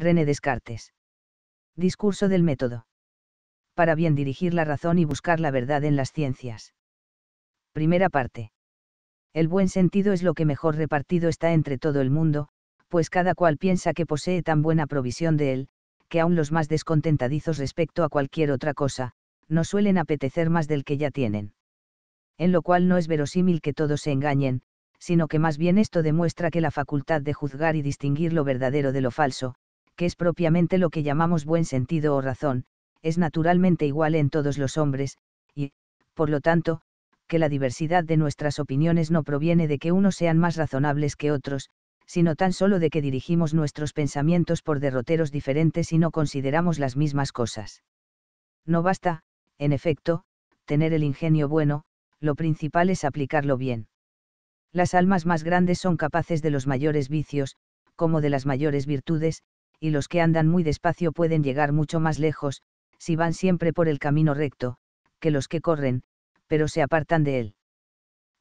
René Descartes. Discurso del método. Para bien dirigir la razón y buscar la verdad en las ciencias. Primera parte. El buen sentido es lo que mejor repartido está entre todo el mundo, pues cada cual piensa que posee tan buena provisión de él, que aun los más descontentadizos respecto a cualquier otra cosa, no suelen apetecer más del que ya tienen. En lo cual no es verosímil que todos se engañen, sino que más bien esto demuestra que la facultad de juzgar y distinguir lo verdadero de lo falso, que es propiamente lo que llamamos buen sentido o razón, es naturalmente igual en todos los hombres, y, por lo tanto, que la diversidad de nuestras opiniones no proviene de que unos sean más razonables que otros, sino tan solo de que dirigimos nuestros pensamientos por derroteros diferentes y no consideramos las mismas cosas. No basta, en efecto, tener el ingenio bueno, lo principal es aplicarlo bien. Las almas más grandes son capaces de los mayores vicios, como de las mayores virtudes, y los que andan muy despacio pueden llegar mucho más lejos, si van siempre por el camino recto, que los que corren, pero se apartan de él.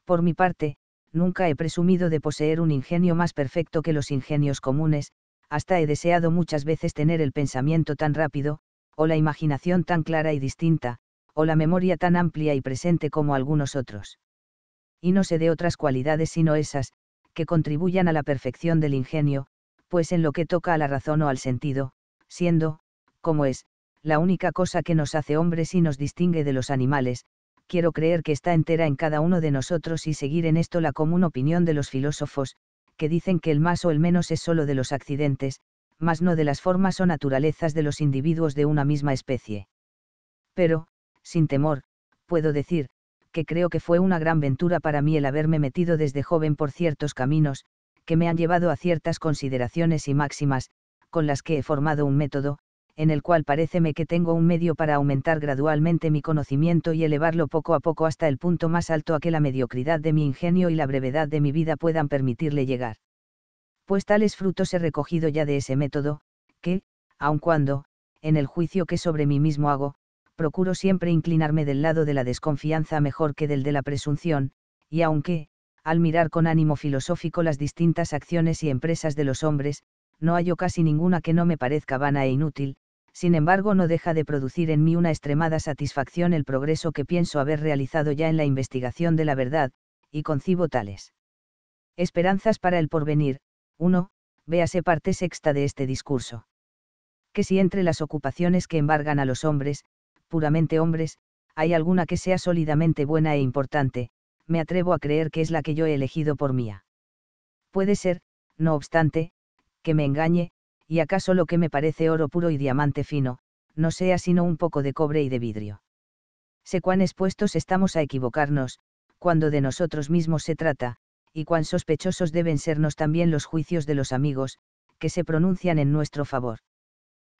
Por mi parte, nunca he presumido de poseer un ingenio más perfecto que los ingenios comunes, hasta he deseado muchas veces tener el pensamiento tan rápido, o la imaginación tan clara y distinta, o la memoria tan amplia y presente como algunos otros. Y no sé de otras cualidades sino esas, que contribuyan a la perfección del ingenio, pues en lo que toca a la razón o al sentido, siendo, como es, la única cosa que nos hace hombres y nos distingue de los animales, quiero creer que está entera en cada uno de nosotros y seguir en esto la común opinión de los filósofos, que dicen que el más o el menos es solo de los accidentes, mas no de las formas o naturalezas de los individuos de una misma especie. Pero, sin temor, puedo decir, que creo que fue una gran ventura para mí el haberme metido desde joven por ciertos caminos, que me han llevado a ciertas consideraciones y máximas, con las que he formado un método, en el cual paréceme que tengo un medio para aumentar gradualmente mi conocimiento y elevarlo poco a poco hasta el punto más alto a que la mediocridad de mi ingenio y la brevedad de mi vida puedan permitirle llegar. Pues tales frutos he recogido ya de ese método, que, aun cuando, en el juicio que sobre mí mismo hago, procuro siempre inclinarme del lado de la desconfianza mejor que del de la presunción, y aunque, al mirar con ánimo filosófico las distintas acciones y empresas de los hombres, no hallo casi ninguna que no me parezca vana e inútil, sin embargo no deja de producir en mí una extremada satisfacción el progreso que pienso haber realizado ya en la investigación de la verdad, y concibo tales. Esperanzas para el porvenir, 1, véase parte sexta de este discurso. Que si entre las ocupaciones que embargan a los hombres, puramente hombres, hay alguna que sea sólidamente buena e importante, me atrevo a creer que es la que yo he elegido por mía. Puede ser, no obstante, que me engañe, y acaso lo que me parece oro puro y diamante fino, no sea sino un poco de cobre y de vidrio. Sé cuán expuestos estamos a equivocarnos, cuando de nosotros mismos se trata, y cuán sospechosos deben sernos también los juicios de los amigos, que se pronuncian en nuestro favor.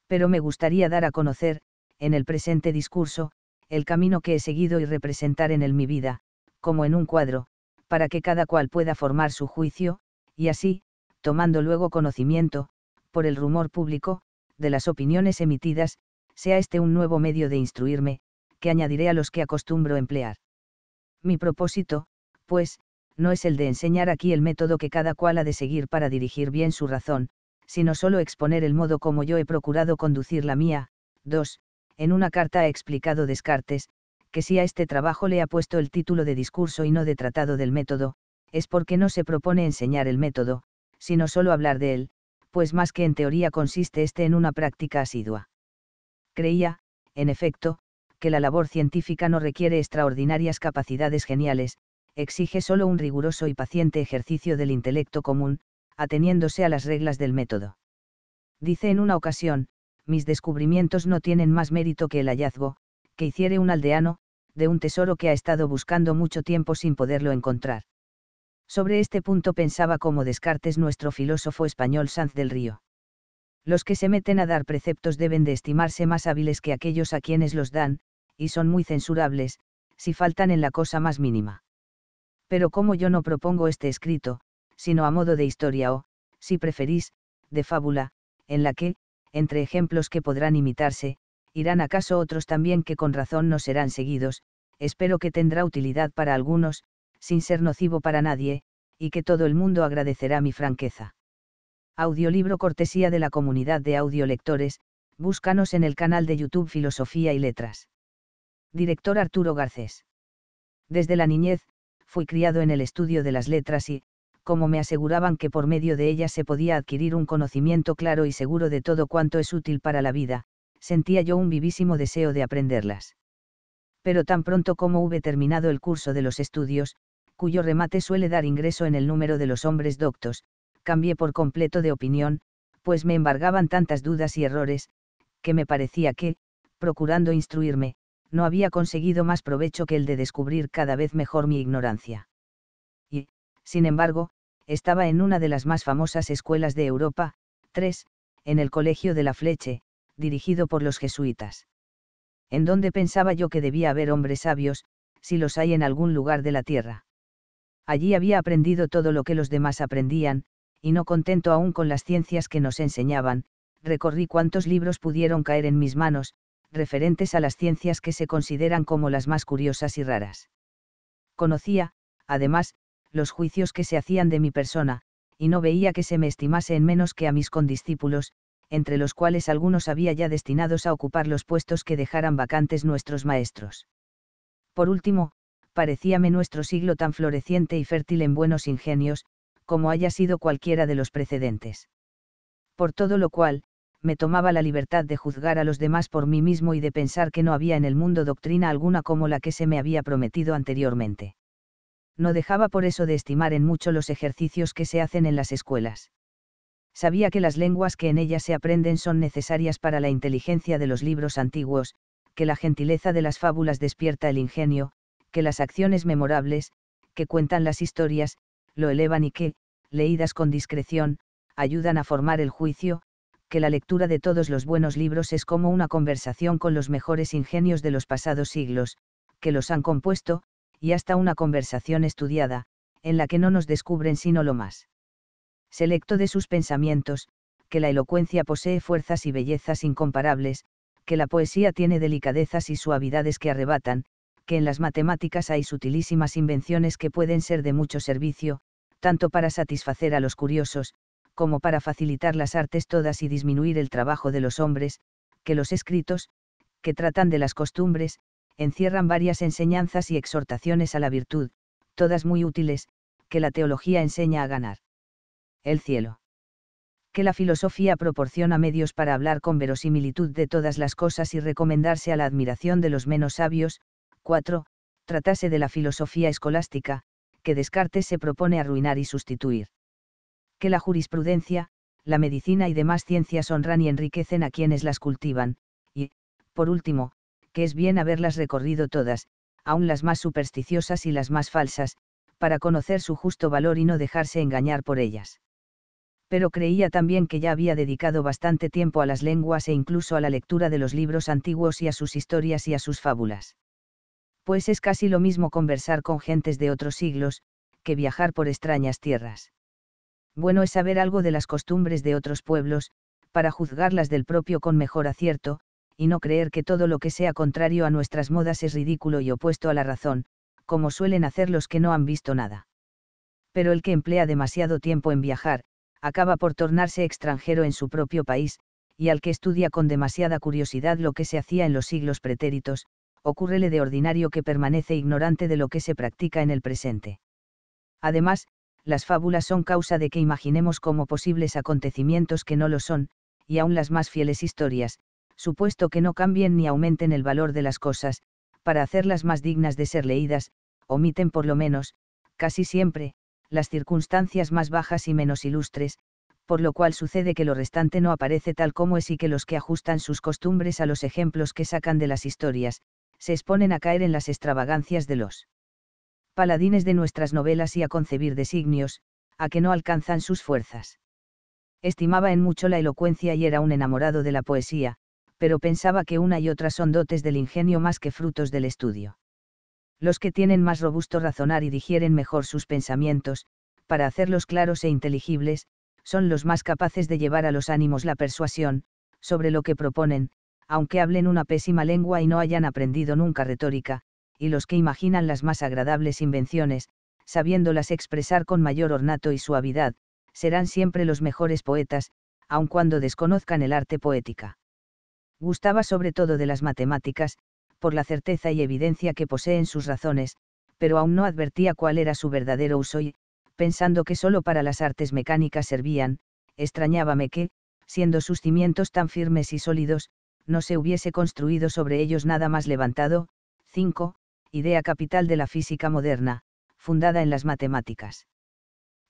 Pero me gustaría dar a conocer, en el presente discurso, el camino que he seguido y representar en él mi vida, como en un cuadro, para que cada cual pueda formar su juicio, y así, tomando luego conocimiento, por el rumor público, de las opiniones emitidas, sea este un nuevo medio de instruirme, que añadiré a los que acostumbro emplear. Mi propósito, pues, no es el de enseñar aquí el método que cada cual ha de seguir para dirigir bien su razón, sino solo exponer el modo como yo he procurado conducir la mía. 2. En una carta ha explicado Descartes, que si a este trabajo le ha puesto el título de discurso y no de tratado del método, es porque no se propone enseñar el método, sino solo hablar de él, pues más que en teoría consiste este en una práctica asidua. Creía, en efecto, que la labor científica no requiere extraordinarias capacidades geniales, exige solo un riguroso y paciente ejercicio del intelecto común, ateniéndose a las reglas del método. Dice en una ocasión, mis descubrimientos no tienen más mérito que el hallazgo, que hiciere un aldeano, de un tesoro que ha estado buscando mucho tiempo sin poderlo encontrar. Sobre este punto pensaba como Descartes nuestro filósofo español Sanz del Río. Los que se meten a dar preceptos deben de estimarse más hábiles que aquellos a quienes los dan, y son muy censurables, si faltan en la cosa más mínima. Pero como yo no propongo este escrito, sino a modo de historia o, si preferís, de fábula, en la que, entre ejemplos que podrán imitarse, irán acaso otros también que con razón no serán seguidos, espero que tendrá utilidad para algunos, sin ser nocivo para nadie, y que todo el mundo agradecerá mi franqueza. Audiolibro cortesía de la comunidad de audiolectores, búscanos en el canal de YouTube Filosofía y Letras. Director Arturo Garcés. Desde la niñez, fui criado en el estudio de las letras y, como me aseguraban que por medio de ellas se podía adquirir un conocimiento claro y seguro de todo cuanto es útil para la vida, sentía yo un vivísimo deseo de aprenderlas. Pero tan pronto como hube terminado el curso de los estudios, cuyo remate suele dar ingreso en el número de los hombres doctos, cambié por completo de opinión, pues me embargaban tantas dudas y errores, que me parecía que, procurando instruirme, no había conseguido más provecho que el de descubrir cada vez mejor mi ignorancia. Y, sin embargo, estaba en una de las más famosas escuelas de Europa, 3, en el Colegio de la Fleche, dirigido por los jesuitas. ¿En dónde pensaba yo que debía haber hombres sabios, si los hay en algún lugar de la tierra? Allí había aprendido todo lo que los demás aprendían, y no contento aún con las ciencias que nos enseñaban, recorrí cuantos libros pudieron caer en mis manos, referentes a las ciencias que se consideran como las más curiosas y raras. Conocía, además, los juicios que se hacían de mi persona, y no veía que se me estimase en menos que a mis condiscípulos, entre los cuales algunos había ya destinados a ocupar los puestos que dejaran vacantes nuestros maestros. Por último, parecíame nuestro siglo tan floreciente y fértil en buenos ingenios, como haya sido cualquiera de los precedentes. Por todo lo cual, me tomaba la libertad de juzgar a los demás por mí mismo y de pensar que no había en el mundo doctrina alguna como la que se me había prometido anteriormente. No dejaba por eso de estimar en mucho los ejercicios que se hacen en las escuelas sabía que las lenguas que en ellas se aprenden son necesarias para la inteligencia de los libros antiguos, que la gentileza de las fábulas despierta el ingenio, que las acciones memorables, que cuentan las historias, lo elevan y que, leídas con discreción, ayudan a formar el juicio, que la lectura de todos los buenos libros es como una conversación con los mejores ingenios de los pasados siglos, que los han compuesto, y hasta una conversación estudiada, en la que no nos descubren sino lo más selecto de sus pensamientos, que la elocuencia posee fuerzas y bellezas incomparables, que la poesía tiene delicadezas y suavidades que arrebatan, que en las matemáticas hay sutilísimas invenciones que pueden ser de mucho servicio, tanto para satisfacer a los curiosos, como para facilitar las artes todas y disminuir el trabajo de los hombres, que los escritos, que tratan de las costumbres, encierran varias enseñanzas y exhortaciones a la virtud, todas muy útiles, que la teología enseña a ganar el cielo. Que la filosofía proporciona medios para hablar con verosimilitud de todas las cosas y recomendarse a la admiración de los menos sabios. 4. Tratase de la filosofía escolástica, que Descartes se propone arruinar y sustituir. Que la jurisprudencia, la medicina y demás ciencias honran y enriquecen a quienes las cultivan, y, por último, que es bien haberlas recorrido todas, aun las más supersticiosas y las más falsas, para conocer su justo valor y no dejarse engañar por ellas pero creía también que ya había dedicado bastante tiempo a las lenguas e incluso a la lectura de los libros antiguos y a sus historias y a sus fábulas. Pues es casi lo mismo conversar con gentes de otros siglos, que viajar por extrañas tierras. Bueno es saber algo de las costumbres de otros pueblos, para juzgarlas del propio con mejor acierto, y no creer que todo lo que sea contrario a nuestras modas es ridículo y opuesto a la razón, como suelen hacer los que no han visto nada. Pero el que emplea demasiado tiempo en viajar, acaba por tornarse extranjero en su propio país, y al que estudia con demasiada curiosidad lo que se hacía en los siglos pretéritos, ocúrrele de ordinario que permanece ignorante de lo que se practica en el presente. Además, las fábulas son causa de que imaginemos como posibles acontecimientos que no lo son, y aún las más fieles historias, supuesto que no cambien ni aumenten el valor de las cosas, para hacerlas más dignas de ser leídas, omiten por lo menos, casi siempre, las circunstancias más bajas y menos ilustres, por lo cual sucede que lo restante no aparece tal como es y que los que ajustan sus costumbres a los ejemplos que sacan de las historias, se exponen a caer en las extravagancias de los paladines de nuestras novelas y a concebir designios, a que no alcanzan sus fuerzas. Estimaba en mucho la elocuencia y era un enamorado de la poesía, pero pensaba que una y otra son dotes del ingenio más que frutos del estudio los que tienen más robusto razonar y digieren mejor sus pensamientos, para hacerlos claros e inteligibles, son los más capaces de llevar a los ánimos la persuasión, sobre lo que proponen, aunque hablen una pésima lengua y no hayan aprendido nunca retórica, y los que imaginan las más agradables invenciones, sabiéndolas expresar con mayor ornato y suavidad, serán siempre los mejores poetas, aun cuando desconozcan el arte poética. Gustaba sobre todo de las matemáticas, por la certeza y evidencia que poseen sus razones, pero aún no advertía cuál era su verdadero uso y, pensando que solo para las artes mecánicas servían, extrañábame que, siendo sus cimientos tan firmes y sólidos, no se hubiese construido sobre ellos nada más levantado. 5. Idea capital de la física moderna, fundada en las matemáticas.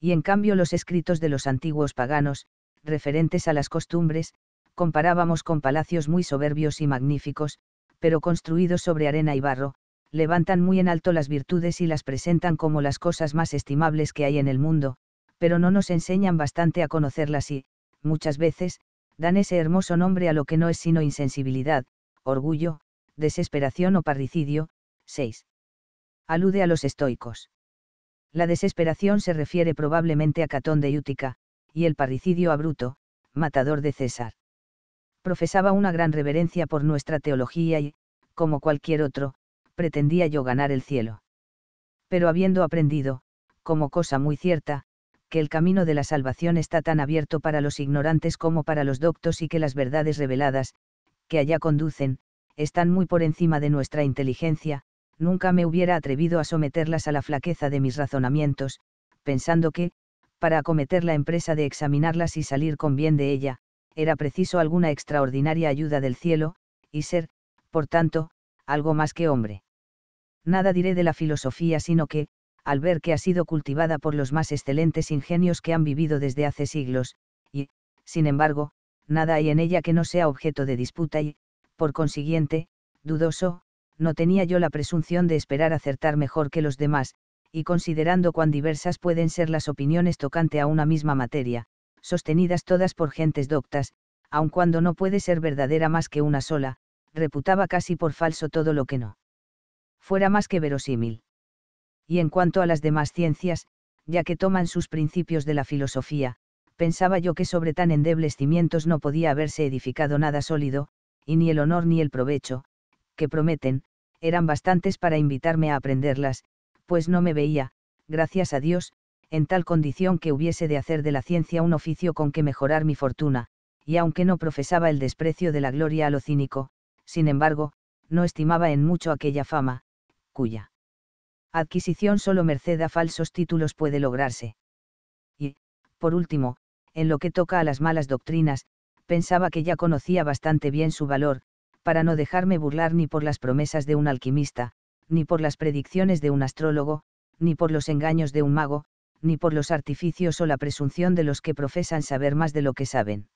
Y en cambio los escritos de los antiguos paganos, referentes a las costumbres, comparábamos con palacios muy soberbios y magníficos, pero construidos sobre arena y barro, levantan muy en alto las virtudes y las presentan como las cosas más estimables que hay en el mundo, pero no nos enseñan bastante a conocerlas y, muchas veces, dan ese hermoso nombre a lo que no es sino insensibilidad, orgullo, desesperación o parricidio. 6. Alude a los estoicos. La desesperación se refiere probablemente a Catón de Útica, y el parricidio a Bruto, matador de César profesaba una gran reverencia por nuestra teología y, como cualquier otro, pretendía yo ganar el cielo. Pero habiendo aprendido, como cosa muy cierta, que el camino de la salvación está tan abierto para los ignorantes como para los doctos y que las verdades reveladas, que allá conducen, están muy por encima de nuestra inteligencia, nunca me hubiera atrevido a someterlas a la flaqueza de mis razonamientos, pensando que, para acometer la empresa de examinarlas y salir con bien de ella, era preciso alguna extraordinaria ayuda del cielo, y ser, por tanto, algo más que hombre. Nada diré de la filosofía sino que, al ver que ha sido cultivada por los más excelentes ingenios que han vivido desde hace siglos, y, sin embargo, nada hay en ella que no sea objeto de disputa y, por consiguiente, dudoso, no tenía yo la presunción de esperar acertar mejor que los demás, y considerando cuán diversas pueden ser las opiniones tocante a una misma materia, sostenidas todas por gentes doctas, aun cuando no puede ser verdadera más que una sola, reputaba casi por falso todo lo que no fuera más que verosímil. Y en cuanto a las demás ciencias, ya que toman sus principios de la filosofía, pensaba yo que sobre tan endebles cimientos no podía haberse edificado nada sólido, y ni el honor ni el provecho, que prometen, eran bastantes para invitarme a aprenderlas, pues no me veía, gracias a Dios, en tal condición que hubiese de hacer de la ciencia un oficio con que mejorar mi fortuna, y aunque no profesaba el desprecio de la gloria a lo cínico, sin embargo, no estimaba en mucho aquella fama, cuya adquisición solo merced a falsos títulos puede lograrse. Y, por último, en lo que toca a las malas doctrinas, pensaba que ya conocía bastante bien su valor, para no dejarme burlar ni por las promesas de un alquimista, ni por las predicciones de un astrólogo, ni por los engaños de un mago, ni por los artificios o la presunción de los que profesan saber más de lo que saben.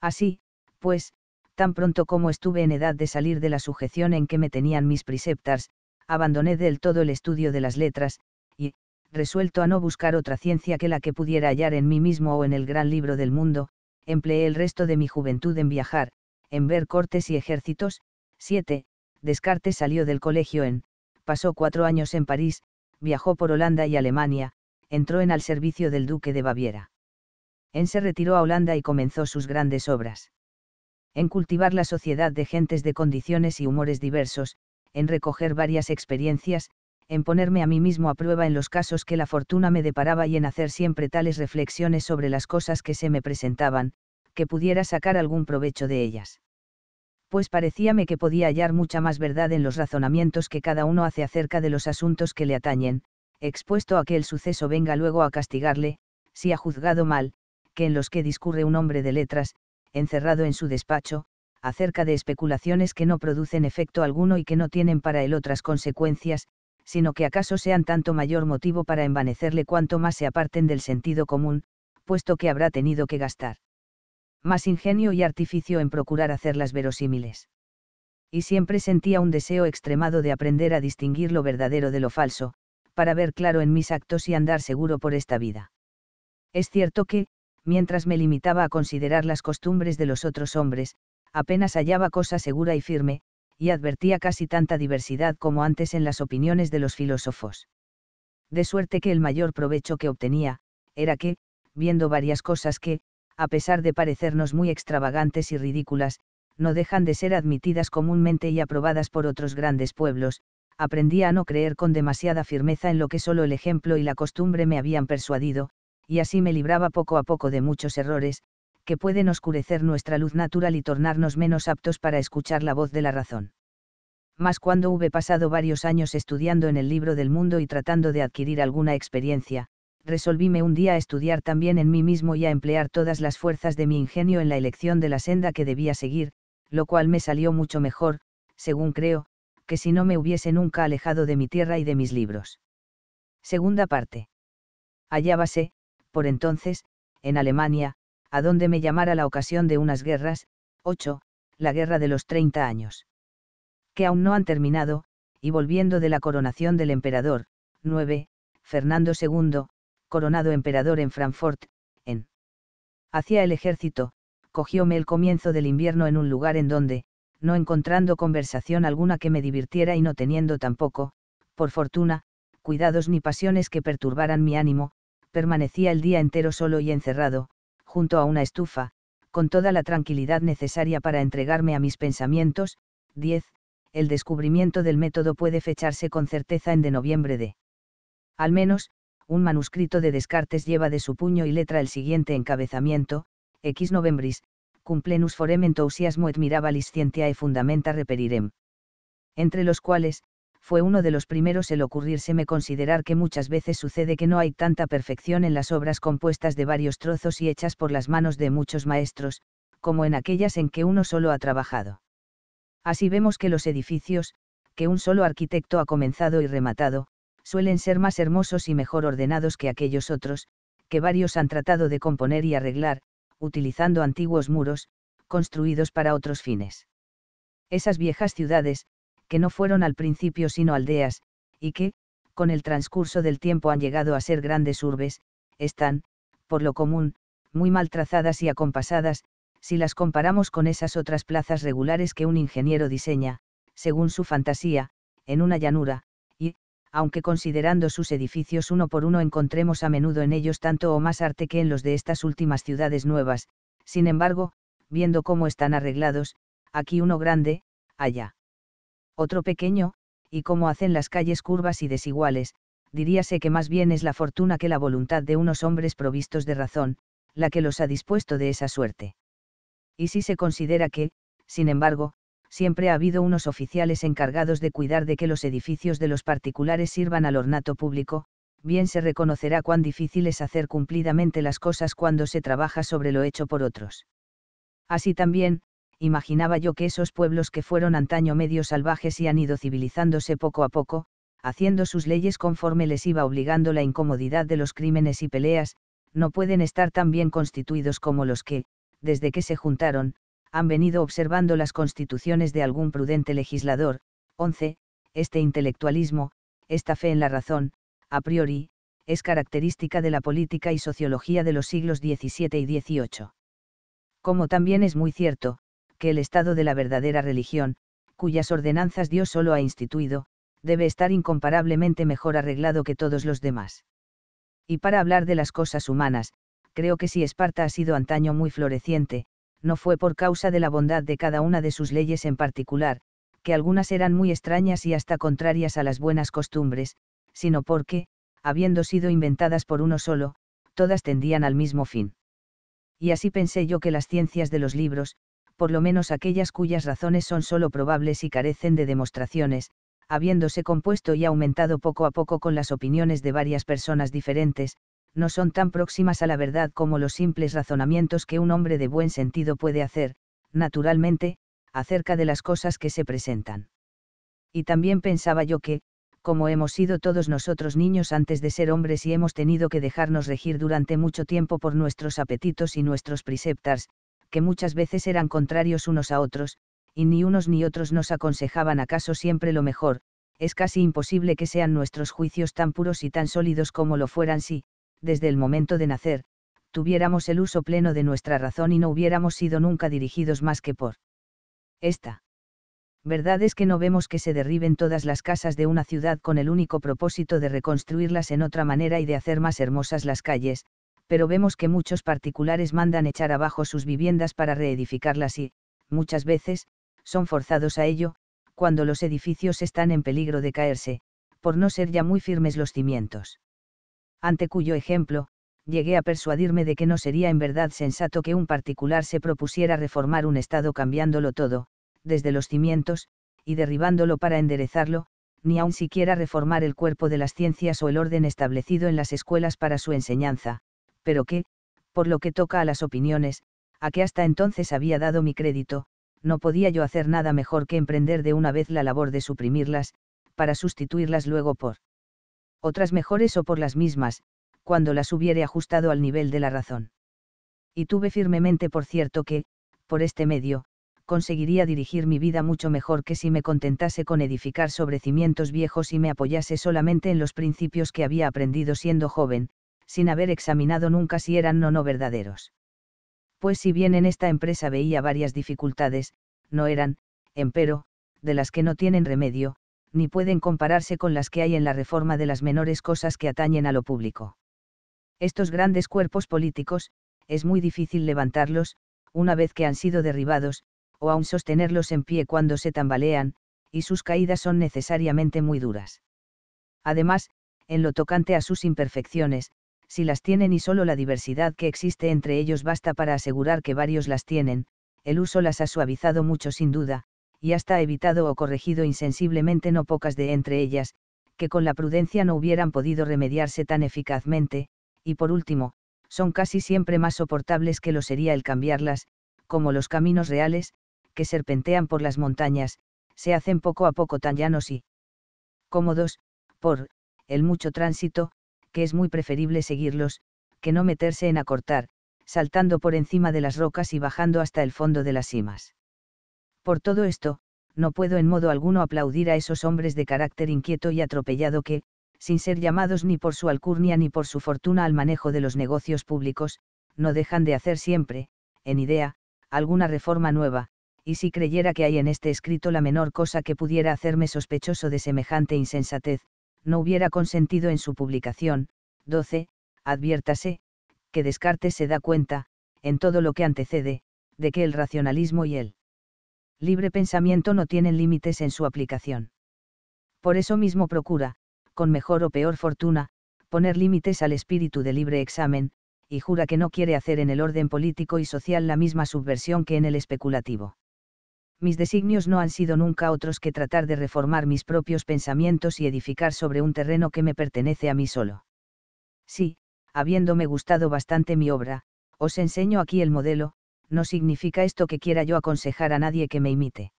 Así, pues, tan pronto como estuve en edad de salir de la sujeción en que me tenían mis preceptars, abandoné del todo el estudio de las letras, y, resuelto a no buscar otra ciencia que la que pudiera hallar en mí mismo o en el gran libro del mundo, empleé el resto de mi juventud en viajar, en ver cortes y ejércitos. 7. Descartes salió del colegio en, pasó cuatro años en París, viajó por Holanda y Alemania, entró en al servicio del duque de Baviera. En se retiró a Holanda y comenzó sus grandes obras. En cultivar la sociedad de gentes de condiciones y humores diversos, en recoger varias experiencias, en ponerme a mí mismo a prueba en los casos que la fortuna me deparaba y en hacer siempre tales reflexiones sobre las cosas que se me presentaban, que pudiera sacar algún provecho de ellas. Pues parecíame que podía hallar mucha más verdad en los razonamientos que cada uno hace acerca de los asuntos que le atañen, expuesto a que el suceso venga luego a castigarle, si ha juzgado mal, que en los que discurre un hombre de letras, encerrado en su despacho, acerca de especulaciones que no producen efecto alguno y que no tienen para él otras consecuencias, sino que acaso sean tanto mayor motivo para envanecerle cuanto más se aparten del sentido común, puesto que habrá tenido que gastar más ingenio y artificio en procurar hacerlas verosímiles. Y siempre sentía un deseo extremado de aprender a distinguir lo verdadero de lo falso, para ver claro en mis actos y andar seguro por esta vida. Es cierto que, mientras me limitaba a considerar las costumbres de los otros hombres, apenas hallaba cosa segura y firme, y advertía casi tanta diversidad como antes en las opiniones de los filósofos. De suerte que el mayor provecho que obtenía, era que, viendo varias cosas que, a pesar de parecernos muy extravagantes y ridículas, no dejan de ser admitidas comúnmente y aprobadas por otros grandes pueblos, aprendí a no creer con demasiada firmeza en lo que solo el ejemplo y la costumbre me habían persuadido, y así me libraba poco a poco de muchos errores, que pueden oscurecer nuestra luz natural y tornarnos menos aptos para escuchar la voz de la razón. Mas cuando hube pasado varios años estudiando en el libro del mundo y tratando de adquirir alguna experiencia, resolvíme un día a estudiar también en mí mismo y a emplear todas las fuerzas de mi ingenio en la elección de la senda que debía seguir, lo cual me salió mucho mejor, según creo, que si no me hubiese nunca alejado de mi tierra y de mis libros. Segunda parte. Hallábase, por entonces, en Alemania, a donde me llamara la ocasión de unas guerras, 8, la guerra de los 30 años. Que aún no han terminado, y volviendo de la coronación del emperador, 9, Fernando II, coronado emperador en Frankfurt, en. Hacia el ejército, cogióme el comienzo del invierno en un lugar en donde, no encontrando conversación alguna que me divirtiera y no teniendo tampoco, por fortuna, cuidados ni pasiones que perturbaran mi ánimo, permanecía el día entero solo y encerrado, junto a una estufa, con toda la tranquilidad necesaria para entregarme a mis pensamientos. 10. El descubrimiento del método puede fecharse con certeza en de noviembre de. Al menos, un manuscrito de Descartes lleva de su puño y letra el siguiente encabezamiento, X Novembris, Cumplenus plenus forem entusiasmo et mirabilis scientiae fundamenta reperirem. Entre los cuales, fue uno de los primeros el ocurrírseme considerar que muchas veces sucede que no hay tanta perfección en las obras compuestas de varios trozos y hechas por las manos de muchos maestros, como en aquellas en que uno solo ha trabajado. Así vemos que los edificios, que un solo arquitecto ha comenzado y rematado, suelen ser más hermosos y mejor ordenados que aquellos otros, que varios han tratado de componer y arreglar, utilizando antiguos muros, construidos para otros fines. Esas viejas ciudades, que no fueron al principio sino aldeas, y que, con el transcurso del tiempo han llegado a ser grandes urbes, están, por lo común, muy mal trazadas y acompasadas, si las comparamos con esas otras plazas regulares que un ingeniero diseña, según su fantasía, en una llanura, aunque considerando sus edificios uno por uno encontremos a menudo en ellos tanto o más arte que en los de estas últimas ciudades nuevas, sin embargo, viendo cómo están arreglados, aquí uno grande, allá. Otro pequeño, y cómo hacen las calles curvas y desiguales, diríase que más bien es la fortuna que la voluntad de unos hombres provistos de razón, la que los ha dispuesto de esa suerte. Y si se considera que, sin embargo, siempre ha habido unos oficiales encargados de cuidar de que los edificios de los particulares sirvan al ornato público, bien se reconocerá cuán difícil es hacer cumplidamente las cosas cuando se trabaja sobre lo hecho por otros. Así también, imaginaba yo que esos pueblos que fueron antaño medio salvajes y han ido civilizándose poco a poco, haciendo sus leyes conforme les iba obligando la incomodidad de los crímenes y peleas, no pueden estar tan bien constituidos como los que, desde que se juntaron, han venido observando las constituciones de algún prudente legislador. 11. Este intelectualismo, esta fe en la razón, a priori, es característica de la política y sociología de los siglos XVII y XVIII. Como también es muy cierto, que el estado de la verdadera religión, cuyas ordenanzas Dios solo ha instituido, debe estar incomparablemente mejor arreglado que todos los demás. Y para hablar de las cosas humanas, creo que si Esparta ha sido antaño muy floreciente, no fue por causa de la bondad de cada una de sus leyes en particular, que algunas eran muy extrañas y hasta contrarias a las buenas costumbres, sino porque, habiendo sido inventadas por uno solo, todas tendían al mismo fin. Y así pensé yo que las ciencias de los libros, por lo menos aquellas cuyas razones son sólo probables y carecen de demostraciones, habiéndose compuesto y aumentado poco a poco con las opiniones de varias personas diferentes, no son tan próximas a la verdad como los simples razonamientos que un hombre de buen sentido puede hacer, naturalmente, acerca de las cosas que se presentan. Y también pensaba yo que, como hemos sido todos nosotros niños antes de ser hombres y hemos tenido que dejarnos regir durante mucho tiempo por nuestros apetitos y nuestros preceptars, que muchas veces eran contrarios unos a otros, y ni unos ni otros nos aconsejaban acaso siempre lo mejor, es casi imposible que sean nuestros juicios tan puros y tan sólidos como lo fueran si, desde el momento de nacer, tuviéramos el uso pleno de nuestra razón y no hubiéramos sido nunca dirigidos más que por esta. Verdad es que no vemos que se derriben todas las casas de una ciudad con el único propósito de reconstruirlas en otra manera y de hacer más hermosas las calles, pero vemos que muchos particulares mandan echar abajo sus viviendas para reedificarlas y, muchas veces, son forzados a ello, cuando los edificios están en peligro de caerse, por no ser ya muy firmes los cimientos ante cuyo ejemplo, llegué a persuadirme de que no sería en verdad sensato que un particular se propusiera reformar un Estado cambiándolo todo, desde los cimientos, y derribándolo para enderezarlo, ni aun siquiera reformar el cuerpo de las ciencias o el orden establecido en las escuelas para su enseñanza, pero que, por lo que toca a las opiniones, a que hasta entonces había dado mi crédito, no podía yo hacer nada mejor que emprender de una vez la labor de suprimirlas, para sustituirlas luego por otras mejores o por las mismas, cuando las hubiere ajustado al nivel de la razón. Y tuve firmemente por cierto que, por este medio, conseguiría dirigir mi vida mucho mejor que si me contentase con edificar sobre cimientos viejos y me apoyase solamente en los principios que había aprendido siendo joven, sin haber examinado nunca si eran o no verdaderos. Pues si bien en esta empresa veía varias dificultades, no eran, empero, de las que no tienen remedio, ni pueden compararse con las que hay en la reforma de las menores cosas que atañen a lo público. Estos grandes cuerpos políticos, es muy difícil levantarlos, una vez que han sido derribados, o aún sostenerlos en pie cuando se tambalean, y sus caídas son necesariamente muy duras. Además, en lo tocante a sus imperfecciones, si las tienen y solo la diversidad que existe entre ellos basta para asegurar que varios las tienen, el uso las ha suavizado mucho sin duda, y hasta evitado o corregido insensiblemente no pocas de entre ellas, que con la prudencia no hubieran podido remediarse tan eficazmente, y por último, son casi siempre más soportables que lo sería el cambiarlas, como los caminos reales, que serpentean por las montañas, se hacen poco a poco tan llanos y cómodos, por el mucho tránsito, que es muy preferible seguirlos, que no meterse en acortar, saltando por encima de las rocas y bajando hasta el fondo de las cimas. Por todo esto, no puedo en modo alguno aplaudir a esos hombres de carácter inquieto y atropellado que, sin ser llamados ni por su alcurnia ni por su fortuna al manejo de los negocios públicos, no dejan de hacer siempre, en idea, alguna reforma nueva, y si creyera que hay en este escrito la menor cosa que pudiera hacerme sospechoso de semejante insensatez, no hubiera consentido en su publicación. 12. Adviértase, que Descartes se da cuenta, en todo lo que antecede, de que el racionalismo y el libre pensamiento no tiene límites en su aplicación. Por eso mismo procura, con mejor o peor fortuna, poner límites al espíritu de libre examen, y jura que no quiere hacer en el orden político y social la misma subversión que en el especulativo. Mis designios no han sido nunca otros que tratar de reformar mis propios pensamientos y edificar sobre un terreno que me pertenece a mí solo. Sí, habiéndome gustado bastante mi obra, os enseño aquí el modelo, no significa esto que quiera yo aconsejar a nadie que me imite.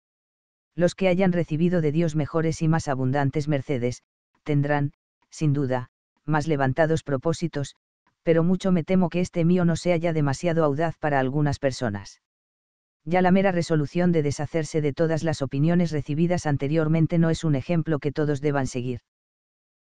Los que hayan recibido de Dios mejores y más abundantes mercedes, tendrán, sin duda, más levantados propósitos, pero mucho me temo que este mío no sea ya demasiado audaz para algunas personas. Ya la mera resolución de deshacerse de todas las opiniones recibidas anteriormente no es un ejemplo que todos deban seguir.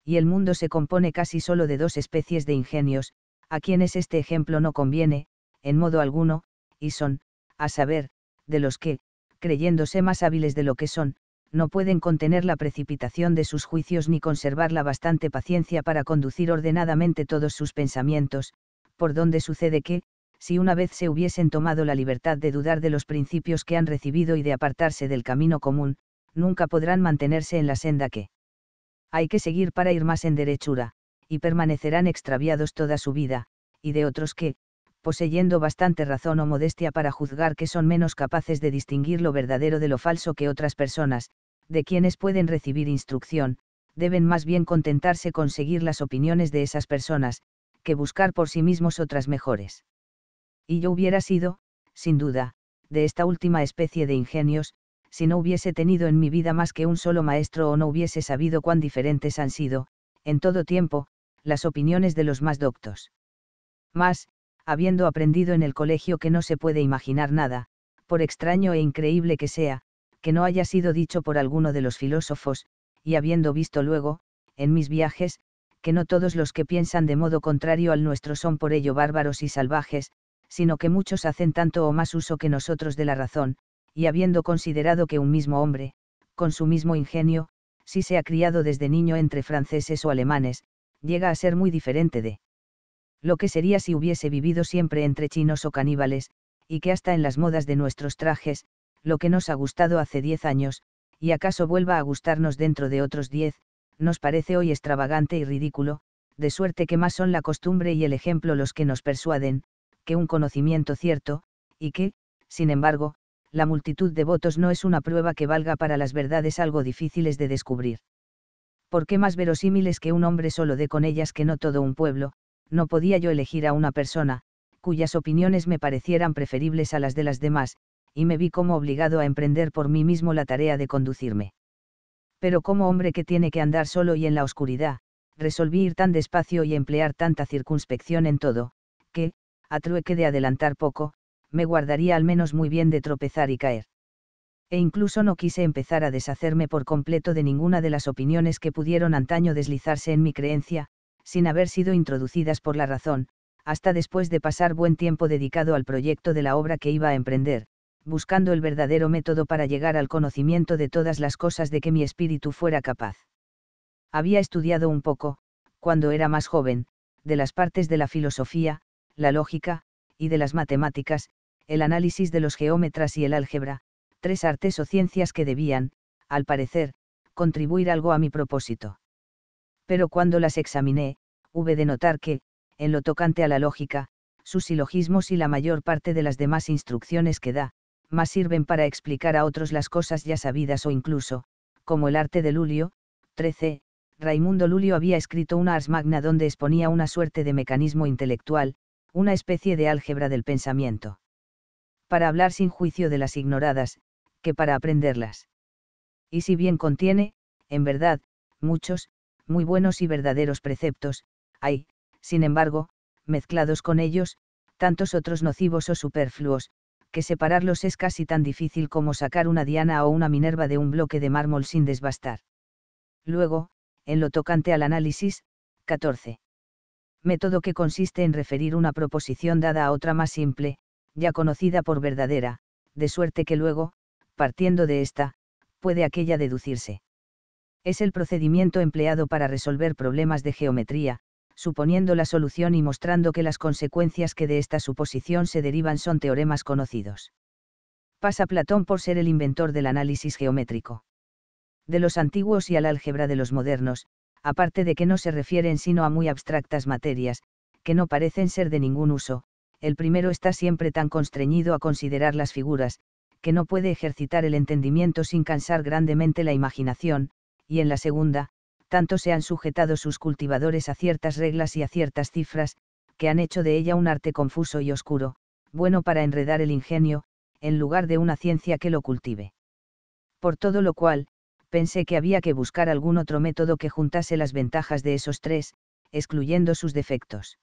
Y el mundo se compone casi solo de dos especies de ingenios, a quienes este ejemplo no conviene, en modo alguno, y son, a saber, de los que, creyéndose más hábiles de lo que son, no pueden contener la precipitación de sus juicios ni conservar la bastante paciencia para conducir ordenadamente todos sus pensamientos, por donde sucede que, si una vez se hubiesen tomado la libertad de dudar de los principios que han recibido y de apartarse del camino común, nunca podrán mantenerse en la senda que hay que seguir para ir más en derechura, y permanecerán extraviados toda su vida, y de otros que, poseyendo bastante razón o modestia para juzgar que son menos capaces de distinguir lo verdadero de lo falso que otras personas, de quienes pueden recibir instrucción, deben más bien contentarse con seguir las opiniones de esas personas, que buscar por sí mismos otras mejores. Y yo hubiera sido, sin duda, de esta última especie de ingenios, si no hubiese tenido en mi vida más que un solo maestro o no hubiese sabido cuán diferentes han sido, en todo tiempo, las opiniones de los más doctos. Mas, habiendo aprendido en el colegio que no se puede imaginar nada, por extraño e increíble que sea, que no haya sido dicho por alguno de los filósofos, y habiendo visto luego, en mis viajes, que no todos los que piensan de modo contrario al nuestro son por ello bárbaros y salvajes, sino que muchos hacen tanto o más uso que nosotros de la razón, y habiendo considerado que un mismo hombre, con su mismo ingenio, si se ha criado desde niño entre franceses o alemanes, llega a ser muy diferente de lo que sería si hubiese vivido siempre entre chinos o caníbales, y que hasta en las modas de nuestros trajes, lo que nos ha gustado hace diez años, y acaso vuelva a gustarnos dentro de otros diez, nos parece hoy extravagante y ridículo, de suerte que más son la costumbre y el ejemplo los que nos persuaden, que un conocimiento cierto, y que, sin embargo, la multitud de votos no es una prueba que valga para las verdades algo difíciles de descubrir. ¿Por qué más verosímiles que un hombre solo dé con ellas que no todo un pueblo, no podía yo elegir a una persona, cuyas opiniones me parecieran preferibles a las de las demás, y me vi como obligado a emprender por mí mismo la tarea de conducirme. Pero como hombre que tiene que andar solo y en la oscuridad, resolví ir tan despacio y emplear tanta circunspección en todo, que, a trueque de adelantar poco, me guardaría al menos muy bien de tropezar y caer. E incluso no quise empezar a deshacerme por completo de ninguna de las opiniones que pudieron antaño deslizarse en mi creencia, sin haber sido introducidas por la razón, hasta después de pasar buen tiempo dedicado al proyecto de la obra que iba a emprender, buscando el verdadero método para llegar al conocimiento de todas las cosas de que mi espíritu fuera capaz. Había estudiado un poco, cuando era más joven, de las partes de la filosofía, la lógica, y de las matemáticas, el análisis de los geómetras y el álgebra, tres artes o ciencias que debían, al parecer, contribuir algo a mi propósito pero cuando las examiné, hube de notar que, en lo tocante a la lógica, sus silogismos y la mayor parte de las demás instrucciones que da, más sirven para explicar a otros las cosas ya sabidas o incluso, como el arte de Lulio, 13, Raimundo Lulio había escrito una Ars Magna donde exponía una suerte de mecanismo intelectual, una especie de álgebra del pensamiento. Para hablar sin juicio de las ignoradas, que para aprenderlas. Y si bien contiene, en verdad, muchos, muy buenos y verdaderos preceptos, hay, sin embargo, mezclados con ellos, tantos otros nocivos o superfluos, que separarlos es casi tan difícil como sacar una diana o una minerva de un bloque de mármol sin desbastar. Luego, en lo tocante al análisis, 14. Método que consiste en referir una proposición dada a otra más simple, ya conocida por verdadera, de suerte que luego, partiendo de esta, puede aquella deducirse. Es el procedimiento empleado para resolver problemas de geometría, suponiendo la solución y mostrando que las consecuencias que de esta suposición se derivan son teoremas conocidos. Pasa Platón por ser el inventor del análisis geométrico. De los antiguos y al álgebra de los modernos, aparte de que no se refieren sino a muy abstractas materias, que no parecen ser de ningún uso, el primero está siempre tan constreñido a considerar las figuras, que no puede ejercitar el entendimiento sin cansar grandemente la imaginación, y en la segunda, tanto se han sujetado sus cultivadores a ciertas reglas y a ciertas cifras, que han hecho de ella un arte confuso y oscuro, bueno para enredar el ingenio, en lugar de una ciencia que lo cultive. Por todo lo cual, pensé que había que buscar algún otro método que juntase las ventajas de esos tres, excluyendo sus defectos.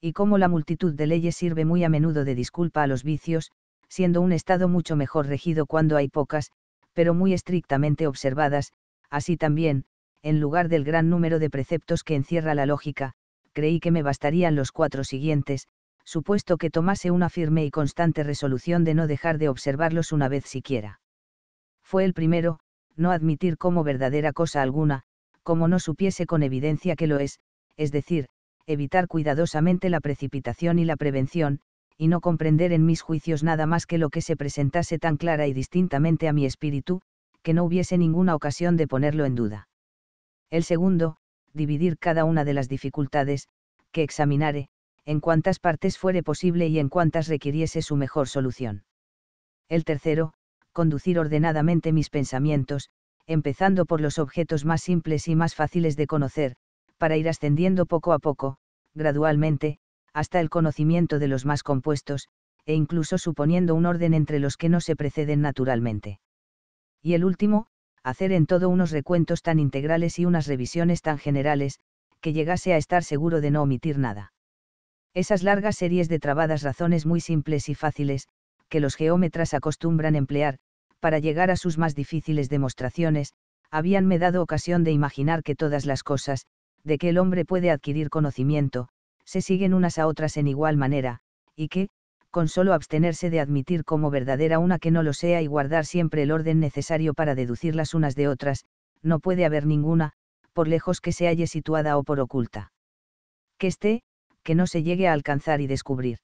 Y como la multitud de leyes sirve muy a menudo de disculpa a los vicios, siendo un Estado mucho mejor regido cuando hay pocas, pero muy estrictamente observadas, Así también, en lugar del gran número de preceptos que encierra la lógica, creí que me bastarían los cuatro siguientes, supuesto que tomase una firme y constante resolución de no dejar de observarlos una vez siquiera. Fue el primero, no admitir como verdadera cosa alguna, como no supiese con evidencia que lo es, es decir, evitar cuidadosamente la precipitación y la prevención, y no comprender en mis juicios nada más que lo que se presentase tan clara y distintamente a mi espíritu, que no hubiese ninguna ocasión de ponerlo en duda. El segundo, dividir cada una de las dificultades, que examinare, en cuantas partes fuere posible y en cuantas requiriese su mejor solución. El tercero, conducir ordenadamente mis pensamientos, empezando por los objetos más simples y más fáciles de conocer, para ir ascendiendo poco a poco, gradualmente, hasta el conocimiento de los más compuestos, e incluso suponiendo un orden entre los que no se preceden naturalmente y el último, hacer en todo unos recuentos tan integrales y unas revisiones tan generales, que llegase a estar seguro de no omitir nada. Esas largas series de trabadas razones muy simples y fáciles, que los geómetras acostumbran emplear, para llegar a sus más difíciles demostraciones, habíanme dado ocasión de imaginar que todas las cosas, de que el hombre puede adquirir conocimiento, se siguen unas a otras en igual manera, y que, con solo abstenerse de admitir como verdadera una que no lo sea y guardar siempre el orden necesario para deducirlas unas de otras, no puede haber ninguna, por lejos que se halle situada o por oculta. Que esté, que no se llegue a alcanzar y descubrir.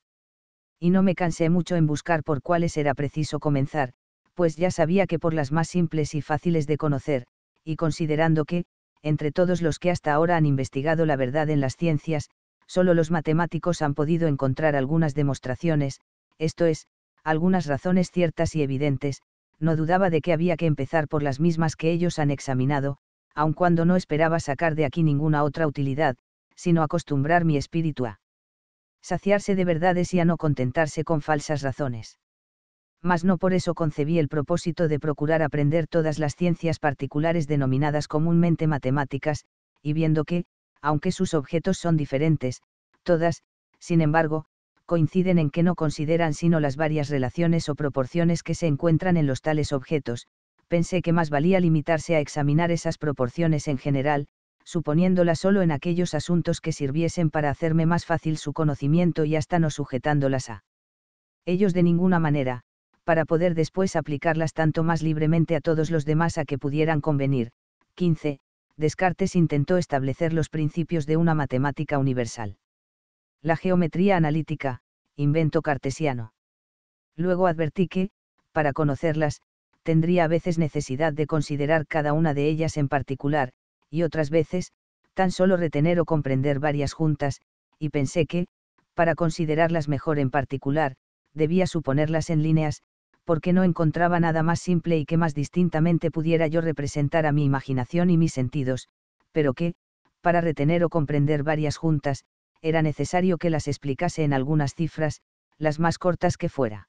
Y no me cansé mucho en buscar por cuáles era preciso comenzar, pues ya sabía que por las más simples y fáciles de conocer, y considerando que, entre todos los que hasta ahora han investigado la verdad en las ciencias, Solo los matemáticos han podido encontrar algunas demostraciones, esto es, algunas razones ciertas y evidentes, no dudaba de que había que empezar por las mismas que ellos han examinado, aun cuando no esperaba sacar de aquí ninguna otra utilidad, sino acostumbrar mi espíritu a saciarse de verdades y a no contentarse con falsas razones. Mas no por eso concebí el propósito de procurar aprender todas las ciencias particulares denominadas comúnmente matemáticas, y viendo que, aunque sus objetos son diferentes, todas, sin embargo, coinciden en que no consideran sino las varias relaciones o proporciones que se encuentran en los tales objetos, pensé que más valía limitarse a examinar esas proporciones en general, suponiéndolas solo en aquellos asuntos que sirviesen para hacerme más fácil su conocimiento y hasta no sujetándolas a ellos de ninguna manera, para poder después aplicarlas tanto más libremente a todos los demás a que pudieran convenir. 15. Descartes intentó establecer los principios de una matemática universal. La geometría analítica, invento cartesiano. Luego advertí que, para conocerlas, tendría a veces necesidad de considerar cada una de ellas en particular, y otras veces, tan solo retener o comprender varias juntas, y pensé que, para considerarlas mejor en particular, debía suponerlas en líneas, porque no encontraba nada más simple y que más distintamente pudiera yo representar a mi imaginación y mis sentidos, pero que, para retener o comprender varias juntas, era necesario que las explicase en algunas cifras, las más cortas que fuera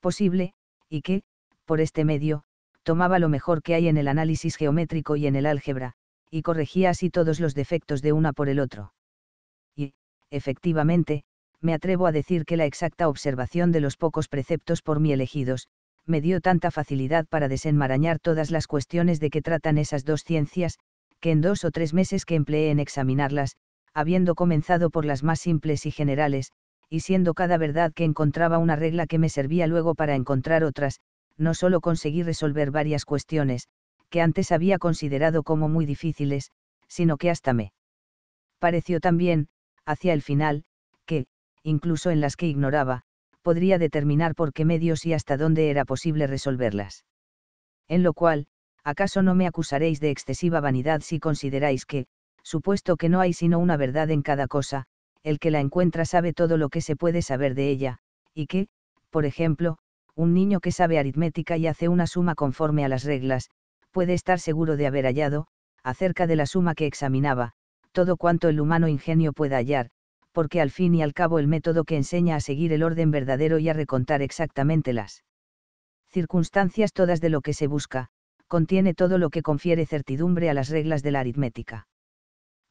posible, y que, por este medio, tomaba lo mejor que hay en el análisis geométrico y en el álgebra, y corregía así todos los defectos de una por el otro. Y, efectivamente, me atrevo a decir que la exacta observación de los pocos preceptos por mí elegidos, me dio tanta facilidad para desenmarañar todas las cuestiones de que tratan esas dos ciencias, que en dos o tres meses que empleé en examinarlas, habiendo comenzado por las más simples y generales, y siendo cada verdad que encontraba una regla que me servía luego para encontrar otras, no solo conseguí resolver varias cuestiones, que antes había considerado como muy difíciles, sino que hasta me pareció también, hacia el final, incluso en las que ignoraba, podría determinar por qué medios y hasta dónde era posible resolverlas. En lo cual, ¿acaso no me acusaréis de excesiva vanidad si consideráis que, supuesto que no hay sino una verdad en cada cosa, el que la encuentra sabe todo lo que se puede saber de ella, y que, por ejemplo, un niño que sabe aritmética y hace una suma conforme a las reglas, puede estar seguro de haber hallado, acerca de la suma que examinaba, todo cuanto el humano ingenio pueda hallar, porque al fin y al cabo el método que enseña a seguir el orden verdadero y a recontar exactamente las circunstancias todas de lo que se busca, contiene todo lo que confiere certidumbre a las reglas de la aritmética.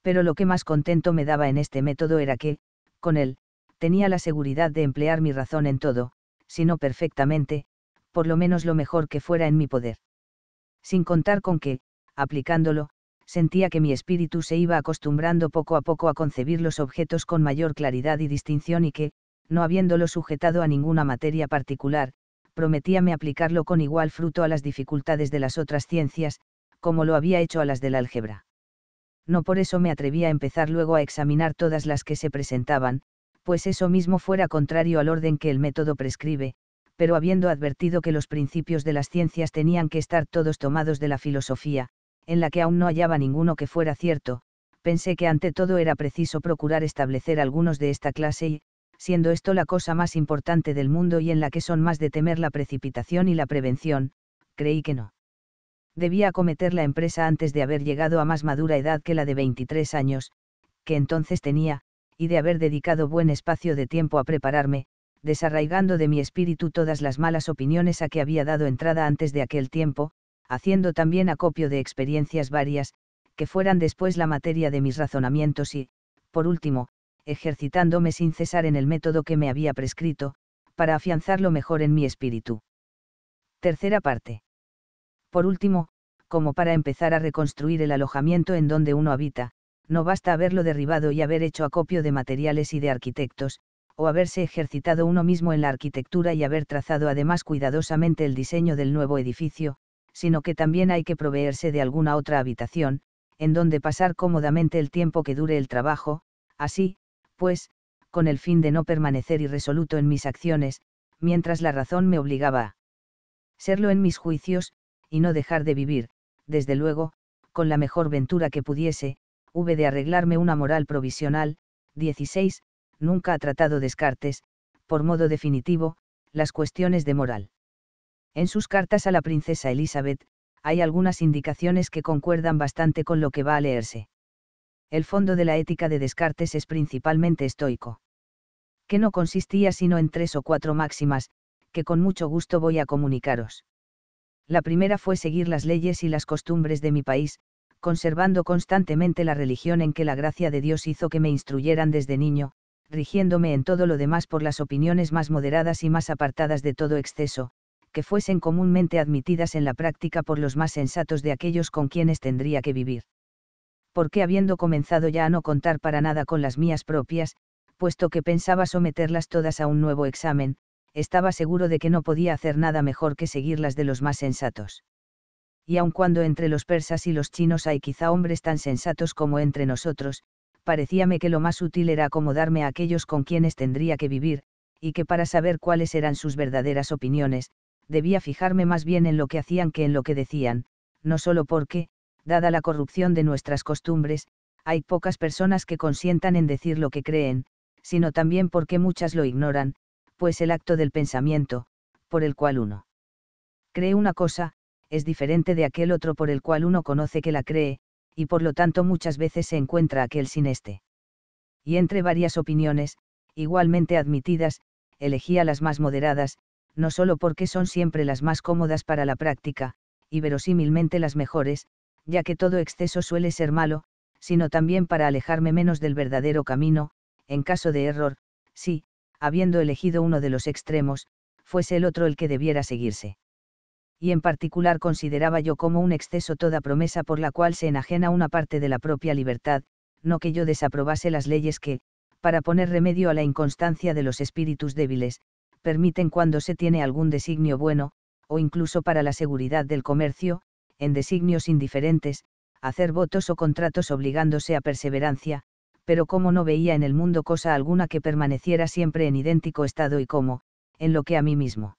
Pero lo que más contento me daba en este método era que, con él, tenía la seguridad de emplear mi razón en todo, si no perfectamente, por lo menos lo mejor que fuera en mi poder. Sin contar con que, aplicándolo, sentía que mi espíritu se iba acostumbrando poco a poco a concebir los objetos con mayor claridad y distinción y que, no habiéndolo sujetado a ninguna materia particular, prometíame aplicarlo con igual fruto a las dificultades de las otras ciencias, como lo había hecho a las del álgebra. No por eso me atreví a empezar luego a examinar todas las que se presentaban, pues eso mismo fuera contrario al orden que el método prescribe, pero habiendo advertido que los principios de las ciencias tenían que estar todos tomados de la filosofía, en la que aún no hallaba ninguno que fuera cierto, pensé que ante todo era preciso procurar establecer algunos de esta clase y, siendo esto la cosa más importante del mundo y en la que son más de temer la precipitación y la prevención, creí que no. Debía acometer la empresa antes de haber llegado a más madura edad que la de 23 años, que entonces tenía, y de haber dedicado buen espacio de tiempo a prepararme, desarraigando de mi espíritu todas las malas opiniones a que había dado entrada antes de aquel tiempo, haciendo también acopio de experiencias varias, que fueran después la materia de mis razonamientos y, por último, ejercitándome sin cesar en el método que me había prescrito, para afianzarlo mejor en mi espíritu. Tercera parte. Por último, como para empezar a reconstruir el alojamiento en donde uno habita, no basta haberlo derribado y haber hecho acopio de materiales y de arquitectos, o haberse ejercitado uno mismo en la arquitectura y haber trazado además cuidadosamente el diseño del nuevo edificio, sino que también hay que proveerse de alguna otra habitación, en donde pasar cómodamente el tiempo que dure el trabajo, así, pues, con el fin de no permanecer irresoluto en mis acciones, mientras la razón me obligaba a serlo en mis juicios, y no dejar de vivir, desde luego, con la mejor ventura que pudiese, hube de arreglarme una moral provisional, 16, nunca ha tratado Descartes, por modo definitivo, las cuestiones de moral. En sus cartas a la princesa Elizabeth, hay algunas indicaciones que concuerdan bastante con lo que va a leerse. El fondo de la ética de Descartes es principalmente estoico. Que no consistía sino en tres o cuatro máximas, que con mucho gusto voy a comunicaros. La primera fue seguir las leyes y las costumbres de mi país, conservando constantemente la religión en que la gracia de Dios hizo que me instruyeran desde niño, rigiéndome en todo lo demás por las opiniones más moderadas y más apartadas de todo exceso, que fuesen comúnmente admitidas en la práctica por los más sensatos de aquellos con quienes tendría que vivir. Porque habiendo comenzado ya a no contar para nada con las mías propias, puesto que pensaba someterlas todas a un nuevo examen, estaba seguro de que no podía hacer nada mejor que seguir las de los más sensatos. Y aun cuando entre los persas y los chinos hay quizá hombres tan sensatos como entre nosotros, parecíame que lo más útil era acomodarme a aquellos con quienes tendría que vivir, y que para saber cuáles eran sus verdaderas opiniones, debía fijarme más bien en lo que hacían que en lo que decían, no solo porque, dada la corrupción de nuestras costumbres, hay pocas personas que consientan en decir lo que creen, sino también porque muchas lo ignoran, pues el acto del pensamiento, por el cual uno cree una cosa, es diferente de aquel otro por el cual uno conoce que la cree, y por lo tanto muchas veces se encuentra aquel sin éste. Y entre varias opiniones, igualmente admitidas, elegía las más moderadas, no solo porque son siempre las más cómodas para la práctica, y verosímilmente las mejores, ya que todo exceso suele ser malo, sino también para alejarme menos del verdadero camino, en caso de error, si, habiendo elegido uno de los extremos, fuese el otro el que debiera seguirse. Y en particular consideraba yo como un exceso toda promesa por la cual se enajena una parte de la propia libertad, no que yo desaprobase las leyes que, para poner remedio a la inconstancia de los espíritus débiles, permiten cuando se tiene algún designio bueno, o incluso para la seguridad del comercio, en designios indiferentes, hacer votos o contratos obligándose a perseverancia, pero como no veía en el mundo cosa alguna que permaneciera siempre en idéntico estado y como, en lo que a mí mismo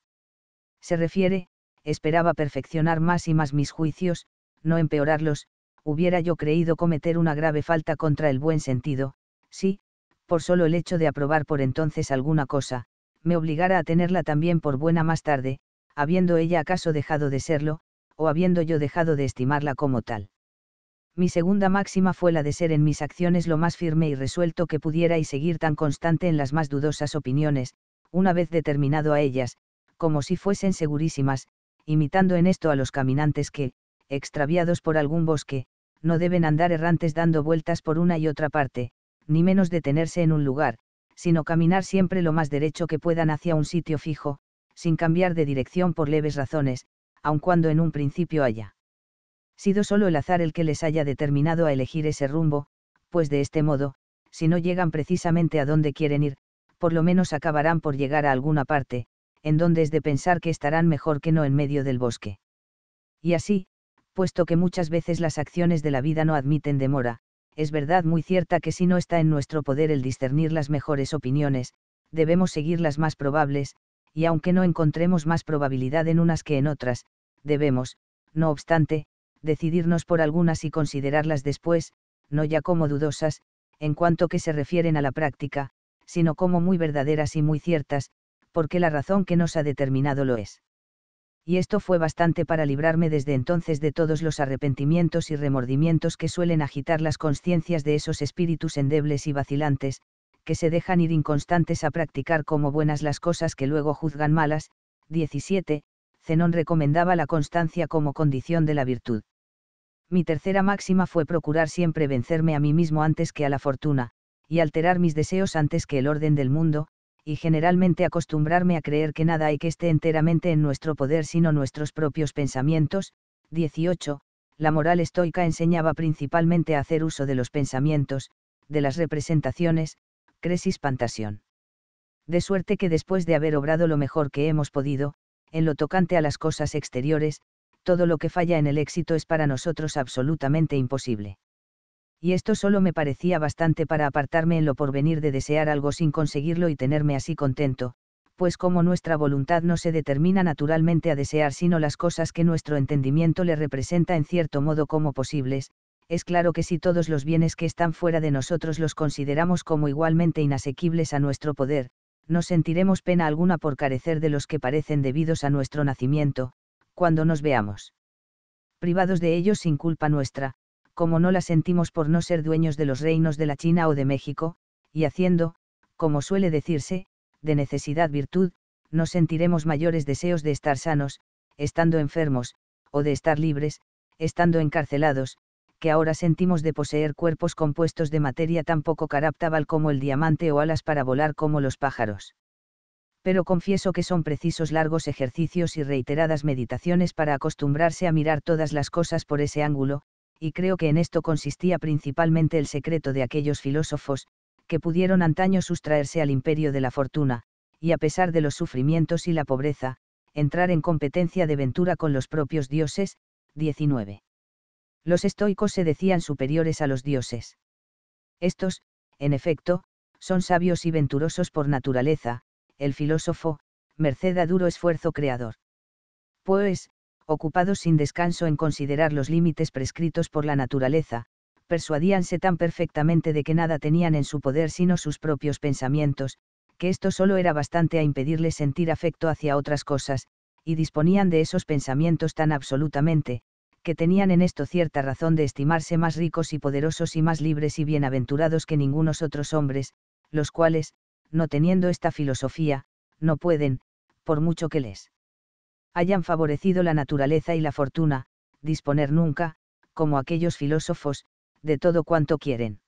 se refiere, esperaba perfeccionar más y más mis juicios, no empeorarlos, hubiera yo creído cometer una grave falta contra el buen sentido, sí, por solo el hecho de aprobar por entonces alguna cosa, me obligara a tenerla también por buena más tarde, habiendo ella acaso dejado de serlo, o habiendo yo dejado de estimarla como tal. Mi segunda máxima fue la de ser en mis acciones lo más firme y resuelto que pudiera y seguir tan constante en las más dudosas opiniones, una vez determinado a ellas, como si fuesen segurísimas, imitando en esto a los caminantes que, extraviados por algún bosque, no deben andar errantes dando vueltas por una y otra parte, ni menos detenerse en un lugar, sino caminar siempre lo más derecho que puedan hacia un sitio fijo, sin cambiar de dirección por leves razones, aun cuando en un principio haya sido solo el azar el que les haya determinado a elegir ese rumbo, pues de este modo, si no llegan precisamente a donde quieren ir, por lo menos acabarán por llegar a alguna parte, en donde es de pensar que estarán mejor que no en medio del bosque. Y así, puesto que muchas veces las acciones de la vida no admiten demora, es verdad muy cierta que si no está en nuestro poder el discernir las mejores opiniones, debemos seguir las más probables, y aunque no encontremos más probabilidad en unas que en otras, debemos, no obstante, decidirnos por algunas y considerarlas después, no ya como dudosas, en cuanto que se refieren a la práctica, sino como muy verdaderas y muy ciertas, porque la razón que nos ha determinado lo es y esto fue bastante para librarme desde entonces de todos los arrepentimientos y remordimientos que suelen agitar las conciencias de esos espíritus endebles y vacilantes, que se dejan ir inconstantes a practicar como buenas las cosas que luego juzgan malas. 17. Zenón recomendaba la constancia como condición de la virtud. Mi tercera máxima fue procurar siempre vencerme a mí mismo antes que a la fortuna, y alterar mis deseos antes que el orden del mundo, y generalmente acostumbrarme a creer que nada hay que esté enteramente en nuestro poder sino nuestros propios pensamientos. 18. La moral estoica enseñaba principalmente a hacer uso de los pensamientos, de las representaciones, cresis pantasión. De suerte que después de haber obrado lo mejor que hemos podido, en lo tocante a las cosas exteriores, todo lo que falla en el éxito es para nosotros absolutamente imposible y esto solo me parecía bastante para apartarme en lo porvenir de desear algo sin conseguirlo y tenerme así contento, pues como nuestra voluntad no se determina naturalmente a desear sino las cosas que nuestro entendimiento le representa en cierto modo como posibles, es claro que si todos los bienes que están fuera de nosotros los consideramos como igualmente inasequibles a nuestro poder, no sentiremos pena alguna por carecer de los que parecen debidos a nuestro nacimiento, cuando nos veamos privados de ellos sin culpa nuestra, como no la sentimos por no ser dueños de los reinos de la China o de México, y haciendo, como suele decirse, de necesidad virtud, no sentiremos mayores deseos de estar sanos, estando enfermos, o de estar libres, estando encarcelados, que ahora sentimos de poseer cuerpos compuestos de materia tan poco caraptable como el diamante o alas para volar como los pájaros. Pero confieso que son precisos largos ejercicios y reiteradas meditaciones para acostumbrarse a mirar todas las cosas por ese ángulo, y creo que en esto consistía principalmente el secreto de aquellos filósofos, que pudieron antaño sustraerse al imperio de la fortuna, y a pesar de los sufrimientos y la pobreza, entrar en competencia de ventura con los propios dioses, 19. Los estoicos se decían superiores a los dioses. Estos, en efecto, son sabios y venturosos por naturaleza, el filósofo, merced a duro esfuerzo creador. Pues, ocupados sin descanso en considerar los límites prescritos por la naturaleza, persuadíanse tan perfectamente de que nada tenían en su poder sino sus propios pensamientos, que esto solo era bastante a impedirles sentir afecto hacia otras cosas, y disponían de esos pensamientos tan absolutamente, que tenían en esto cierta razón de estimarse más ricos y poderosos y más libres y bienaventurados que ningunos otros hombres, los cuales, no teniendo esta filosofía, no pueden, por mucho que les hayan favorecido la naturaleza y la fortuna, disponer nunca, como aquellos filósofos, de todo cuanto quieren.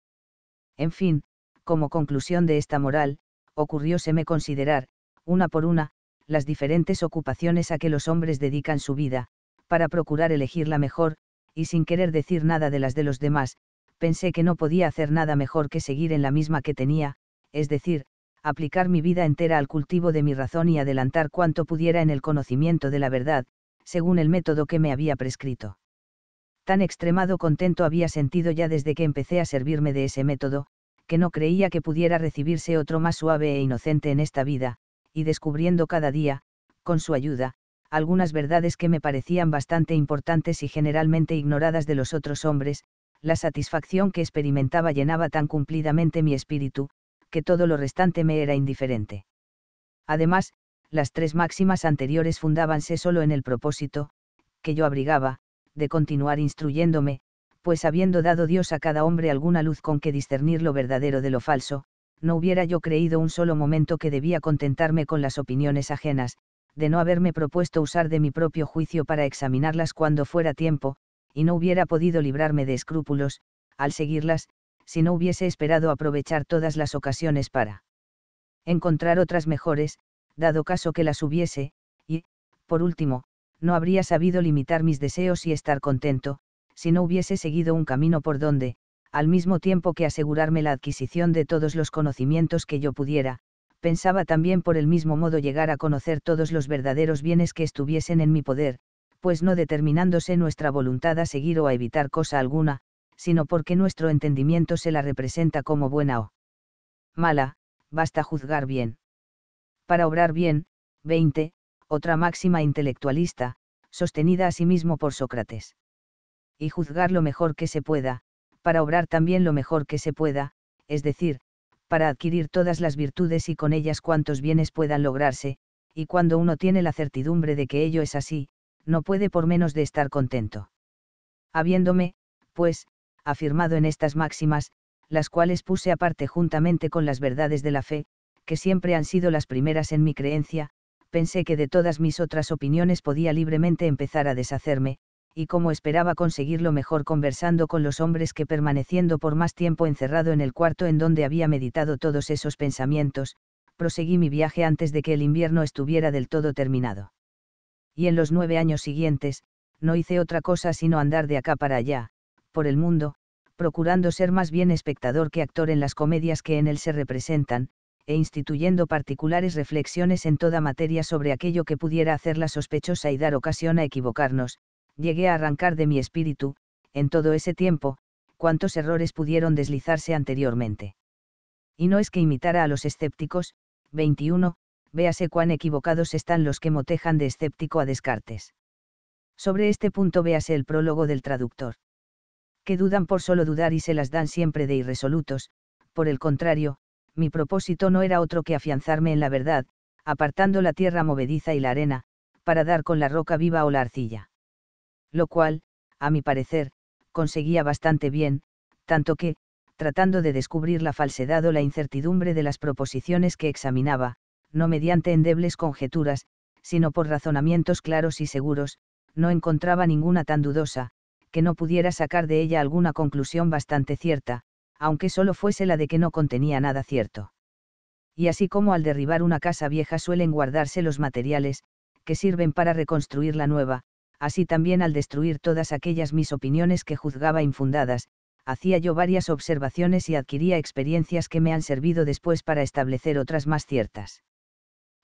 En fin, como conclusión de esta moral, ocurrióseme considerar, una por una, las diferentes ocupaciones a que los hombres dedican su vida, para procurar elegir la mejor, y sin querer decir nada de las de los demás, pensé que no podía hacer nada mejor que seguir en la misma que tenía, es decir, aplicar mi vida entera al cultivo de mi razón y adelantar cuanto pudiera en el conocimiento de la verdad, según el método que me había prescrito. Tan extremado contento había sentido ya desde que empecé a servirme de ese método, que no creía que pudiera recibirse otro más suave e inocente en esta vida, y descubriendo cada día, con su ayuda, algunas verdades que me parecían bastante importantes y generalmente ignoradas de los otros hombres, la satisfacción que experimentaba llenaba tan cumplidamente mi espíritu, que todo lo restante me era indiferente. Además, las tres máximas anteriores fundábanse solo en el propósito, que yo abrigaba, de continuar instruyéndome, pues habiendo dado Dios a cada hombre alguna luz con que discernir lo verdadero de lo falso, no hubiera yo creído un solo momento que debía contentarme con las opiniones ajenas, de no haberme propuesto usar de mi propio juicio para examinarlas cuando fuera tiempo, y no hubiera podido librarme de escrúpulos, al seguirlas, si no hubiese esperado aprovechar todas las ocasiones para encontrar otras mejores, dado caso que las hubiese, y, por último, no habría sabido limitar mis deseos y estar contento, si no hubiese seguido un camino por donde, al mismo tiempo que asegurarme la adquisición de todos los conocimientos que yo pudiera, pensaba también por el mismo modo llegar a conocer todos los verdaderos bienes que estuviesen en mi poder, pues no determinándose nuestra voluntad a seguir o a evitar cosa alguna, sino porque nuestro entendimiento se la representa como buena o mala, basta juzgar bien. Para obrar bien, 20, otra máxima intelectualista, sostenida asimismo por Sócrates. Y juzgar lo mejor que se pueda, para obrar también lo mejor que se pueda, es decir, para adquirir todas las virtudes y con ellas cuantos bienes puedan lograrse, y cuando uno tiene la certidumbre de que ello es así, no puede por menos de estar contento. Habiéndome, pues, afirmado en estas máximas, las cuales puse aparte juntamente con las verdades de la fe, que siempre han sido las primeras en mi creencia, pensé que de todas mis otras opiniones podía libremente empezar a deshacerme, y como esperaba conseguirlo mejor conversando con los hombres que permaneciendo por más tiempo encerrado en el cuarto en donde había meditado todos esos pensamientos, proseguí mi viaje antes de que el invierno estuviera del todo terminado. Y en los nueve años siguientes, no hice otra cosa sino andar de acá para allá, por el mundo, procurando ser más bien espectador que actor en las comedias que en él se representan, e instituyendo particulares reflexiones en toda materia sobre aquello que pudiera hacerla sospechosa y dar ocasión a equivocarnos, llegué a arrancar de mi espíritu, en todo ese tiempo, cuántos errores pudieron deslizarse anteriormente. Y no es que imitara a los escépticos, 21, véase cuán equivocados están los que motejan de escéptico a Descartes. Sobre este punto véase el prólogo del traductor que dudan por solo dudar y se las dan siempre de irresolutos, por el contrario, mi propósito no era otro que afianzarme en la verdad, apartando la tierra movediza y la arena, para dar con la roca viva o la arcilla. Lo cual, a mi parecer, conseguía bastante bien, tanto que, tratando de descubrir la falsedad o la incertidumbre de las proposiciones que examinaba, no mediante endebles conjeturas, sino por razonamientos claros y seguros, no encontraba ninguna tan dudosa, que no pudiera sacar de ella alguna conclusión bastante cierta, aunque solo fuese la de que no contenía nada cierto. Y así como al derribar una casa vieja suelen guardarse los materiales, que sirven para reconstruir la nueva, así también al destruir todas aquellas mis opiniones que juzgaba infundadas, hacía yo varias observaciones y adquiría experiencias que me han servido después para establecer otras más ciertas.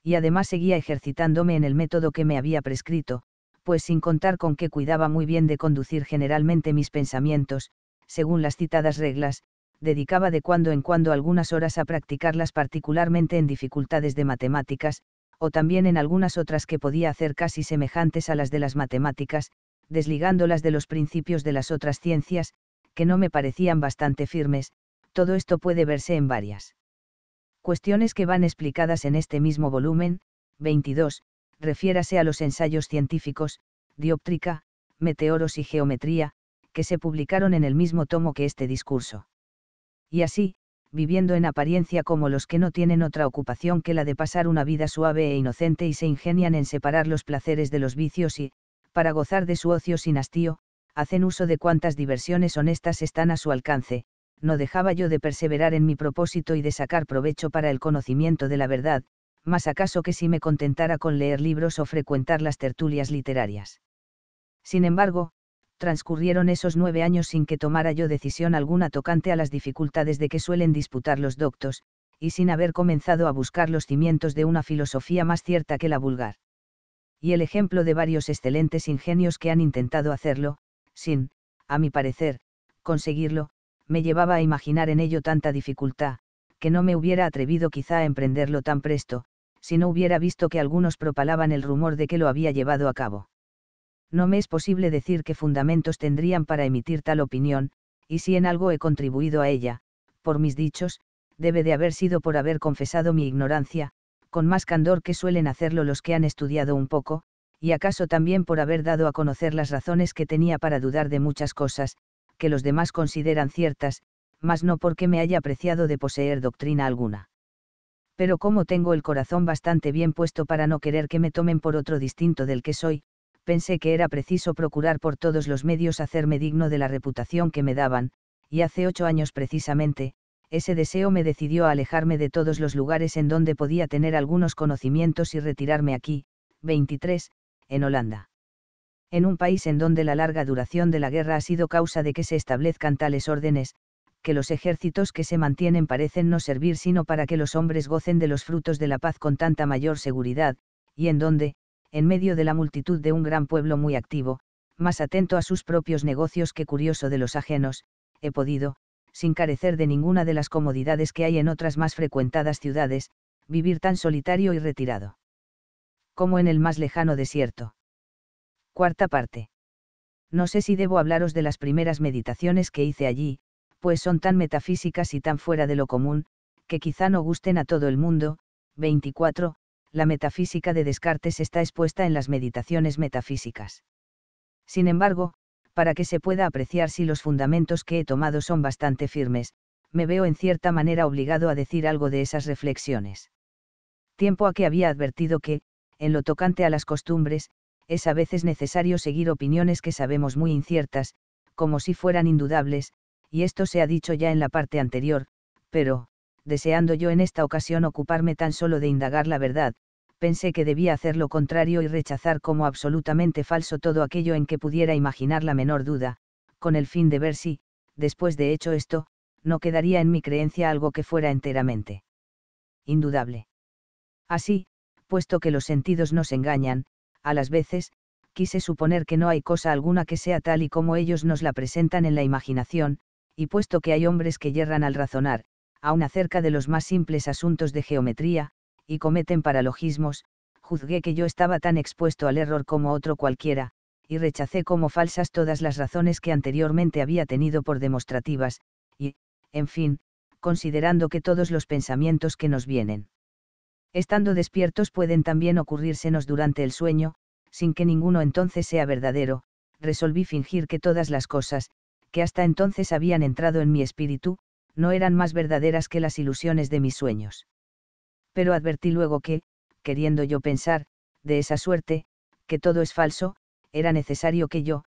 Y además seguía ejercitándome en el método que me había prescrito, pues sin contar con que cuidaba muy bien de conducir generalmente mis pensamientos, según las citadas reglas, dedicaba de cuando en cuando algunas horas a practicarlas particularmente en dificultades de matemáticas, o también en algunas otras que podía hacer casi semejantes a las de las matemáticas, desligándolas de los principios de las otras ciencias, que no me parecían bastante firmes, todo esto puede verse en varias cuestiones que van explicadas en este mismo volumen, 22, refiérase a los ensayos científicos, dióptrica, meteoros y geometría, que se publicaron en el mismo tomo que este discurso. Y así, viviendo en apariencia como los que no tienen otra ocupación que la de pasar una vida suave e inocente y se ingenian en separar los placeres de los vicios y, para gozar de su ocio sin hastío, hacen uso de cuantas diversiones honestas están a su alcance, no dejaba yo de perseverar en mi propósito y de sacar provecho para el conocimiento de la verdad, más acaso que si me contentara con leer libros o frecuentar las tertulias literarias. Sin embargo, transcurrieron esos nueve años sin que tomara yo decisión alguna tocante a las dificultades de que suelen disputar los doctos, y sin haber comenzado a buscar los cimientos de una filosofía más cierta que la vulgar. Y el ejemplo de varios excelentes ingenios que han intentado hacerlo, sin, a mi parecer, conseguirlo, me llevaba a imaginar en ello tanta dificultad, que no me hubiera atrevido quizá a emprenderlo tan presto, si no hubiera visto que algunos propalaban el rumor de que lo había llevado a cabo. No me es posible decir qué fundamentos tendrían para emitir tal opinión, y si en algo he contribuido a ella, por mis dichos, debe de haber sido por haber confesado mi ignorancia, con más candor que suelen hacerlo los que han estudiado un poco, y acaso también por haber dado a conocer las razones que tenía para dudar de muchas cosas, que los demás consideran ciertas, mas no porque me haya apreciado de poseer doctrina alguna pero como tengo el corazón bastante bien puesto para no querer que me tomen por otro distinto del que soy, pensé que era preciso procurar por todos los medios hacerme digno de la reputación que me daban, y hace ocho años precisamente, ese deseo me decidió a alejarme de todos los lugares en donde podía tener algunos conocimientos y retirarme aquí, 23, en Holanda. En un país en donde la larga duración de la guerra ha sido causa de que se establezcan tales órdenes, que los ejércitos que se mantienen parecen no servir sino para que los hombres gocen de los frutos de la paz con tanta mayor seguridad, y en donde, en medio de la multitud de un gran pueblo muy activo, más atento a sus propios negocios que curioso de los ajenos, he podido, sin carecer de ninguna de las comodidades que hay en otras más frecuentadas ciudades, vivir tan solitario y retirado. Como en el más lejano desierto. Cuarta parte. No sé si debo hablaros de las primeras meditaciones que hice allí, pues son tan metafísicas y tan fuera de lo común, que quizá no gusten a todo el mundo. 24. La metafísica de Descartes está expuesta en las meditaciones metafísicas. Sin embargo, para que se pueda apreciar si los fundamentos que he tomado son bastante firmes, me veo en cierta manera obligado a decir algo de esas reflexiones. Tiempo a que había advertido que, en lo tocante a las costumbres, es a veces necesario seguir opiniones que sabemos muy inciertas, como si fueran indudables, y esto se ha dicho ya en la parte anterior, pero, deseando yo en esta ocasión ocuparme tan solo de indagar la verdad, pensé que debía hacer lo contrario y rechazar como absolutamente falso todo aquello en que pudiera imaginar la menor duda, con el fin de ver si, después de hecho esto, no quedaría en mi creencia algo que fuera enteramente indudable. Así, puesto que los sentidos nos engañan, a las veces, quise suponer que no hay cosa alguna que sea tal y como ellos nos la presentan en la imaginación, y puesto que hay hombres que yerran al razonar, aun acerca de los más simples asuntos de geometría, y cometen paralogismos, juzgué que yo estaba tan expuesto al error como otro cualquiera, y rechacé como falsas todas las razones que anteriormente había tenido por demostrativas, y, en fin, considerando que todos los pensamientos que nos vienen. Estando despiertos pueden también ocurrírsenos durante el sueño, sin que ninguno entonces sea verdadero, resolví fingir que todas las cosas, que hasta entonces habían entrado en mi espíritu, no eran más verdaderas que las ilusiones de mis sueños. Pero advertí luego que, queriendo yo pensar, de esa suerte, que todo es falso, era necesario que yo,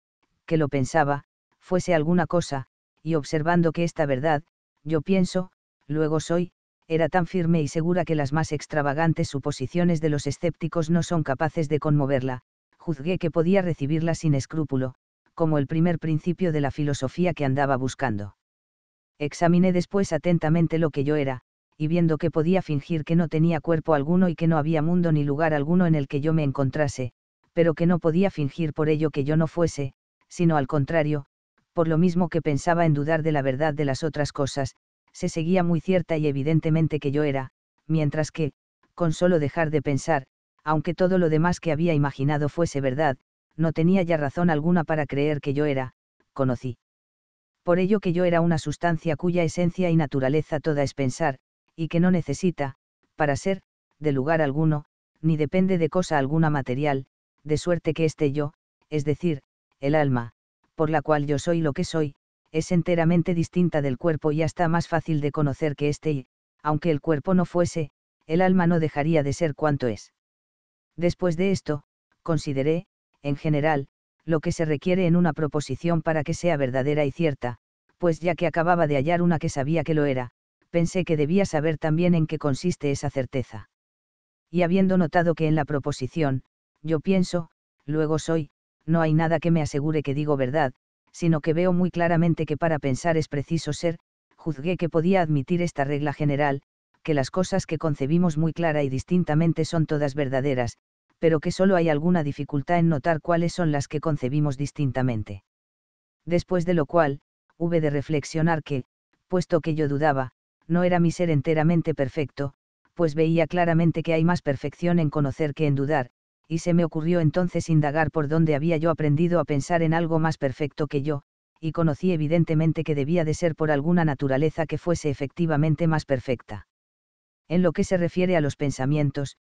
que lo pensaba, fuese alguna cosa, y observando que esta verdad, yo pienso, luego soy, era tan firme y segura que las más extravagantes suposiciones de los escépticos no son capaces de conmoverla, juzgué que podía recibirla sin escrúpulo, como el primer principio de la filosofía que andaba buscando. Examiné después atentamente lo que yo era, y viendo que podía fingir que no tenía cuerpo alguno y que no había mundo ni lugar alguno en el que yo me encontrase, pero que no podía fingir por ello que yo no fuese, sino al contrario, por lo mismo que pensaba en dudar de la verdad de las otras cosas, se seguía muy cierta y evidentemente que yo era, mientras que, con solo dejar de pensar, aunque todo lo demás que había imaginado fuese verdad, no tenía ya razón alguna para creer que yo era, conocí. Por ello que yo era una sustancia cuya esencia y naturaleza toda es pensar, y que no necesita, para ser, de lugar alguno, ni depende de cosa alguna material, de suerte que este yo, es decir, el alma, por la cual yo soy lo que soy, es enteramente distinta del cuerpo y hasta más fácil de conocer que este y, aunque el cuerpo no fuese, el alma no dejaría de ser cuanto es. Después de esto, consideré, en general, lo que se requiere en una proposición para que sea verdadera y cierta, pues ya que acababa de hallar una que sabía que lo era, pensé que debía saber también en qué consiste esa certeza. Y habiendo notado que en la proposición, yo pienso, luego soy, no hay nada que me asegure que digo verdad, sino que veo muy claramente que para pensar es preciso ser, juzgué que podía admitir esta regla general, que las cosas que concebimos muy clara y distintamente son todas verdaderas, pero que solo hay alguna dificultad en notar cuáles son las que concebimos distintamente. Después de lo cual, hube de reflexionar que, puesto que yo dudaba, no era mi ser enteramente perfecto, pues veía claramente que hay más perfección en conocer que en dudar, y se me ocurrió entonces indagar por dónde había yo aprendido a pensar en algo más perfecto que yo, y conocí evidentemente que debía de ser por alguna naturaleza que fuese efectivamente más perfecta. En lo que se refiere a los pensamientos,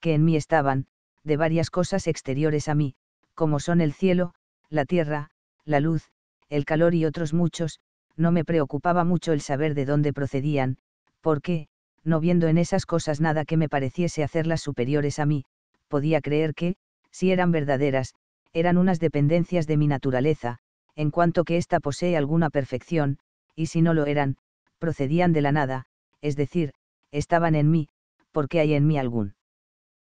que en mí estaban, de varias cosas exteriores a mí, como son el cielo, la tierra, la luz, el calor y otros muchos, no me preocupaba mucho el saber de dónde procedían, porque, no viendo en esas cosas nada que me pareciese hacerlas superiores a mí, podía creer que, si eran verdaderas, eran unas dependencias de mi naturaleza, en cuanto que ésta posee alguna perfección, y si no lo eran, procedían de la nada, es decir, estaban en mí, porque hay en mí algún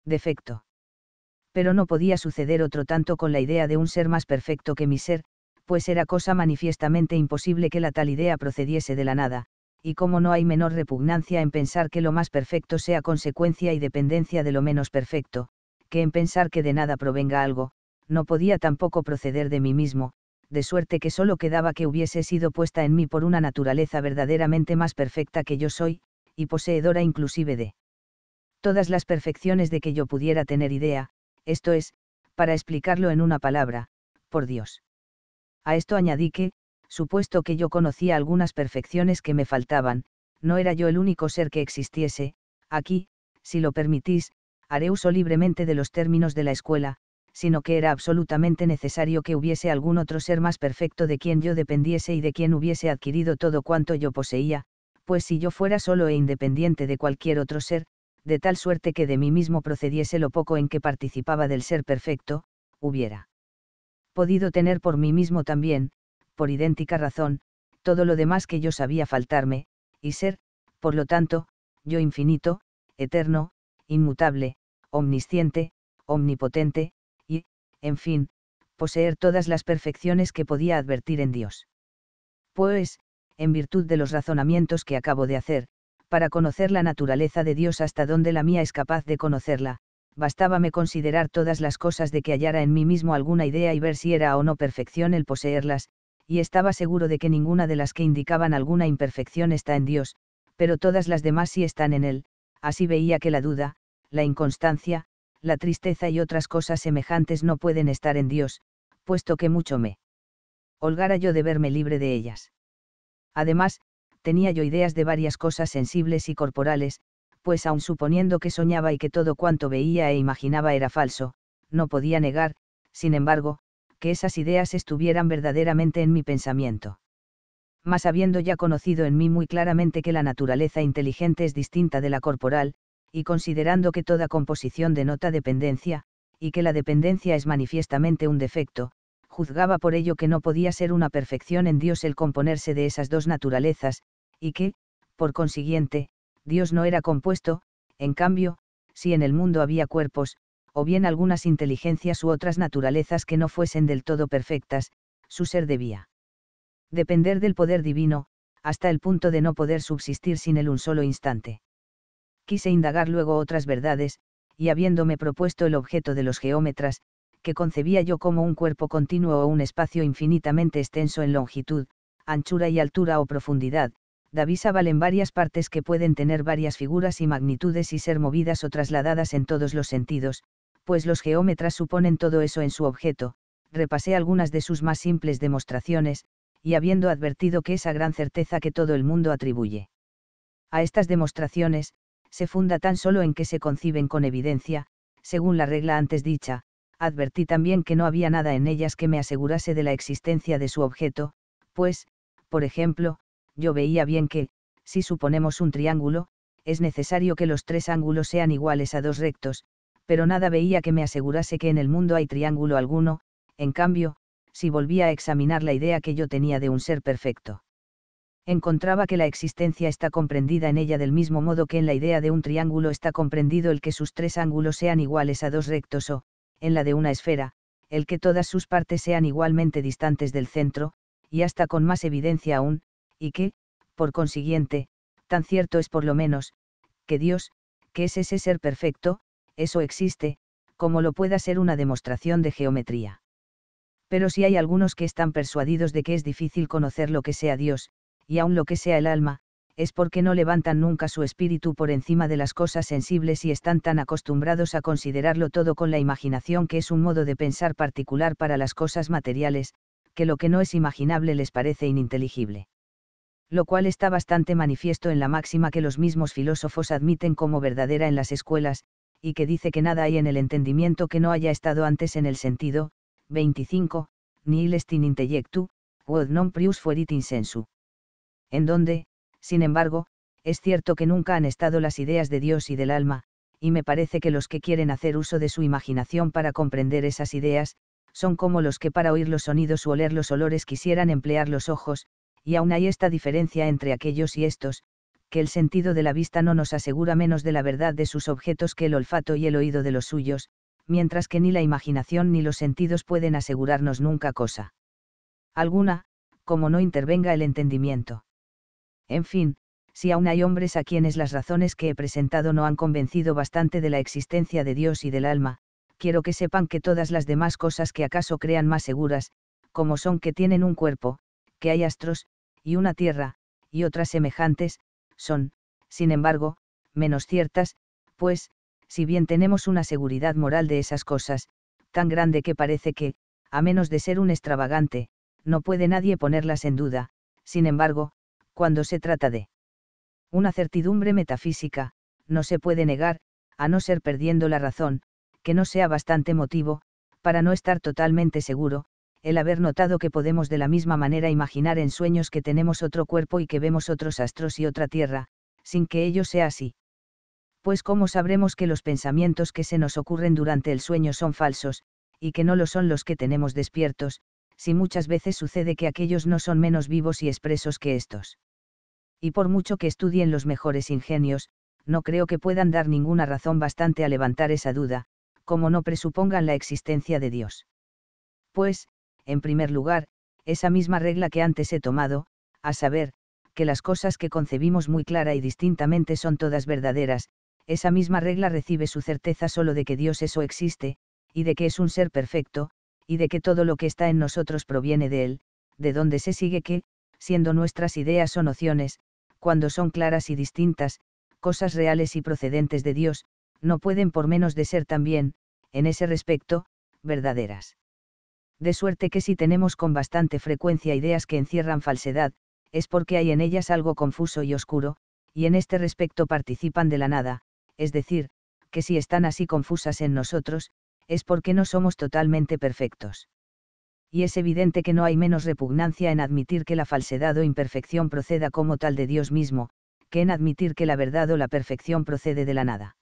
defecto pero no podía suceder otro tanto con la idea de un ser más perfecto que mi ser, pues era cosa manifiestamente imposible que la tal idea procediese de la nada, y como no hay menor repugnancia en pensar que lo más perfecto sea consecuencia y dependencia de lo menos perfecto, que en pensar que de nada provenga algo, no podía tampoco proceder de mí mismo, de suerte que solo quedaba que hubiese sido puesta en mí por una naturaleza verdaderamente más perfecta que yo soy, y poseedora inclusive de todas las perfecciones de que yo pudiera tener idea, esto es, para explicarlo en una palabra, por Dios. A esto añadí que, supuesto que yo conocía algunas perfecciones que me faltaban, no era yo el único ser que existiese, aquí, si lo permitís, haré uso libremente de los términos de la escuela, sino que era absolutamente necesario que hubiese algún otro ser más perfecto de quien yo dependiese y de quien hubiese adquirido todo cuanto yo poseía, pues si yo fuera solo e independiente de cualquier otro ser, de tal suerte que de mí mismo procediese lo poco en que participaba del ser perfecto, hubiera podido tener por mí mismo también, por idéntica razón, todo lo demás que yo sabía faltarme, y ser, por lo tanto, yo infinito, eterno, inmutable, omnisciente, omnipotente, y, en fin, poseer todas las perfecciones que podía advertir en Dios. Pues, en virtud de los razonamientos que acabo de hacer, para conocer la naturaleza de Dios hasta donde la mía es capaz de conocerla, bastábame considerar todas las cosas de que hallara en mí mismo alguna idea y ver si era o no perfección el poseerlas, y estaba seguro de que ninguna de las que indicaban alguna imperfección está en Dios, pero todas las demás sí están en Él, así veía que la duda, la inconstancia, la tristeza y otras cosas semejantes no pueden estar en Dios, puesto que mucho me holgara yo de verme libre de ellas. Además, tenía yo ideas de varias cosas sensibles y corporales, pues aun suponiendo que soñaba y que todo cuanto veía e imaginaba era falso, no podía negar, sin embargo, que esas ideas estuvieran verdaderamente en mi pensamiento. Mas habiendo ya conocido en mí muy claramente que la naturaleza inteligente es distinta de la corporal, y considerando que toda composición denota dependencia, y que la dependencia es manifiestamente un defecto, juzgaba por ello que no podía ser una perfección en Dios el componerse de esas dos naturalezas, y que, por consiguiente, Dios no era compuesto, en cambio, si en el mundo había cuerpos, o bien algunas inteligencias u otras naturalezas que no fuesen del todo perfectas, su ser debía depender del poder divino, hasta el punto de no poder subsistir sin él un solo instante. Quise indagar luego otras verdades, y habiéndome propuesto el objeto de los geómetras, que concebía yo como un cuerpo continuo o un espacio infinitamente extenso en longitud, anchura y altura o profundidad, Davisa valen varias partes que pueden tener varias figuras y magnitudes y ser movidas o trasladadas en todos los sentidos, pues los geómetras suponen todo eso en su objeto. Repasé algunas de sus más simples demostraciones, y habiendo advertido que esa gran certeza que todo el mundo atribuye a estas demostraciones, se funda tan solo en que se conciben con evidencia, según la regla antes dicha, advertí también que no había nada en ellas que me asegurase de la existencia de su objeto, pues, por ejemplo, yo veía bien que, si suponemos un triángulo, es necesario que los tres ángulos sean iguales a dos rectos, pero nada veía que me asegurase que en el mundo hay triángulo alguno, en cambio, si volvía a examinar la idea que yo tenía de un ser perfecto. Encontraba que la existencia está comprendida en ella del mismo modo que en la idea de un triángulo está comprendido el que sus tres ángulos sean iguales a dos rectos o, en la de una esfera, el que todas sus partes sean igualmente distantes del centro, y hasta con más evidencia aún, y que, por consiguiente, tan cierto es por lo menos, que Dios, que es ese ser perfecto, eso existe, como lo pueda ser una demostración de geometría. Pero si hay algunos que están persuadidos de que es difícil conocer lo que sea Dios, y aun lo que sea el alma, es porque no levantan nunca su espíritu por encima de las cosas sensibles y están tan acostumbrados a considerarlo todo con la imaginación que es un modo de pensar particular para las cosas materiales, que lo que no es imaginable les parece ininteligible lo cual está bastante manifiesto en la máxima que los mismos filósofos admiten como verdadera en las escuelas, y que dice que nada hay en el entendimiento que no haya estado antes en el sentido, 25, ni est in intellectu, quod non prius fuerit in sensu. En donde, sin embargo, es cierto que nunca han estado las ideas de Dios y del alma, y me parece que los que quieren hacer uso de su imaginación para comprender esas ideas, son como los que para oír los sonidos o oler los olores quisieran emplear los ojos, y aún hay esta diferencia entre aquellos y estos, que el sentido de la vista no nos asegura menos de la verdad de sus objetos que el olfato y el oído de los suyos, mientras que ni la imaginación ni los sentidos pueden asegurarnos nunca cosa alguna, como no intervenga el entendimiento. En fin, si aún hay hombres a quienes las razones que he presentado no han convencido bastante de la existencia de Dios y del alma, quiero que sepan que todas las demás cosas que acaso crean más seguras, como son que tienen un cuerpo, que hay astros, y una tierra, y otras semejantes, son, sin embargo, menos ciertas, pues, si bien tenemos una seguridad moral de esas cosas, tan grande que parece que, a menos de ser un extravagante, no puede nadie ponerlas en duda, sin embargo, cuando se trata de una certidumbre metafísica, no se puede negar, a no ser perdiendo la razón, que no sea bastante motivo, para no estar totalmente seguro, el haber notado que podemos de la misma manera imaginar en sueños que tenemos otro cuerpo y que vemos otros astros y otra tierra, sin que ello sea así. Pues cómo sabremos que los pensamientos que se nos ocurren durante el sueño son falsos, y que no lo son los que tenemos despiertos, si muchas veces sucede que aquellos no son menos vivos y expresos que estos. Y por mucho que estudien los mejores ingenios, no creo que puedan dar ninguna razón bastante a levantar esa duda, como no presupongan la existencia de Dios. Pues, en primer lugar, esa misma regla que antes he tomado, a saber, que las cosas que concebimos muy clara y distintamente son todas verdaderas, esa misma regla recibe su certeza solo de que Dios eso existe, y de que es un ser perfecto, y de que todo lo que está en nosotros proviene de Él, de donde se sigue que, siendo nuestras ideas o nociones, cuando son claras y distintas, cosas reales y procedentes de Dios, no pueden por menos de ser también, en ese respecto, verdaderas de suerte que si tenemos con bastante frecuencia ideas que encierran falsedad, es porque hay en ellas algo confuso y oscuro, y en este respecto participan de la nada, es decir, que si están así confusas en nosotros, es porque no somos totalmente perfectos. Y es evidente que no hay menos repugnancia en admitir que la falsedad o imperfección proceda como tal de Dios mismo, que en admitir que la verdad o la perfección procede de la nada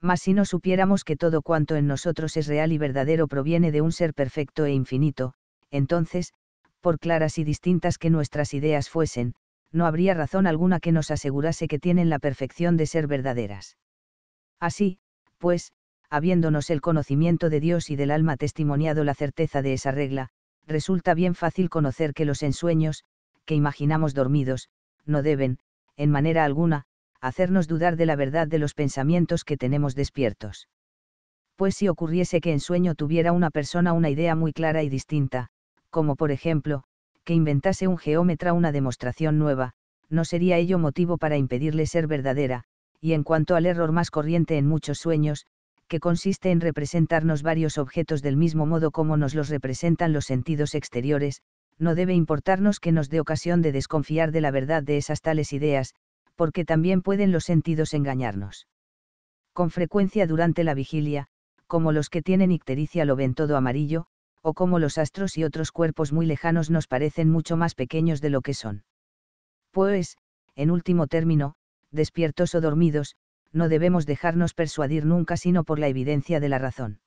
mas si no supiéramos que todo cuanto en nosotros es real y verdadero proviene de un ser perfecto e infinito, entonces, por claras y distintas que nuestras ideas fuesen, no habría razón alguna que nos asegurase que tienen la perfección de ser verdaderas. Así, pues, habiéndonos el conocimiento de Dios y del alma testimoniado la certeza de esa regla, resulta bien fácil conocer que los ensueños, que imaginamos dormidos, no deben, en manera alguna, hacernos dudar de la verdad de los pensamientos que tenemos despiertos. Pues si ocurriese que en sueño tuviera una persona una idea muy clara y distinta, como por ejemplo, que inventase un geómetra una demostración nueva, no sería ello motivo para impedirle ser verdadera, y en cuanto al error más corriente en muchos sueños, que consiste en representarnos varios objetos del mismo modo como nos los representan los sentidos exteriores, no debe importarnos que nos dé ocasión de desconfiar de la verdad de esas tales ideas, porque también pueden los sentidos engañarnos. Con frecuencia durante la vigilia, como los que tienen ictericia lo ven todo amarillo, o como los astros y otros cuerpos muy lejanos nos parecen mucho más pequeños de lo que son. Pues, en último término, despiertos o dormidos, no debemos dejarnos persuadir nunca sino por la evidencia de la razón.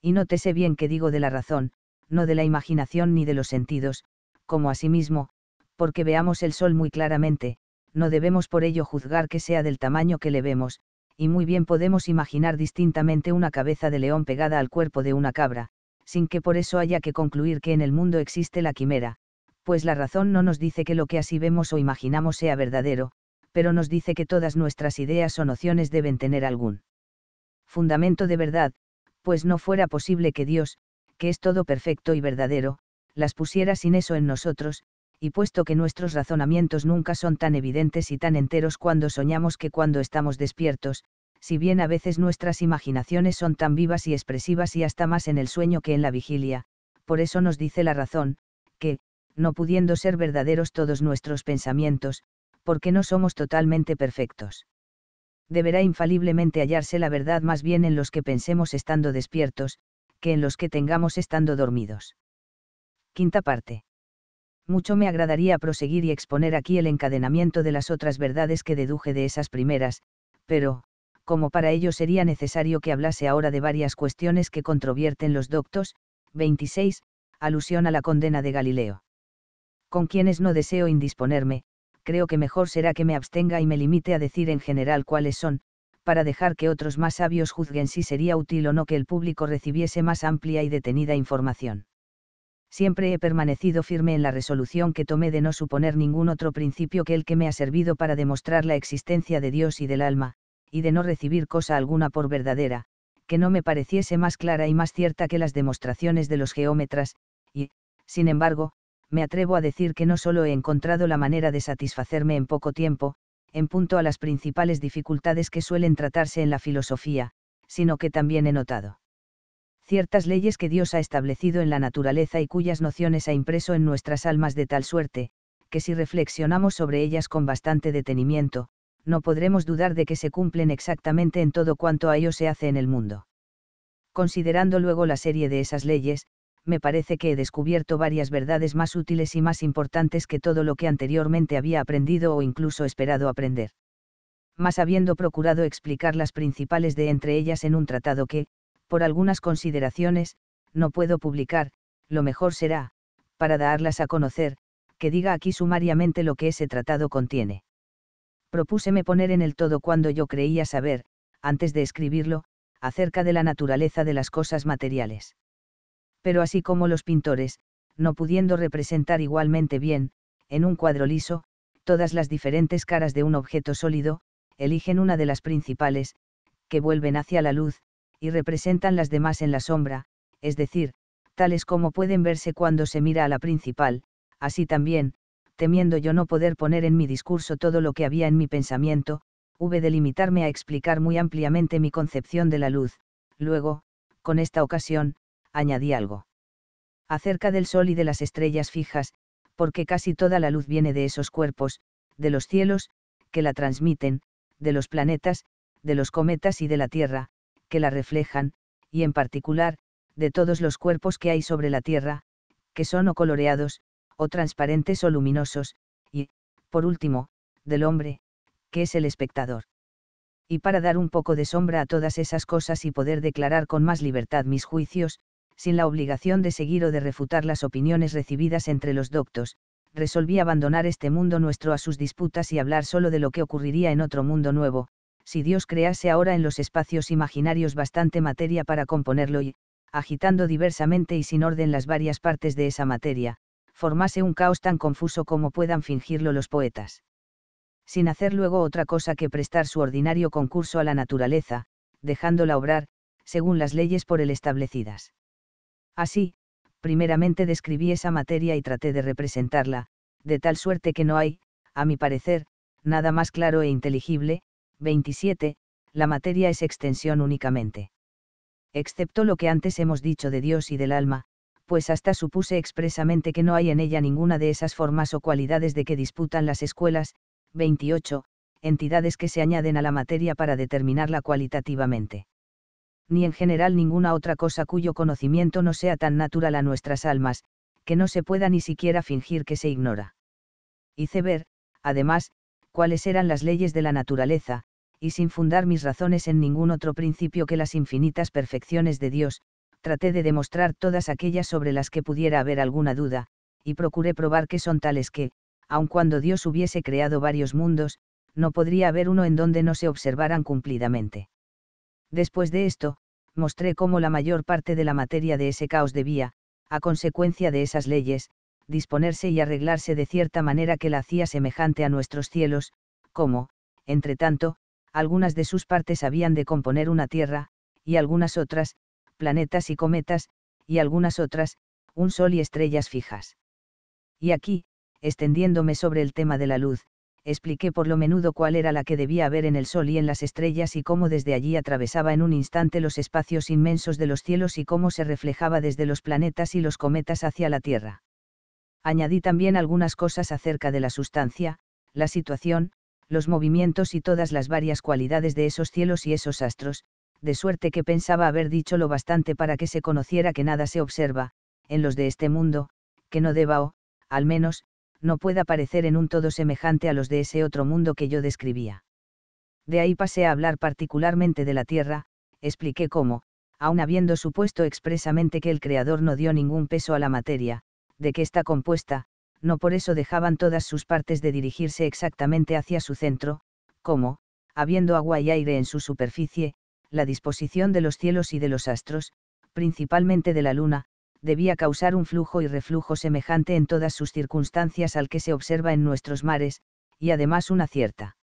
Y nótese bien que digo de la razón, no de la imaginación ni de los sentidos, como asimismo, porque veamos el sol muy claramente, no debemos por ello juzgar que sea del tamaño que le vemos, y muy bien podemos imaginar distintamente una cabeza de león pegada al cuerpo de una cabra, sin que por eso haya que concluir que en el mundo existe la quimera, pues la razón no nos dice que lo que así vemos o imaginamos sea verdadero, pero nos dice que todas nuestras ideas o nociones deben tener algún fundamento de verdad, pues no fuera posible que Dios, que es todo perfecto y verdadero, las pusiera sin eso en nosotros, y puesto que nuestros razonamientos nunca son tan evidentes y tan enteros cuando soñamos que cuando estamos despiertos, si bien a veces nuestras imaginaciones son tan vivas y expresivas y hasta más en el sueño que en la vigilia, por eso nos dice la razón, que, no pudiendo ser verdaderos todos nuestros pensamientos, porque no somos totalmente perfectos. Deberá infaliblemente hallarse la verdad más bien en los que pensemos estando despiertos, que en los que tengamos estando dormidos. Quinta parte mucho me agradaría proseguir y exponer aquí el encadenamiento de las otras verdades que deduje de esas primeras, pero, como para ello sería necesario que hablase ahora de varias cuestiones que controvierten los doctos, 26, alusión a la condena de Galileo. Con quienes no deseo indisponerme, creo que mejor será que me abstenga y me limite a decir en general cuáles son, para dejar que otros más sabios juzguen si sería útil o no que el público recibiese más amplia y detenida información siempre he permanecido firme en la resolución que tomé de no suponer ningún otro principio que el que me ha servido para demostrar la existencia de Dios y del alma, y de no recibir cosa alguna por verdadera, que no me pareciese más clara y más cierta que las demostraciones de los geómetras, y, sin embargo, me atrevo a decir que no solo he encontrado la manera de satisfacerme en poco tiempo, en punto a las principales dificultades que suelen tratarse en la filosofía, sino que también he notado ciertas leyes que Dios ha establecido en la naturaleza y cuyas nociones ha impreso en nuestras almas de tal suerte, que si reflexionamos sobre ellas con bastante detenimiento, no podremos dudar de que se cumplen exactamente en todo cuanto a ello se hace en el mundo. Considerando luego la serie de esas leyes, me parece que he descubierto varias verdades más útiles y más importantes que todo lo que anteriormente había aprendido o incluso esperado aprender. Mas habiendo procurado explicar las principales de entre ellas en un tratado que, por algunas consideraciones, no puedo publicar, lo mejor será, para darlas a conocer, que diga aquí sumariamente lo que ese tratado contiene. Propúseme poner en el todo cuando yo creía saber, antes de escribirlo, acerca de la naturaleza de las cosas materiales. Pero así como los pintores, no pudiendo representar igualmente bien, en un cuadro liso, todas las diferentes caras de un objeto sólido, eligen una de las principales, que vuelven hacia la luz, y representan las demás en la sombra, es decir, tales como pueden verse cuando se mira a la principal, así también, temiendo yo no poder poner en mi discurso todo lo que había en mi pensamiento, hube de limitarme a explicar muy ampliamente mi concepción de la luz, luego, con esta ocasión, añadí algo. Acerca del sol y de las estrellas fijas, porque casi toda la luz viene de esos cuerpos, de los cielos, que la transmiten, de los planetas, de los cometas y de la Tierra, que la reflejan, y en particular, de todos los cuerpos que hay sobre la Tierra, que son o coloreados, o transparentes o luminosos, y, por último, del hombre, que es el espectador. Y para dar un poco de sombra a todas esas cosas y poder declarar con más libertad mis juicios, sin la obligación de seguir o de refutar las opiniones recibidas entre los doctos, resolví abandonar este mundo nuestro a sus disputas y hablar solo de lo que ocurriría en otro mundo nuevo, si Dios crease ahora en los espacios imaginarios bastante materia para componerlo y, agitando diversamente y sin orden las varias partes de esa materia, formase un caos tan confuso como puedan fingirlo los poetas. Sin hacer luego otra cosa que prestar su ordinario concurso a la naturaleza, dejándola obrar, según las leyes por él establecidas. Así, primeramente describí esa materia y traté de representarla, de tal suerte que no hay, a mi parecer, nada más claro e inteligible, 27, la materia es extensión únicamente. Excepto lo que antes hemos dicho de Dios y del alma, pues hasta supuse expresamente que no hay en ella ninguna de esas formas o cualidades de que disputan las escuelas, 28, entidades que se añaden a la materia para determinarla cualitativamente. Ni en general ninguna otra cosa cuyo conocimiento no sea tan natural a nuestras almas, que no se pueda ni siquiera fingir que se ignora. Hice ver, además, cuáles eran las leyes de la naturaleza, y sin fundar mis razones en ningún otro principio que las infinitas perfecciones de Dios, traté de demostrar todas aquellas sobre las que pudiera haber alguna duda, y procuré probar que son tales que, aun cuando Dios hubiese creado varios mundos, no podría haber uno en donde no se observaran cumplidamente. Después de esto, mostré cómo la mayor parte de la materia de ese caos debía, a consecuencia de esas leyes, disponerse y arreglarse de cierta manera que la hacía semejante a nuestros cielos, como, entre tanto, algunas de sus partes habían de componer una tierra, y algunas otras, planetas y cometas, y algunas otras, un sol y estrellas fijas. Y aquí, extendiéndome sobre el tema de la luz, expliqué por lo menudo cuál era la que debía haber en el sol y en las estrellas y cómo desde allí atravesaba en un instante los espacios inmensos de los cielos y cómo se reflejaba desde los planetas y los cometas hacia la Tierra añadí también algunas cosas acerca de la sustancia, la situación, los movimientos y todas las varias cualidades de esos cielos y esos astros, de suerte que pensaba haber dicho lo bastante para que se conociera que nada se observa, en los de este mundo, que no deba o, al menos, no pueda parecer en un todo semejante a los de ese otro mundo que yo describía. De ahí pasé a hablar particularmente de la Tierra, expliqué cómo, aun habiendo supuesto expresamente que el Creador no dio ningún peso a la materia, de que está compuesta, no por eso dejaban todas sus partes de dirigirse exactamente hacia su centro, como, habiendo agua y aire en su superficie, la disposición de los cielos y de los astros, principalmente de la luna, debía causar un flujo y reflujo semejante en todas sus circunstancias al que se observa en nuestros mares, y además una cierta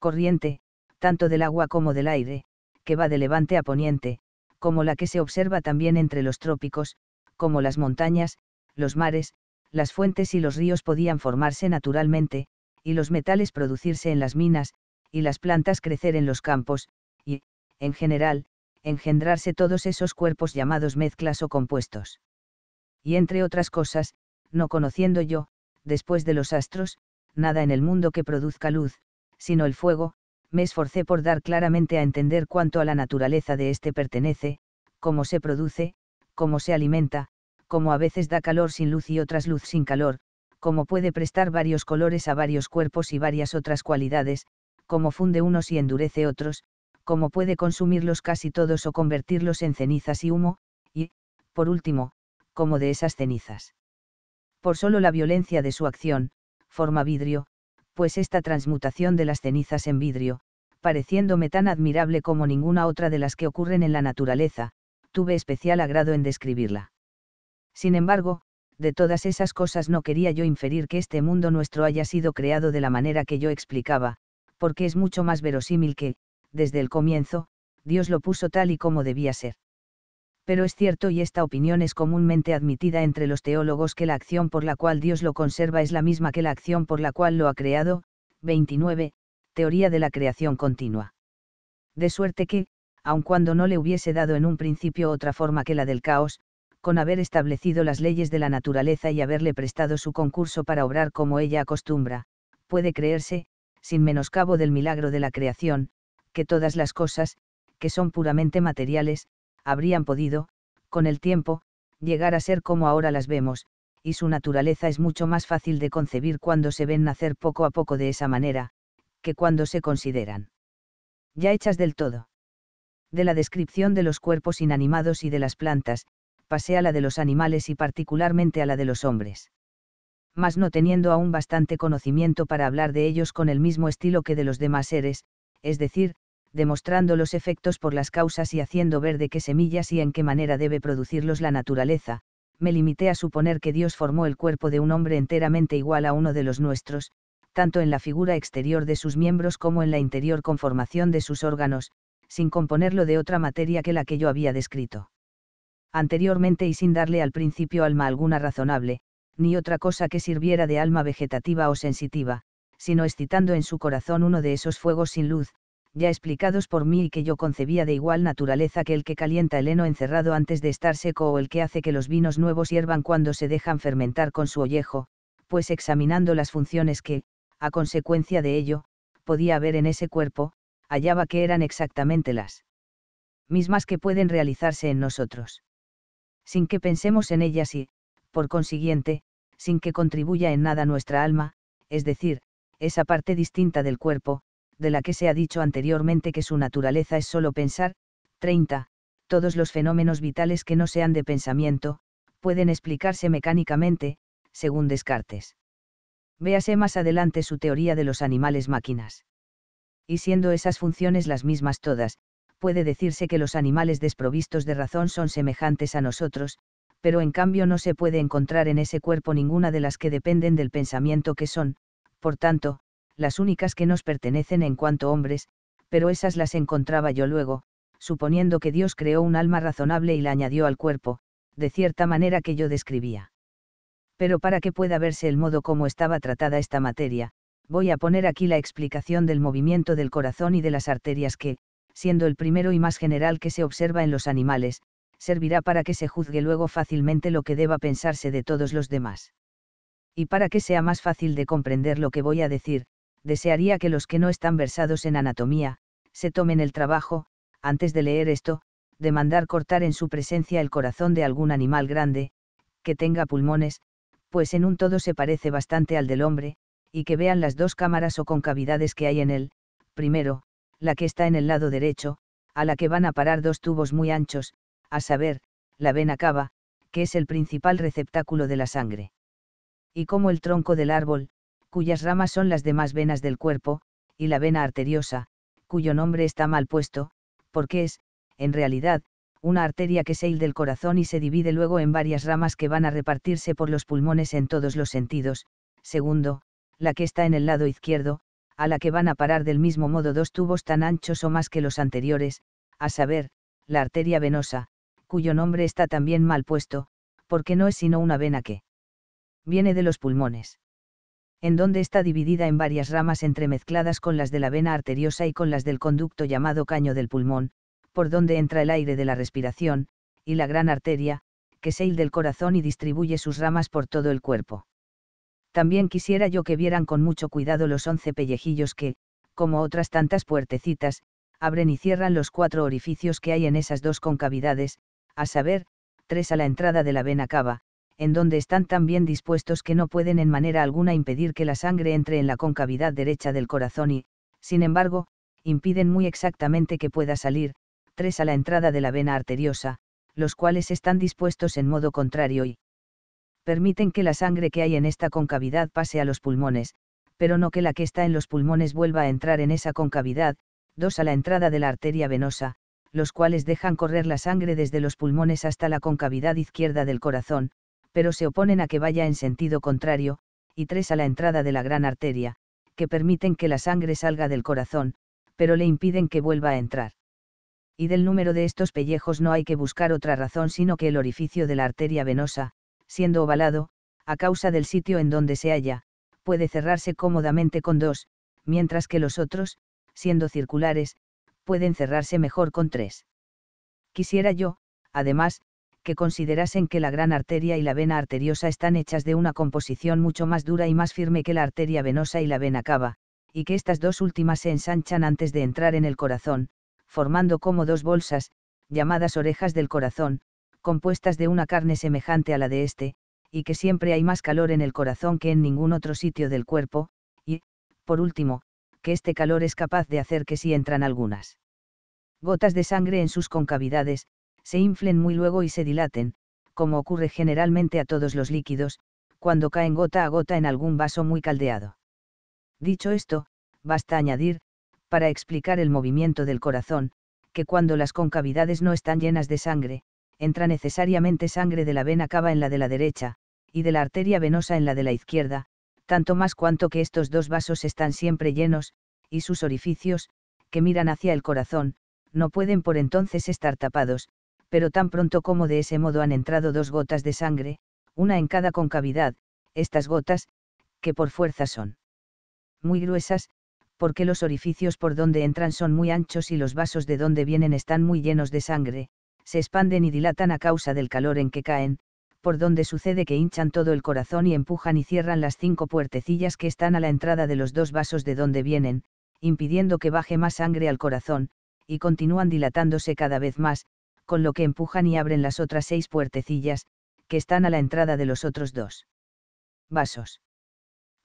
corriente, tanto del agua como del aire, que va de levante a poniente, como la que se observa también entre los trópicos, como las montañas, los mares, las fuentes y los ríos podían formarse naturalmente, y los metales producirse en las minas, y las plantas crecer en los campos, y, en general, engendrarse todos esos cuerpos llamados mezclas o compuestos. Y entre otras cosas, no conociendo yo, después de los astros, nada en el mundo que produzca luz, sino el fuego, me esforcé por dar claramente a entender cuánto a la naturaleza de éste pertenece, cómo se produce, cómo se alimenta, como a veces da calor sin luz y otras luz sin calor, como puede prestar varios colores a varios cuerpos y varias otras cualidades, como funde unos y endurece otros, como puede consumirlos casi todos o convertirlos en cenizas y humo, y, por último, como de esas cenizas. Por solo la violencia de su acción, forma vidrio, pues esta transmutación de las cenizas en vidrio, pareciéndome tan admirable como ninguna otra de las que ocurren en la naturaleza, tuve especial agrado en describirla. Sin embargo, de todas esas cosas no quería yo inferir que este mundo nuestro haya sido creado de la manera que yo explicaba, porque es mucho más verosímil que, desde el comienzo, Dios lo puso tal y como debía ser. Pero es cierto y esta opinión es comúnmente admitida entre los teólogos que la acción por la cual Dios lo conserva es la misma que la acción por la cual lo ha creado, 29, teoría de la creación continua. De suerte que, aun cuando no le hubiese dado en un principio otra forma que la del caos, con haber establecido las leyes de la naturaleza y haberle prestado su concurso para obrar como ella acostumbra, puede creerse, sin menoscabo del milagro de la creación, que todas las cosas, que son puramente materiales, habrían podido, con el tiempo, llegar a ser como ahora las vemos, y su naturaleza es mucho más fácil de concebir cuando se ven nacer poco a poco de esa manera, que cuando se consideran ya hechas del todo. De la descripción de los cuerpos inanimados y de las plantas, pasé a la de los animales y particularmente a la de los hombres. Mas no teniendo aún bastante conocimiento para hablar de ellos con el mismo estilo que de los demás seres, es decir, demostrando los efectos por las causas y haciendo ver de qué semillas y en qué manera debe producirlos la naturaleza, me limité a suponer que Dios formó el cuerpo de un hombre enteramente igual a uno de los nuestros, tanto en la figura exterior de sus miembros como en la interior conformación de sus órganos, sin componerlo de otra materia que la que yo había descrito anteriormente y sin darle al principio alma alguna razonable, ni otra cosa que sirviera de alma vegetativa o sensitiva, sino excitando en su corazón uno de esos fuegos sin luz, ya explicados por mí y que yo concebía de igual naturaleza que el que calienta el heno encerrado antes de estar seco o el que hace que los vinos nuevos hiervan cuando se dejan fermentar con su ollejo, pues examinando las funciones que, a consecuencia de ello, podía haber en ese cuerpo, hallaba que eran exactamente las mismas que pueden realizarse en nosotros sin que pensemos en ellas y, por consiguiente, sin que contribuya en nada nuestra alma, es decir, esa parte distinta del cuerpo, de la que se ha dicho anteriormente que su naturaleza es solo pensar, 30. Todos los fenómenos vitales que no sean de pensamiento, pueden explicarse mecánicamente, según Descartes. Véase más adelante su teoría de los animales máquinas. Y siendo esas funciones las mismas todas, puede decirse que los animales desprovistos de razón son semejantes a nosotros, pero en cambio no se puede encontrar en ese cuerpo ninguna de las que dependen del pensamiento que son, por tanto, las únicas que nos pertenecen en cuanto hombres, pero esas las encontraba yo luego, suponiendo que Dios creó un alma razonable y la añadió al cuerpo, de cierta manera que yo describía. Pero para que pueda verse el modo como estaba tratada esta materia, voy a poner aquí la explicación del movimiento del corazón y de las arterias que, siendo el primero y más general que se observa en los animales, servirá para que se juzgue luego fácilmente lo que deba pensarse de todos los demás. Y para que sea más fácil de comprender lo que voy a decir, desearía que los que no están versados en anatomía, se tomen el trabajo, antes de leer esto, de mandar cortar en su presencia el corazón de algún animal grande, que tenga pulmones, pues en un todo se parece bastante al del hombre, y que vean las dos cámaras o concavidades que hay en él, primero, la que está en el lado derecho, a la que van a parar dos tubos muy anchos, a saber, la vena cava, que es el principal receptáculo de la sangre. Y como el tronco del árbol, cuyas ramas son las demás venas del cuerpo, y la vena arteriosa, cuyo nombre está mal puesto, porque es, en realidad, una arteria que se hilde del corazón y se divide luego en varias ramas que van a repartirse por los pulmones en todos los sentidos. Segundo, la que está en el lado izquierdo, a la que van a parar del mismo modo dos tubos tan anchos o más que los anteriores, a saber, la arteria venosa, cuyo nombre está también mal puesto, porque no es sino una vena que viene de los pulmones. En donde está dividida en varias ramas entremezcladas con las de la vena arteriosa y con las del conducto llamado caño del pulmón, por donde entra el aire de la respiración, y la gran arteria, que es el del corazón y distribuye sus ramas por todo el cuerpo también quisiera yo que vieran con mucho cuidado los once pellejillos que, como otras tantas puertecitas, abren y cierran los cuatro orificios que hay en esas dos concavidades, a saber, tres a la entrada de la vena cava, en donde están tan bien dispuestos que no pueden en manera alguna impedir que la sangre entre en la concavidad derecha del corazón y, sin embargo, impiden muy exactamente que pueda salir, tres a la entrada de la vena arteriosa, los cuales están dispuestos en modo contrario y, permiten que la sangre que hay en esta concavidad pase a los pulmones, pero no que la que está en los pulmones vuelva a entrar en esa concavidad, dos a la entrada de la arteria venosa, los cuales dejan correr la sangre desde los pulmones hasta la concavidad izquierda del corazón, pero se oponen a que vaya en sentido contrario, y tres a la entrada de la gran arteria, que permiten que la sangre salga del corazón, pero le impiden que vuelva a entrar. Y del número de estos pellejos no hay que buscar otra razón sino que el orificio de la arteria venosa, siendo ovalado, a causa del sitio en donde se halla, puede cerrarse cómodamente con dos, mientras que los otros, siendo circulares, pueden cerrarse mejor con tres. Quisiera yo, además, que considerasen que la gran arteria y la vena arteriosa están hechas de una composición mucho más dura y más firme que la arteria venosa y la vena cava, y que estas dos últimas se ensanchan antes de entrar en el corazón, formando como dos bolsas, llamadas orejas del corazón, compuestas de una carne semejante a la de este, y que siempre hay más calor en el corazón que en ningún otro sitio del cuerpo, y, por último, que este calor es capaz de hacer que si entran algunas gotas de sangre en sus concavidades, se inflen muy luego y se dilaten, como ocurre generalmente a todos los líquidos, cuando caen gota a gota en algún vaso muy caldeado. Dicho esto, basta añadir, para explicar el movimiento del corazón, que cuando las concavidades no están llenas de sangre, entra necesariamente sangre de la vena cava en la de la derecha, y de la arteria venosa en la de la izquierda, tanto más cuanto que estos dos vasos están siempre llenos, y sus orificios, que miran hacia el corazón, no pueden por entonces estar tapados, pero tan pronto como de ese modo han entrado dos gotas de sangre, una en cada concavidad, estas gotas, que por fuerza son muy gruesas, porque los orificios por donde entran son muy anchos y los vasos de donde vienen están muy llenos de sangre, se expanden y dilatan a causa del calor en que caen, por donde sucede que hinchan todo el corazón y empujan y cierran las cinco puertecillas que están a la entrada de los dos vasos de donde vienen, impidiendo que baje más sangre al corazón, y continúan dilatándose cada vez más, con lo que empujan y abren las otras seis puertecillas, que están a la entrada de los otros dos vasos.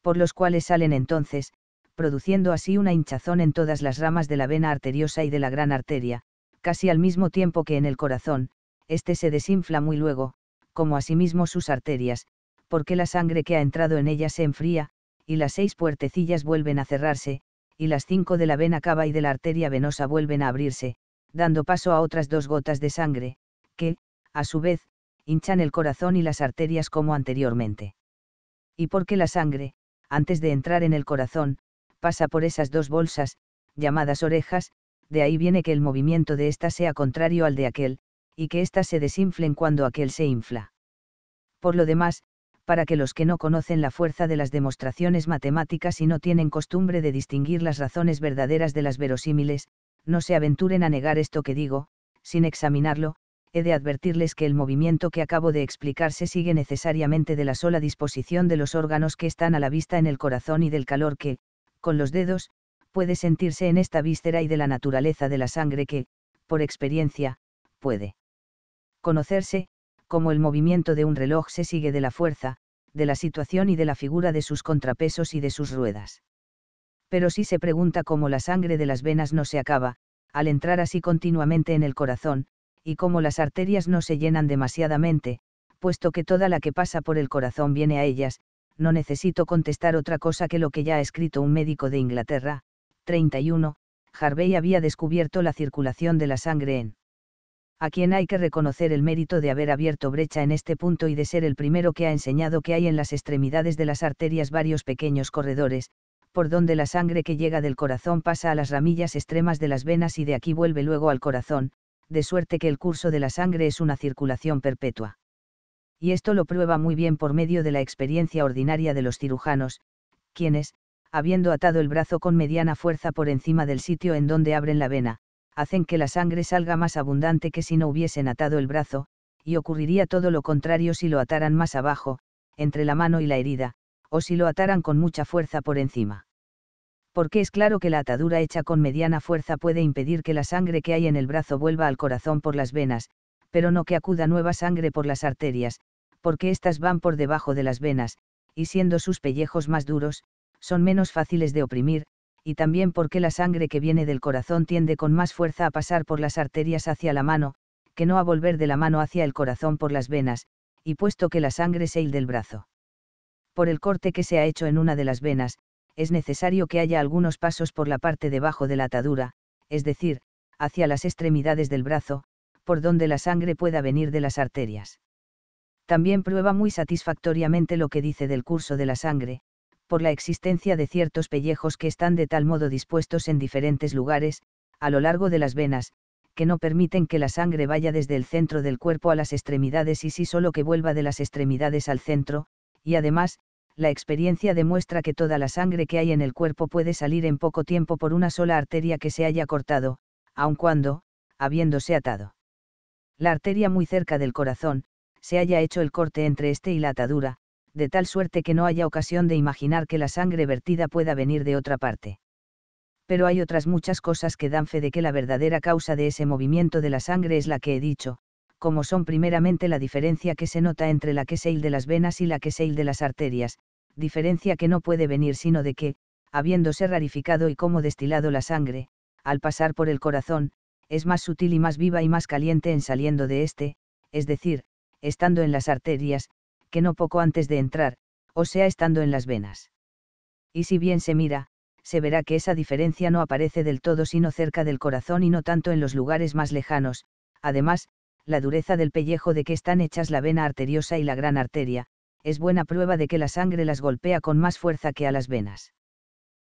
Por los cuales salen entonces, produciendo así una hinchazón en todas las ramas de la vena arteriosa y de la gran arteria, casi al mismo tiempo que en el corazón, éste se desinfla muy luego, como asimismo sus arterias, porque la sangre que ha entrado en ellas se enfría, y las seis puertecillas vuelven a cerrarse, y las cinco de la vena cava y de la arteria venosa vuelven a abrirse, dando paso a otras dos gotas de sangre, que, a su vez, hinchan el corazón y las arterias como anteriormente. Y porque la sangre, antes de entrar en el corazón, pasa por esas dos bolsas, llamadas orejas, de ahí viene que el movimiento de ésta sea contrario al de aquel, y que éstas se desinflen cuando aquel se infla. Por lo demás, para que los que no conocen la fuerza de las demostraciones matemáticas y no tienen costumbre de distinguir las razones verdaderas de las verosímiles, no se aventuren a negar esto que digo, sin examinarlo, he de advertirles que el movimiento que acabo de explicar se sigue necesariamente de la sola disposición de los órganos que están a la vista en el corazón y del calor que, con los dedos, puede sentirse en esta víscera y de la naturaleza de la sangre que, por experiencia, puede conocerse, como el movimiento de un reloj se sigue de la fuerza, de la situación y de la figura de sus contrapesos y de sus ruedas. Pero si se pregunta cómo la sangre de las venas no se acaba, al entrar así continuamente en el corazón, y cómo las arterias no se llenan demasiadamente, puesto que toda la que pasa por el corazón viene a ellas, no necesito contestar otra cosa que lo que ya ha escrito un médico de Inglaterra, 31, Harvey había descubierto la circulación de la sangre en a quien hay que reconocer el mérito de haber abierto brecha en este punto y de ser el primero que ha enseñado que hay en las extremidades de las arterias varios pequeños corredores, por donde la sangre que llega del corazón pasa a las ramillas extremas de las venas y de aquí vuelve luego al corazón, de suerte que el curso de la sangre es una circulación perpetua. Y esto lo prueba muy bien por medio de la experiencia ordinaria de los cirujanos, quienes, habiendo atado el brazo con mediana fuerza por encima del sitio en donde abren la vena, hacen que la sangre salga más abundante que si no hubiesen atado el brazo, y ocurriría todo lo contrario si lo ataran más abajo, entre la mano y la herida, o si lo ataran con mucha fuerza por encima. Porque es claro que la atadura hecha con mediana fuerza puede impedir que la sangre que hay en el brazo vuelva al corazón por las venas, pero no que acuda nueva sangre por las arterias, porque éstas van por debajo de las venas, y siendo sus pellejos más duros, son menos fáciles de oprimir, y también porque la sangre que viene del corazón tiende con más fuerza a pasar por las arterias hacia la mano, que no a volver de la mano hacia el corazón por las venas, y puesto que la sangre se hilde del brazo. Por el corte que se ha hecho en una de las venas, es necesario que haya algunos pasos por la parte debajo de la atadura, es decir, hacia las extremidades del brazo, por donde la sangre pueda venir de las arterias. También prueba muy satisfactoriamente lo que dice del curso de la sangre, por la existencia de ciertos pellejos que están de tal modo dispuestos en diferentes lugares, a lo largo de las venas, que no permiten que la sangre vaya desde el centro del cuerpo a las extremidades y sí solo que vuelva de las extremidades al centro, y además, la experiencia demuestra que toda la sangre que hay en el cuerpo puede salir en poco tiempo por una sola arteria que se haya cortado, aun cuando, habiéndose atado la arteria muy cerca del corazón, se haya hecho el corte entre este y la atadura, de tal suerte que no haya ocasión de imaginar que la sangre vertida pueda venir de otra parte. Pero hay otras muchas cosas que dan fe de que la verdadera causa de ese movimiento de la sangre es la que he dicho, como son primeramente la diferencia que se nota entre la queseil de las venas y la que queseil de las arterias, diferencia que no puede venir sino de que, habiéndose rarificado y como destilado la sangre, al pasar por el corazón, es más sutil y más viva y más caliente en saliendo de éste, es decir, estando en las arterias, que no poco antes de entrar, o sea estando en las venas. Y si bien se mira, se verá que esa diferencia no aparece del todo sino cerca del corazón y no tanto en los lugares más lejanos, además, la dureza del pellejo de que están hechas la vena arteriosa y la gran arteria, es buena prueba de que la sangre las golpea con más fuerza que a las venas.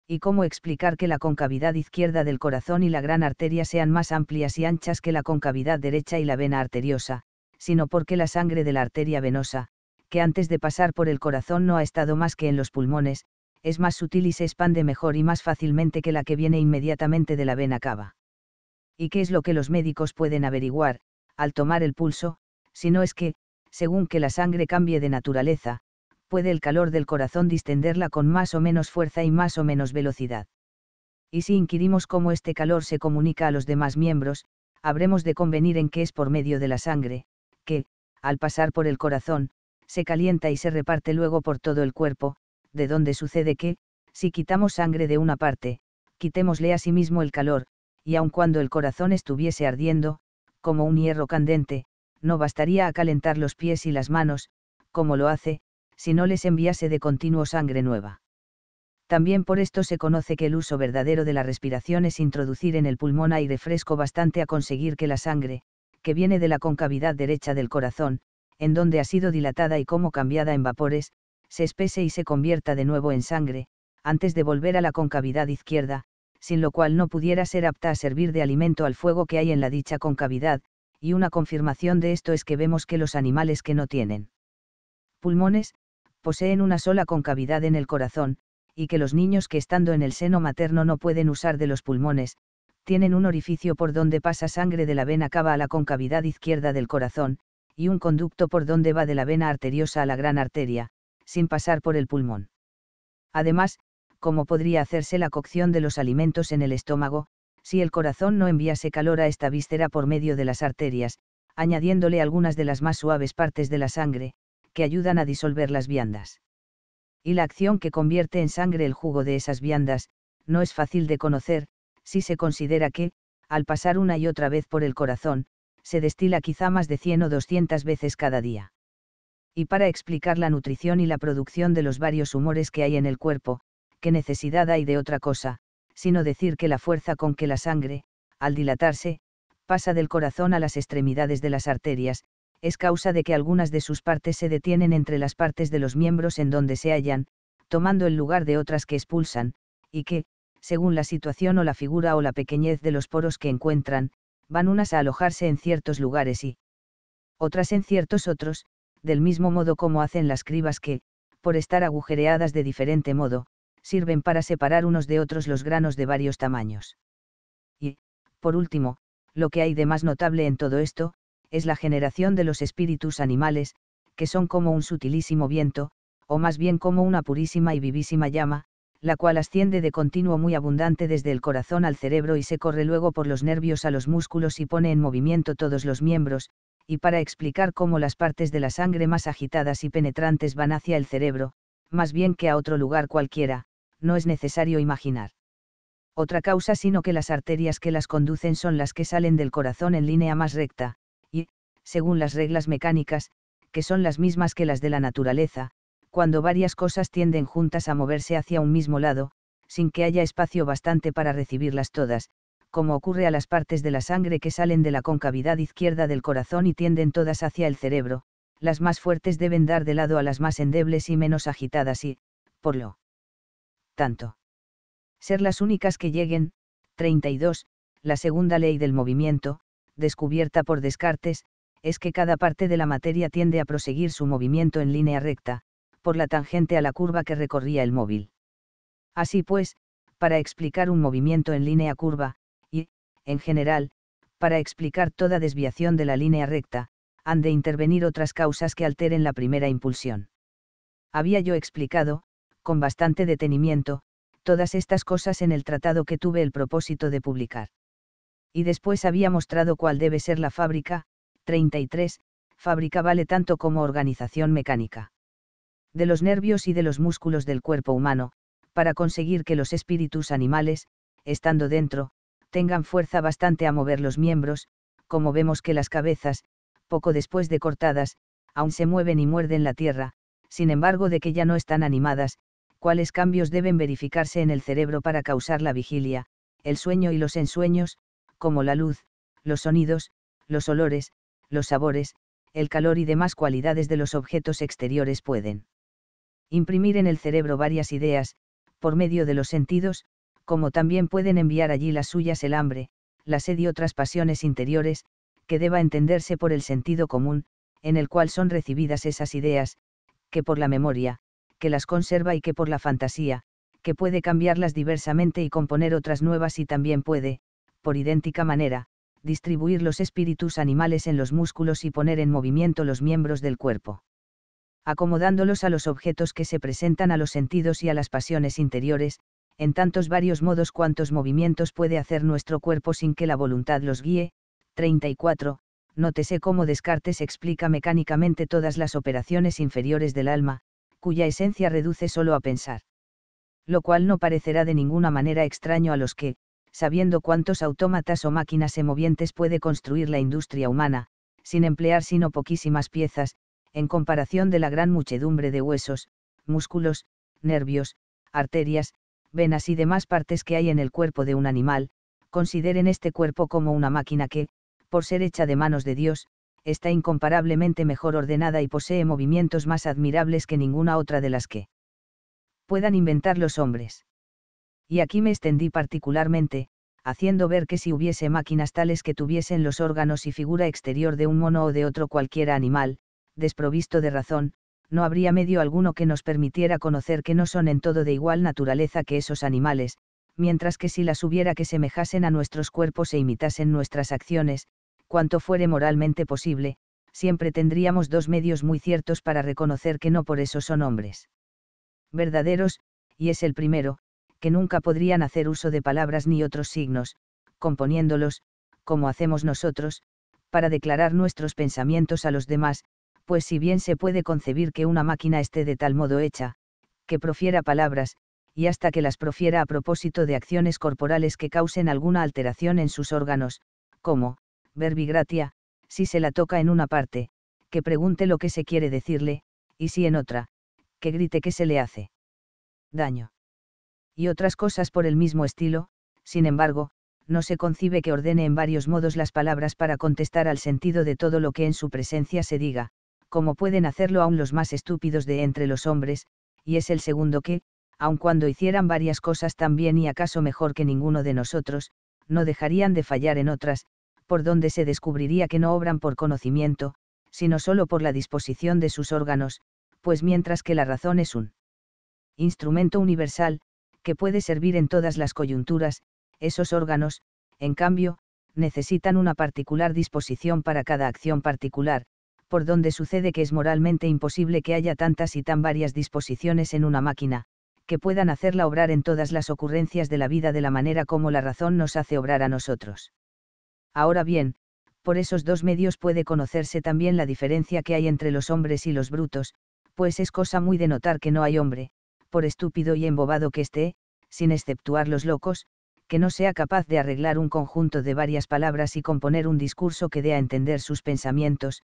¿Y cómo explicar que la concavidad izquierda del corazón y la gran arteria sean más amplias y anchas que la concavidad derecha y la vena arteriosa, sino porque la sangre de la arteria venosa, que antes de pasar por el corazón no ha estado más que en los pulmones, es más sutil y se expande mejor y más fácilmente que la que viene inmediatamente de la vena cava. ¿Y qué es lo que los médicos pueden averiguar, al tomar el pulso, si no es que, según que la sangre cambie de naturaleza, puede el calor del corazón distenderla con más o menos fuerza y más o menos velocidad? Y si inquirimos cómo este calor se comunica a los demás miembros, habremos de convenir en que es por medio de la sangre, que, al pasar por el corazón, se calienta y se reparte luego por todo el cuerpo, de donde sucede que, si quitamos sangre de una parte, quitémosle a sí mismo el calor, y aun cuando el corazón estuviese ardiendo, como un hierro candente, no bastaría a calentar los pies y las manos, como lo hace, si no les enviase de continuo sangre nueva. También por esto se conoce que el uso verdadero de la respiración es introducir en el pulmón aire fresco bastante a conseguir que la sangre, que viene de la concavidad derecha del corazón, en donde ha sido dilatada y como cambiada en vapores, se espese y se convierta de nuevo en sangre, antes de volver a la concavidad izquierda, sin lo cual no pudiera ser apta a servir de alimento al fuego que hay en la dicha concavidad, y una confirmación de esto es que vemos que los animales que no tienen pulmones, poseen una sola concavidad en el corazón, y que los niños que estando en el seno materno no pueden usar de los pulmones, tienen un orificio por donde pasa sangre de la vena cava a la concavidad izquierda del corazón, y un conducto por donde va de la vena arteriosa a la gran arteria, sin pasar por el pulmón. Además, ¿cómo podría hacerse la cocción de los alimentos en el estómago, si el corazón no enviase calor a esta víscera por medio de las arterias, añadiéndole algunas de las más suaves partes de la sangre, que ayudan a disolver las viandas? Y la acción que convierte en sangre el jugo de esas viandas, no es fácil de conocer, si se considera que, al pasar una y otra vez por el corazón, se destila quizá más de 100 o 200 veces cada día. Y para explicar la nutrición y la producción de los varios humores que hay en el cuerpo, qué necesidad hay de otra cosa, sino decir que la fuerza con que la sangre, al dilatarse, pasa del corazón a las extremidades de las arterias, es causa de que algunas de sus partes se detienen entre las partes de los miembros en donde se hallan, tomando el lugar de otras que expulsan, y que, según la situación o la figura o la pequeñez de los poros que encuentran, van unas a alojarse en ciertos lugares y otras en ciertos otros, del mismo modo como hacen las cribas que, por estar agujereadas de diferente modo, sirven para separar unos de otros los granos de varios tamaños. Y, por último, lo que hay de más notable en todo esto, es la generación de los espíritus animales, que son como un sutilísimo viento, o más bien como una purísima y vivísima llama, la cual asciende de continuo muy abundante desde el corazón al cerebro y se corre luego por los nervios a los músculos y pone en movimiento todos los miembros, y para explicar cómo las partes de la sangre más agitadas y penetrantes van hacia el cerebro, más bien que a otro lugar cualquiera, no es necesario imaginar. Otra causa sino que las arterias que las conducen son las que salen del corazón en línea más recta, y, según las reglas mecánicas, que son las mismas que las de la naturaleza, cuando varias cosas tienden juntas a moverse hacia un mismo lado, sin que haya espacio bastante para recibirlas todas, como ocurre a las partes de la sangre que salen de la concavidad izquierda del corazón y tienden todas hacia el cerebro, las más fuertes deben dar de lado a las más endebles y menos agitadas y, por lo tanto, ser las únicas que lleguen, 32, la segunda ley del movimiento, descubierta por Descartes, es que cada parte de la materia tiende a proseguir su movimiento en línea recta, la tangente a la curva que recorría el móvil. Así pues, para explicar un movimiento en línea curva, y, en general, para explicar toda desviación de la línea recta, han de intervenir otras causas que alteren la primera impulsión. Había yo explicado, con bastante detenimiento, todas estas cosas en el tratado que tuve el propósito de publicar. Y después había mostrado cuál debe ser la fábrica, 33, fábrica vale tanto como organización mecánica de los nervios y de los músculos del cuerpo humano, para conseguir que los espíritus animales, estando dentro, tengan fuerza bastante a mover los miembros, como vemos que las cabezas, poco después de cortadas, aún se mueven y muerden la tierra, sin embargo de que ya no están animadas, cuáles cambios deben verificarse en el cerebro para causar la vigilia, el sueño y los ensueños, como la luz, los sonidos, los olores, los sabores, el calor y demás cualidades de los objetos exteriores pueden imprimir en el cerebro varias ideas, por medio de los sentidos, como también pueden enviar allí las suyas el hambre, la sed y otras pasiones interiores, que deba entenderse por el sentido común, en el cual son recibidas esas ideas, que por la memoria, que las conserva y que por la fantasía, que puede cambiarlas diversamente y componer otras nuevas y también puede, por idéntica manera, distribuir los espíritus animales en los músculos y poner en movimiento los miembros del cuerpo acomodándolos a los objetos que se presentan a los sentidos y a las pasiones interiores, en tantos varios modos cuantos movimientos puede hacer nuestro cuerpo sin que la voluntad los guíe. 34. Nótese cómo Descartes explica mecánicamente todas las operaciones inferiores del alma, cuya esencia reduce solo a pensar. Lo cual no parecerá de ninguna manera extraño a los que, sabiendo cuántos autómatas o máquinas semovientes puede construir la industria humana, sin emplear sino poquísimas piezas, en comparación de la gran muchedumbre de huesos, músculos, nervios, arterias, venas y demás partes que hay en el cuerpo de un animal, consideren este cuerpo como una máquina que, por ser hecha de manos de Dios, está incomparablemente mejor ordenada y posee movimientos más admirables que ninguna otra de las que puedan inventar los hombres. Y aquí me extendí particularmente, haciendo ver que si hubiese máquinas tales que tuviesen los órganos y figura exterior de un mono o de otro cualquier animal, desprovisto de razón, no habría medio alguno que nos permitiera conocer que no son en todo de igual naturaleza que esos animales, mientras que si las hubiera que semejasen a nuestros cuerpos e imitasen nuestras acciones, cuanto fuere moralmente posible, siempre tendríamos dos medios muy ciertos para reconocer que no por eso son hombres. Verdaderos, y es el primero, que nunca podrían hacer uso de palabras ni otros signos, componiéndolos, como hacemos nosotros, para declarar nuestros pensamientos a los demás, pues si bien se puede concebir que una máquina esté de tal modo hecha, que profiera palabras, y hasta que las profiera a propósito de acciones corporales que causen alguna alteración en sus órganos, como, verbigratia, si se la toca en una parte, que pregunte lo que se quiere decirle, y si en otra, que grite que se le hace daño. Y otras cosas por el mismo estilo, sin embargo, no se concibe que ordene en varios modos las palabras para contestar al sentido de todo lo que en su presencia se diga, como pueden hacerlo aún los más estúpidos de entre los hombres, y es el segundo que, aun cuando hicieran varias cosas tan bien y acaso mejor que ninguno de nosotros, no dejarían de fallar en otras, por donde se descubriría que no obran por conocimiento, sino solo por la disposición de sus órganos, pues mientras que la razón es un instrumento universal, que puede servir en todas las coyunturas, esos órganos, en cambio, necesitan una particular disposición para cada acción particular, por donde sucede que es moralmente imposible que haya tantas y tan varias disposiciones en una máquina, que puedan hacerla obrar en todas las ocurrencias de la vida de la manera como la razón nos hace obrar a nosotros. Ahora bien, por esos dos medios puede conocerse también la diferencia que hay entre los hombres y los brutos, pues es cosa muy de notar que no hay hombre, por estúpido y embobado que esté, sin exceptuar los locos, que no sea capaz de arreglar un conjunto de varias palabras y componer un discurso que dé a entender sus pensamientos,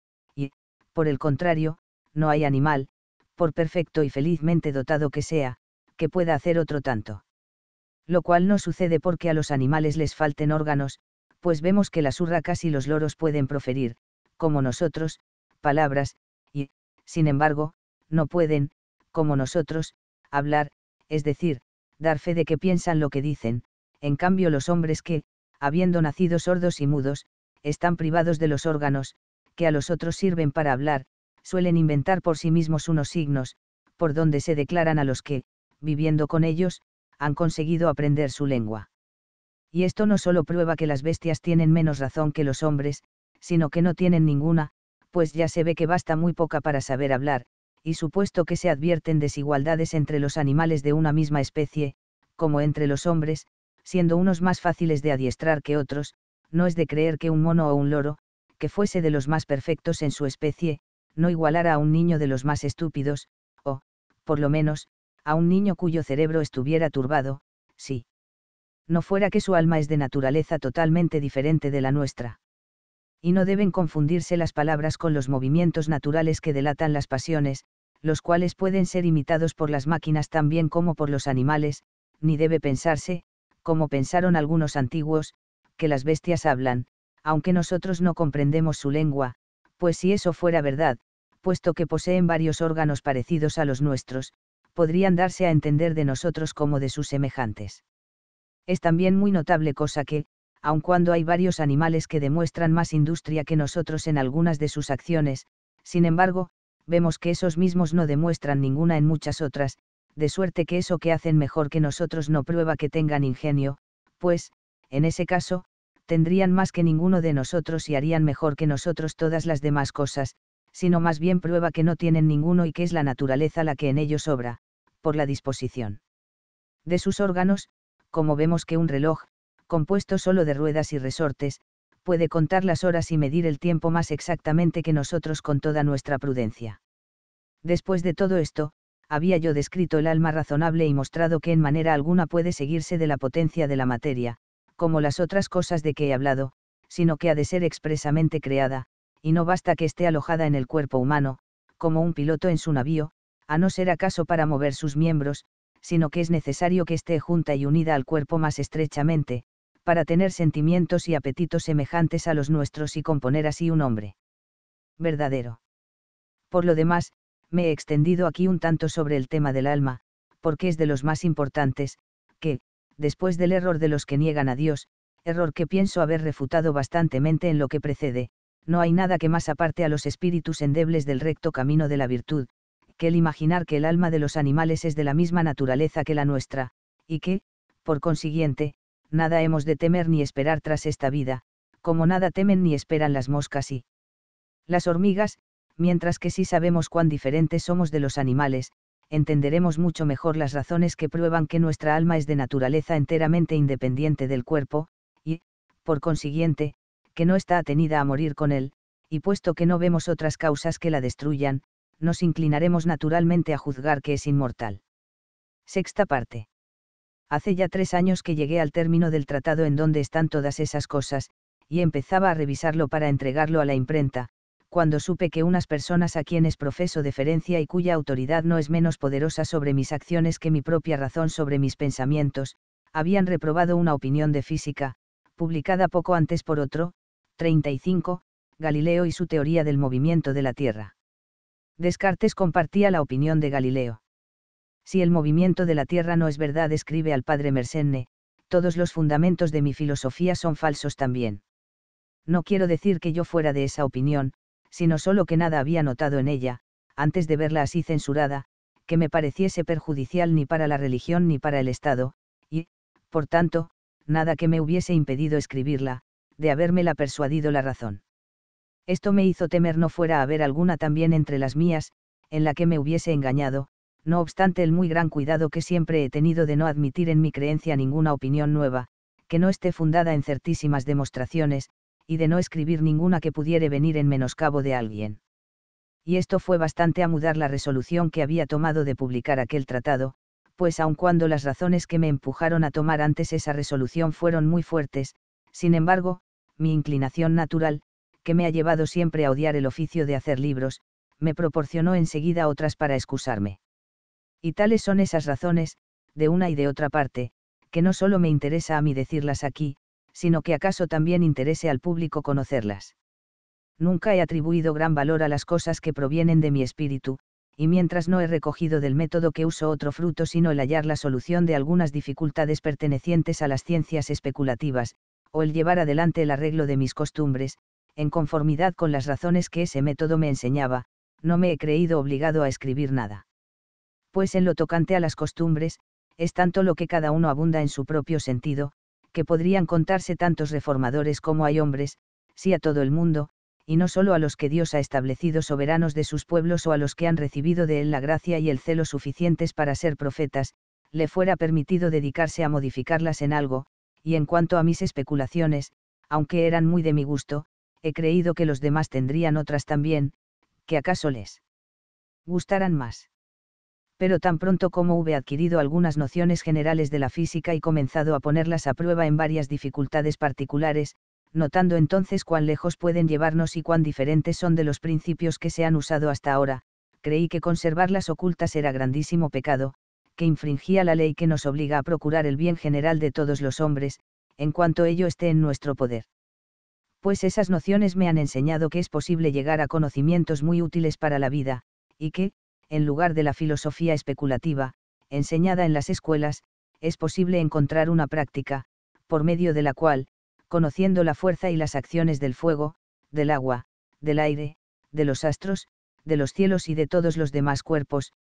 por el contrario, no hay animal, por perfecto y felizmente dotado que sea, que pueda hacer otro tanto. Lo cual no sucede porque a los animales les falten órganos, pues vemos que las urracas y los loros pueden proferir, como nosotros, palabras, y, sin embargo, no pueden, como nosotros, hablar, es decir, dar fe de que piensan lo que dicen, en cambio los hombres que, habiendo nacido sordos y mudos, están privados de los órganos, que a los otros sirven para hablar, suelen inventar por sí mismos unos signos, por donde se declaran a los que, viviendo con ellos, han conseguido aprender su lengua. Y esto no solo prueba que las bestias tienen menos razón que los hombres, sino que no tienen ninguna, pues ya se ve que basta muy poca para saber hablar, y supuesto que se advierten desigualdades entre los animales de una misma especie, como entre los hombres, siendo unos más fáciles de adiestrar que otros, no es de creer que un mono o un loro, que fuese de los más perfectos en su especie, no igualara a un niño de los más estúpidos, o, por lo menos, a un niño cuyo cerebro estuviera turbado, sí. No fuera que su alma es de naturaleza totalmente diferente de la nuestra. Y no deben confundirse las palabras con los movimientos naturales que delatan las pasiones, los cuales pueden ser imitados por las máquinas tan bien como por los animales, ni debe pensarse, como pensaron algunos antiguos, que las bestias hablan, aunque nosotros no comprendemos su lengua, pues si eso fuera verdad, puesto que poseen varios órganos parecidos a los nuestros, podrían darse a entender de nosotros como de sus semejantes. Es también muy notable cosa que, aun cuando hay varios animales que demuestran más industria que nosotros en algunas de sus acciones, sin embargo, vemos que esos mismos no demuestran ninguna en muchas otras, de suerte que eso que hacen mejor que nosotros no prueba que tengan ingenio, pues, en ese caso, tendrían más que ninguno de nosotros y harían mejor que nosotros todas las demás cosas, sino más bien prueba que no tienen ninguno y que es la naturaleza la que en ellos obra, por la disposición de sus órganos, como vemos que un reloj, compuesto solo de ruedas y resortes, puede contar las horas y medir el tiempo más exactamente que nosotros con toda nuestra prudencia. Después de todo esto, había yo descrito el alma razonable y mostrado que en manera alguna puede seguirse de la potencia de la materia, como las otras cosas de que he hablado, sino que ha de ser expresamente creada, y no basta que esté alojada en el cuerpo humano, como un piloto en su navío, a no ser acaso para mover sus miembros, sino que es necesario que esté junta y unida al cuerpo más estrechamente, para tener sentimientos y apetitos semejantes a los nuestros y componer así un hombre. Verdadero. Por lo demás, me he extendido aquí un tanto sobre el tema del alma, porque es de los más importantes, que, después del error de los que niegan a Dios, error que pienso haber refutado bastantemente en lo que precede, no hay nada que más aparte a los espíritus endebles del recto camino de la virtud, que el imaginar que el alma de los animales es de la misma naturaleza que la nuestra, y que, por consiguiente, nada hemos de temer ni esperar tras esta vida, como nada temen ni esperan las moscas y las hormigas, mientras que sí sabemos cuán diferentes somos de los animales, entenderemos mucho mejor las razones que prueban que nuestra alma es de naturaleza enteramente independiente del cuerpo, y, por consiguiente, que no está atenida a morir con él, y puesto que no vemos otras causas que la destruyan, nos inclinaremos naturalmente a juzgar que es inmortal. Sexta parte. Hace ya tres años que llegué al término del tratado en donde están todas esas cosas, y empezaba a revisarlo para entregarlo a la imprenta, cuando supe que unas personas a quienes profeso deferencia y cuya autoridad no es menos poderosa sobre mis acciones que mi propia razón sobre mis pensamientos, habían reprobado una opinión de física, publicada poco antes por otro, 35, Galileo y su teoría del movimiento de la Tierra. Descartes compartía la opinión de Galileo. Si el movimiento de la Tierra no es verdad, escribe al padre Mersenne, todos los fundamentos de mi filosofía son falsos también. No quiero decir que yo fuera de esa opinión, sino solo que nada había notado en ella, antes de verla así censurada, que me pareciese perjudicial ni para la religión ni para el Estado, y, por tanto, nada que me hubiese impedido escribirla, de habérmela persuadido la razón. Esto me hizo temer no fuera a haber alguna también entre las mías, en la que me hubiese engañado, no obstante el muy gran cuidado que siempre he tenido de no admitir en mi creencia ninguna opinión nueva, que no esté fundada en certísimas demostraciones, y de no escribir ninguna que pudiera venir en menoscabo de alguien. Y esto fue bastante a mudar la resolución que había tomado de publicar aquel tratado, pues aun cuando las razones que me empujaron a tomar antes esa resolución fueron muy fuertes, sin embargo, mi inclinación natural, que me ha llevado siempre a odiar el oficio de hacer libros, me proporcionó enseguida otras para excusarme. Y tales son esas razones, de una y de otra parte, que no solo me interesa a mí decirlas aquí, sino que acaso también interese al público conocerlas. Nunca he atribuido gran valor a las cosas que provienen de mi espíritu, y mientras no he recogido del método que uso otro fruto sino el hallar la solución de algunas dificultades pertenecientes a las ciencias especulativas, o el llevar adelante el arreglo de mis costumbres, en conformidad con las razones que ese método me enseñaba, no me he creído obligado a escribir nada. Pues en lo tocante a las costumbres, es tanto lo que cada uno abunda en su propio sentido, que podrían contarse tantos reformadores como hay hombres, si a todo el mundo, y no solo a los que Dios ha establecido soberanos de sus pueblos o a los que han recibido de Él la gracia y el celo suficientes para ser profetas, le fuera permitido dedicarse a modificarlas en algo, y en cuanto a mis especulaciones, aunque eran muy de mi gusto, he creído que los demás tendrían otras también, que acaso les gustaran más pero tan pronto como hube adquirido algunas nociones generales de la física y comenzado a ponerlas a prueba en varias dificultades particulares, notando entonces cuán lejos pueden llevarnos y cuán diferentes son de los principios que se han usado hasta ahora, creí que conservarlas ocultas era grandísimo pecado, que infringía la ley que nos obliga a procurar el bien general de todos los hombres, en cuanto ello esté en nuestro poder. Pues esas nociones me han enseñado que es posible llegar a conocimientos muy útiles para la vida, y que, en lugar de la filosofía especulativa, enseñada en las escuelas, es posible encontrar una práctica, por medio de la cual, conociendo la fuerza y las acciones del fuego, del agua, del aire, de los astros, de los cielos y de todos los demás cuerpos,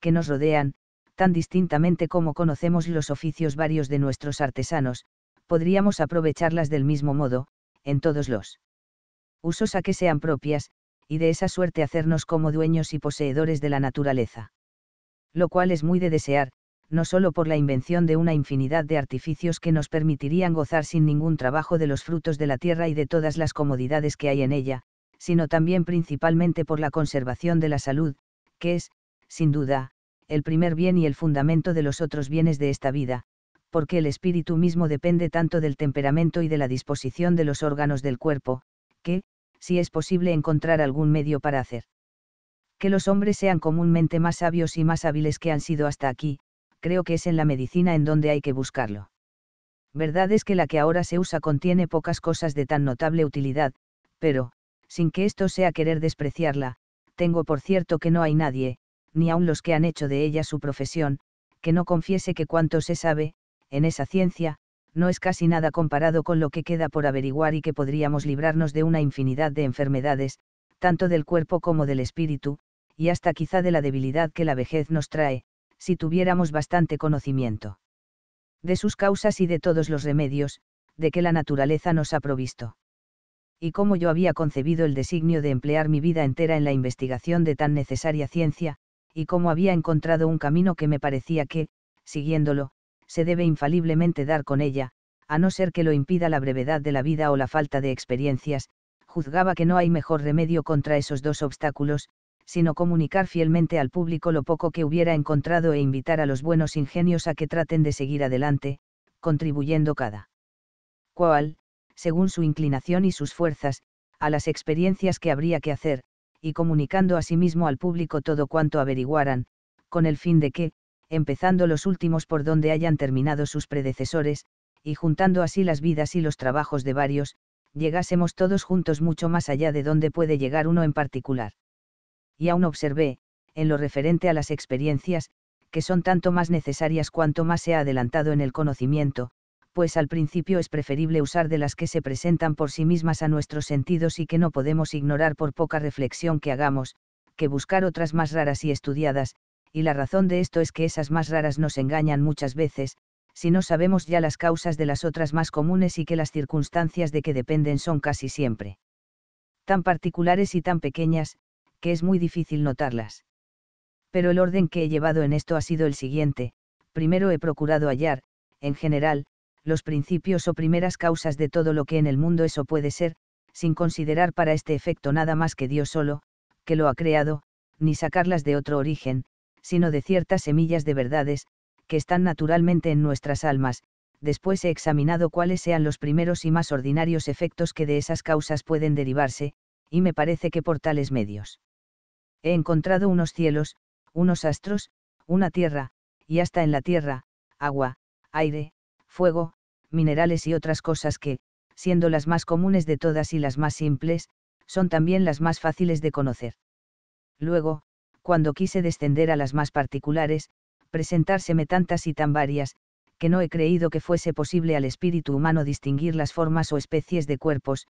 que nos rodean, tan distintamente como conocemos los oficios varios de nuestros artesanos, podríamos aprovecharlas del mismo modo, en todos los usos a que sean propias, y de esa suerte hacernos como dueños y poseedores de la naturaleza. Lo cual es muy de desear, no solo por la invención de una infinidad de artificios que nos permitirían gozar sin ningún trabajo de los frutos de la tierra y de todas las comodidades que hay en ella, sino también principalmente por la conservación de la salud, que es, sin duda, el primer bien y el fundamento de los otros bienes de esta vida, porque el espíritu mismo depende tanto del temperamento y de la disposición de los órganos del cuerpo, que, si es posible encontrar algún medio para hacer. Que los hombres sean comúnmente más sabios y más hábiles que han sido hasta aquí, creo que es en la medicina en donde hay que buscarlo. Verdad es que la que ahora se usa contiene pocas cosas de tan notable utilidad, pero, sin que esto sea querer despreciarla, tengo por cierto que no hay nadie, ni aun los que han hecho de ella su profesión, que no confiese que cuanto se sabe, en esa ciencia, no es casi nada comparado con lo que queda por averiguar y que podríamos librarnos de una infinidad de enfermedades, tanto del cuerpo como del espíritu, y hasta quizá de la debilidad que la vejez nos trae, si tuviéramos bastante conocimiento. De sus causas y de todos los remedios, de que la naturaleza nos ha provisto. Y cómo yo había concebido el designio de emplear mi vida entera en la investigación de tan necesaria ciencia, y cómo había encontrado un camino que me parecía que, siguiéndolo, se debe infaliblemente dar con ella, a no ser que lo impida la brevedad de la vida o la falta de experiencias, juzgaba que no hay mejor remedio contra esos dos obstáculos, sino comunicar fielmente al público lo poco que hubiera encontrado e invitar a los buenos ingenios a que traten de seguir adelante, contribuyendo cada cual, según su inclinación y sus fuerzas, a las experiencias que habría que hacer, y comunicando a sí mismo al público todo cuanto averiguaran, con el fin de que, empezando los últimos por donde hayan terminado sus predecesores, y juntando así las vidas y los trabajos de varios, llegásemos todos juntos mucho más allá de donde puede llegar uno en particular. Y aún observé, en lo referente a las experiencias, que son tanto más necesarias cuanto más se ha adelantado en el conocimiento, pues al principio es preferible usar de las que se presentan por sí mismas a nuestros sentidos y que no podemos ignorar por poca reflexión que hagamos, que buscar otras más raras y estudiadas, y la razón de esto es que esas más raras nos engañan muchas veces, si no sabemos ya las causas de las otras más comunes y que las circunstancias de que dependen son casi siempre tan particulares y tan pequeñas, que es muy difícil notarlas. Pero el orden que he llevado en esto ha sido el siguiente, primero he procurado hallar, en general, los principios o primeras causas de todo lo que en el mundo eso puede ser, sin considerar para este efecto nada más que Dios solo, que lo ha creado, ni sacarlas de otro origen, sino de ciertas semillas de verdades, que están naturalmente en nuestras almas, después he examinado cuáles sean los primeros y más ordinarios efectos que de esas causas pueden derivarse, y me parece que por tales medios. He encontrado unos cielos, unos astros, una tierra, y hasta en la tierra, agua, aire, fuego, minerales y otras cosas que, siendo las más comunes de todas y las más simples, son también las más fáciles de conocer. Luego, cuando quise descender a las más particulares, presentárseme tantas y tan varias, que no he creído que fuese posible al espíritu humano distinguir las formas o especies de cuerpos,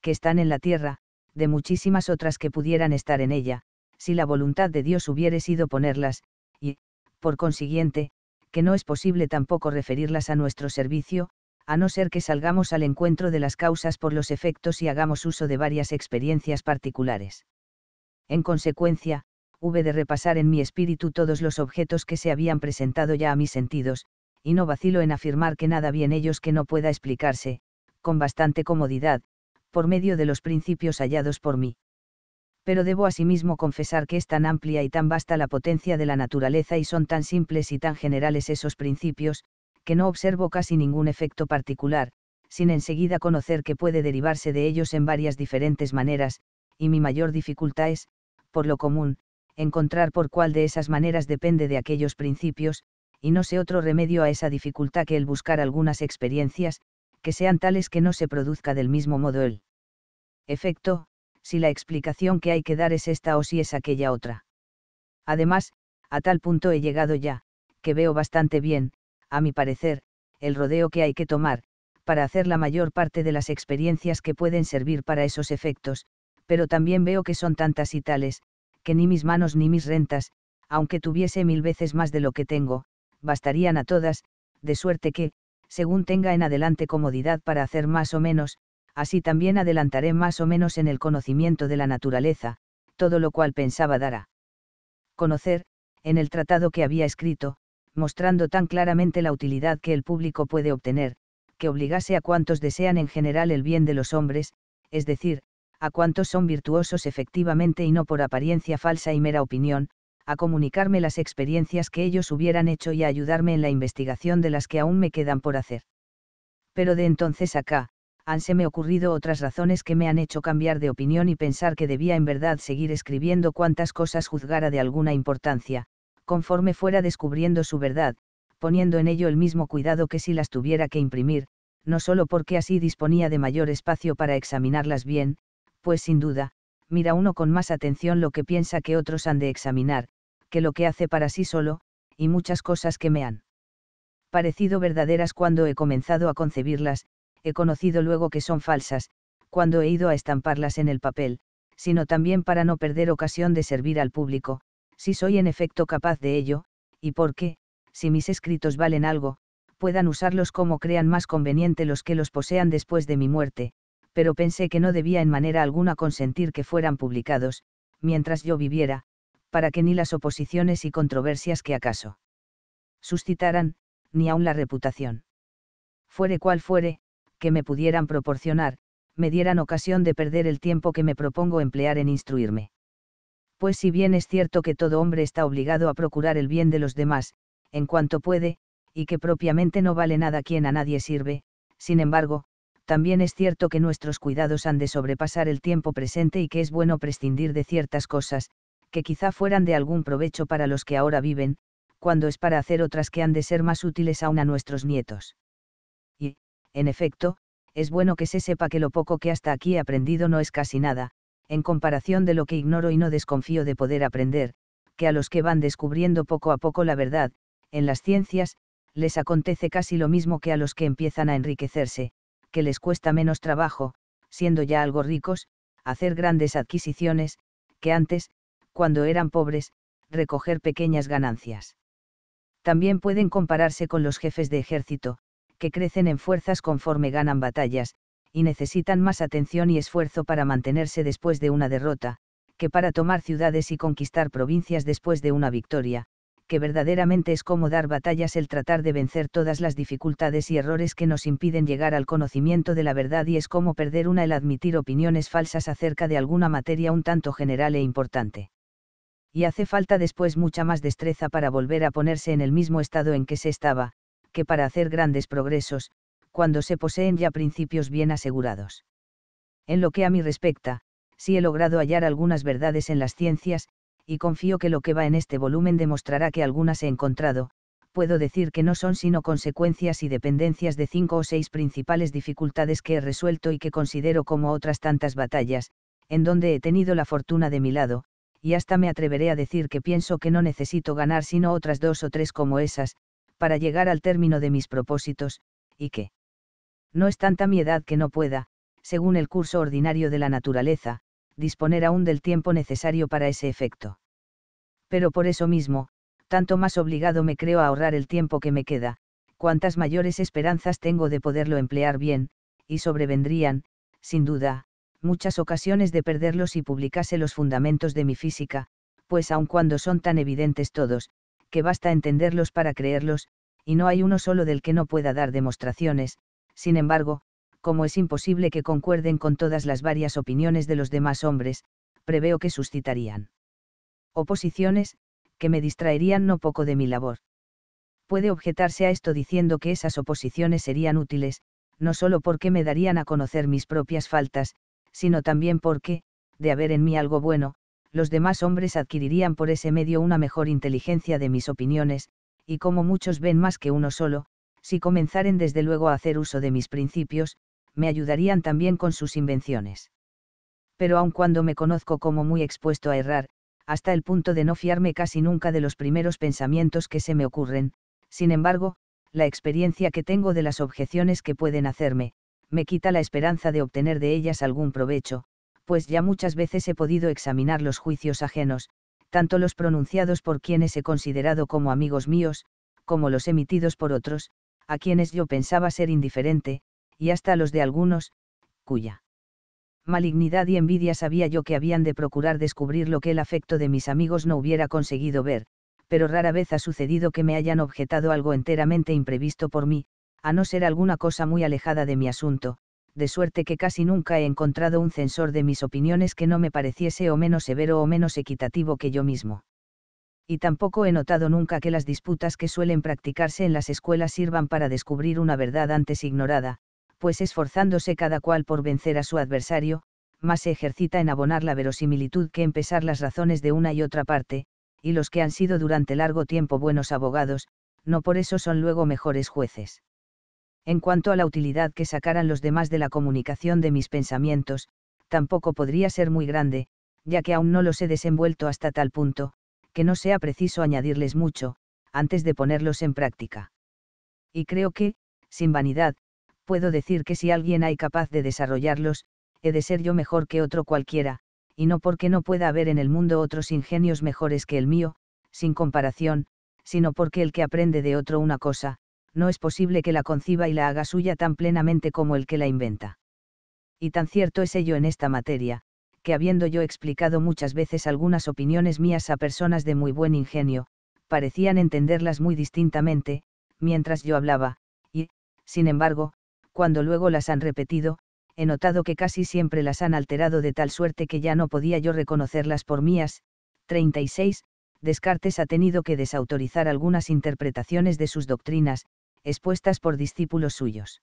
que están en la tierra, de muchísimas otras que pudieran estar en ella, si la voluntad de Dios hubiere sido ponerlas, y, por consiguiente, que no es posible tampoco referirlas a nuestro servicio, a no ser que salgamos al encuentro de las causas por los efectos y hagamos uso de varias experiencias particulares. En consecuencia, hube de repasar en mi espíritu todos los objetos que se habían presentado ya a mis sentidos, y no vacilo en afirmar que nada en ellos que no pueda explicarse, con bastante comodidad, por medio de los principios hallados por mí. Pero debo asimismo confesar que es tan amplia y tan vasta la potencia de la naturaleza y son tan simples y tan generales esos principios, que no observo casi ningún efecto particular, sin enseguida conocer que puede derivarse de ellos en varias diferentes maneras, y mi mayor dificultad es, por lo común, encontrar por cuál de esas maneras depende de aquellos principios, y no sé otro remedio a esa dificultad que el buscar algunas experiencias, que sean tales que no se produzca del mismo modo el efecto, si la explicación que hay que dar es esta o si es aquella otra. Además, a tal punto he llegado ya, que veo bastante bien, a mi parecer, el rodeo que hay que tomar, para hacer la mayor parte de las experiencias que pueden servir para esos efectos, pero también veo que son tantas y tales, que ni mis manos ni mis rentas, aunque tuviese mil veces más de lo que tengo, bastarían a todas, de suerte que, según tenga en adelante comodidad para hacer más o menos, así también adelantaré más o menos en el conocimiento de la naturaleza, todo lo cual pensaba dar a conocer, en el tratado que había escrito, mostrando tan claramente la utilidad que el público puede obtener, que obligase a cuantos desean en general el bien de los hombres, es decir, a cuantos son virtuosos efectivamente y no por apariencia falsa y mera opinión, a comunicarme las experiencias que ellos hubieran hecho y a ayudarme en la investigación de las que aún me quedan por hacer. Pero de entonces acá, me ocurrido otras razones que me han hecho cambiar de opinión y pensar que debía en verdad seguir escribiendo cuantas cosas juzgara de alguna importancia, conforme fuera descubriendo su verdad, poniendo en ello el mismo cuidado que si las tuviera que imprimir, no solo porque así disponía de mayor espacio para examinarlas bien, pues sin duda, mira uno con más atención lo que piensa que otros han de examinar, que lo que hace para sí solo, y muchas cosas que me han parecido verdaderas cuando he comenzado a concebirlas, he conocido luego que son falsas, cuando he ido a estamparlas en el papel, sino también para no perder ocasión de servir al público, si soy en efecto capaz de ello, y porque, si mis escritos valen algo, puedan usarlos como crean más conveniente los que los posean después de mi muerte, pero pensé que no debía en manera alguna consentir que fueran publicados, mientras yo viviera, para que ni las oposiciones y controversias que acaso suscitaran, ni aun la reputación. Fuere cual fuere, que me pudieran proporcionar, me dieran ocasión de perder el tiempo que me propongo emplear en instruirme. Pues si bien es cierto que todo hombre está obligado a procurar el bien de los demás, en cuanto puede, y que propiamente no vale nada quien a nadie sirve, sin embargo, también es cierto que nuestros cuidados han de sobrepasar el tiempo presente y que es bueno prescindir de ciertas cosas, que quizá fueran de algún provecho para los que ahora viven, cuando es para hacer otras que han de ser más útiles aún a nuestros nietos. Y, en efecto, es bueno que se sepa que lo poco que hasta aquí he aprendido no es casi nada, en comparación de lo que ignoro y no desconfío de poder aprender, que a los que van descubriendo poco a poco la verdad, en las ciencias, les acontece casi lo mismo que a los que empiezan a enriquecerse, que les cuesta menos trabajo, siendo ya algo ricos, hacer grandes adquisiciones, que antes, cuando eran pobres, recoger pequeñas ganancias. También pueden compararse con los jefes de ejército, que crecen en fuerzas conforme ganan batallas, y necesitan más atención y esfuerzo para mantenerse después de una derrota, que para tomar ciudades y conquistar provincias después de una victoria, que verdaderamente es como dar batallas el tratar de vencer todas las dificultades y errores que nos impiden llegar al conocimiento de la verdad y es como perder una el admitir opiniones falsas acerca de alguna materia un tanto general e importante. Y hace falta después mucha más destreza para volver a ponerse en el mismo estado en que se estaba, que para hacer grandes progresos, cuando se poseen ya principios bien asegurados. En lo que a mí respecta, si he logrado hallar algunas verdades en las ciencias, y confío que lo que va en este volumen demostrará que algunas he encontrado, puedo decir que no son sino consecuencias y dependencias de cinco o seis principales dificultades que he resuelto y que considero como otras tantas batallas, en donde he tenido la fortuna de mi lado, y hasta me atreveré a decir que pienso que no necesito ganar sino otras dos o tres como esas, para llegar al término de mis propósitos, y que no es tanta mi edad que no pueda, según el curso ordinario de la naturaleza, disponer aún del tiempo necesario para ese efecto. Pero por eso mismo, tanto más obligado me creo a ahorrar el tiempo que me queda, cuantas mayores esperanzas tengo de poderlo emplear bien, y sobrevendrían, sin duda, muchas ocasiones de perderlos si publicase los fundamentos de mi física, pues aun cuando son tan evidentes todos, que basta entenderlos para creerlos, y no hay uno solo del que no pueda dar demostraciones, sin embargo, como es imposible que concuerden con todas las varias opiniones de los demás hombres, preveo que suscitarían oposiciones, que me distraerían no poco de mi labor. Puede objetarse a esto diciendo que esas oposiciones serían útiles, no solo porque me darían a conocer mis propias faltas, sino también porque, de haber en mí algo bueno, los demás hombres adquirirían por ese medio una mejor inteligencia de mis opiniones, y como muchos ven más que uno solo, si comenzaren desde luego a hacer uso de mis principios, me ayudarían también con sus invenciones. Pero aun cuando me conozco como muy expuesto a errar, hasta el punto de no fiarme casi nunca de los primeros pensamientos que se me ocurren, sin embargo, la experiencia que tengo de las objeciones que pueden hacerme, me quita la esperanza de obtener de ellas algún provecho, pues ya muchas veces he podido examinar los juicios ajenos, tanto los pronunciados por quienes he considerado como amigos míos, como los emitidos por otros, a quienes yo pensaba ser indiferente, y hasta los de algunos, cuya malignidad y envidia sabía yo que habían de procurar descubrir lo que el afecto de mis amigos no hubiera conseguido ver, pero rara vez ha sucedido que me hayan objetado algo enteramente imprevisto por mí, a no ser alguna cosa muy alejada de mi asunto, de suerte que casi nunca he encontrado un censor de mis opiniones que no me pareciese o menos severo o menos equitativo que yo mismo. Y tampoco he notado nunca que las disputas que suelen practicarse en las escuelas sirvan para descubrir una verdad antes ignorada, pues esforzándose cada cual por vencer a su adversario, más se ejercita en abonar la verosimilitud que en pesar las razones de una y otra parte, y los que han sido durante largo tiempo buenos abogados, no por eso son luego mejores jueces. En cuanto a la utilidad que sacaran los demás de la comunicación de mis pensamientos, tampoco podría ser muy grande, ya que aún no los he desenvuelto hasta tal punto, que no sea preciso añadirles mucho, antes de ponerlos en práctica. Y creo que, sin vanidad, puedo decir que si alguien hay capaz de desarrollarlos, he de ser yo mejor que otro cualquiera, y no porque no pueda haber en el mundo otros ingenios mejores que el mío, sin comparación, sino porque el que aprende de otro una cosa, no es posible que la conciba y la haga suya tan plenamente como el que la inventa. Y tan cierto es ello en esta materia, que habiendo yo explicado muchas veces algunas opiniones mías a personas de muy buen ingenio, parecían entenderlas muy distintamente, mientras yo hablaba, y, sin embargo, cuando luego las han repetido, he notado que casi siempre las han alterado de tal suerte que ya no podía yo reconocerlas por mías. 36. Descartes ha tenido que desautorizar algunas interpretaciones de sus doctrinas, expuestas por discípulos suyos.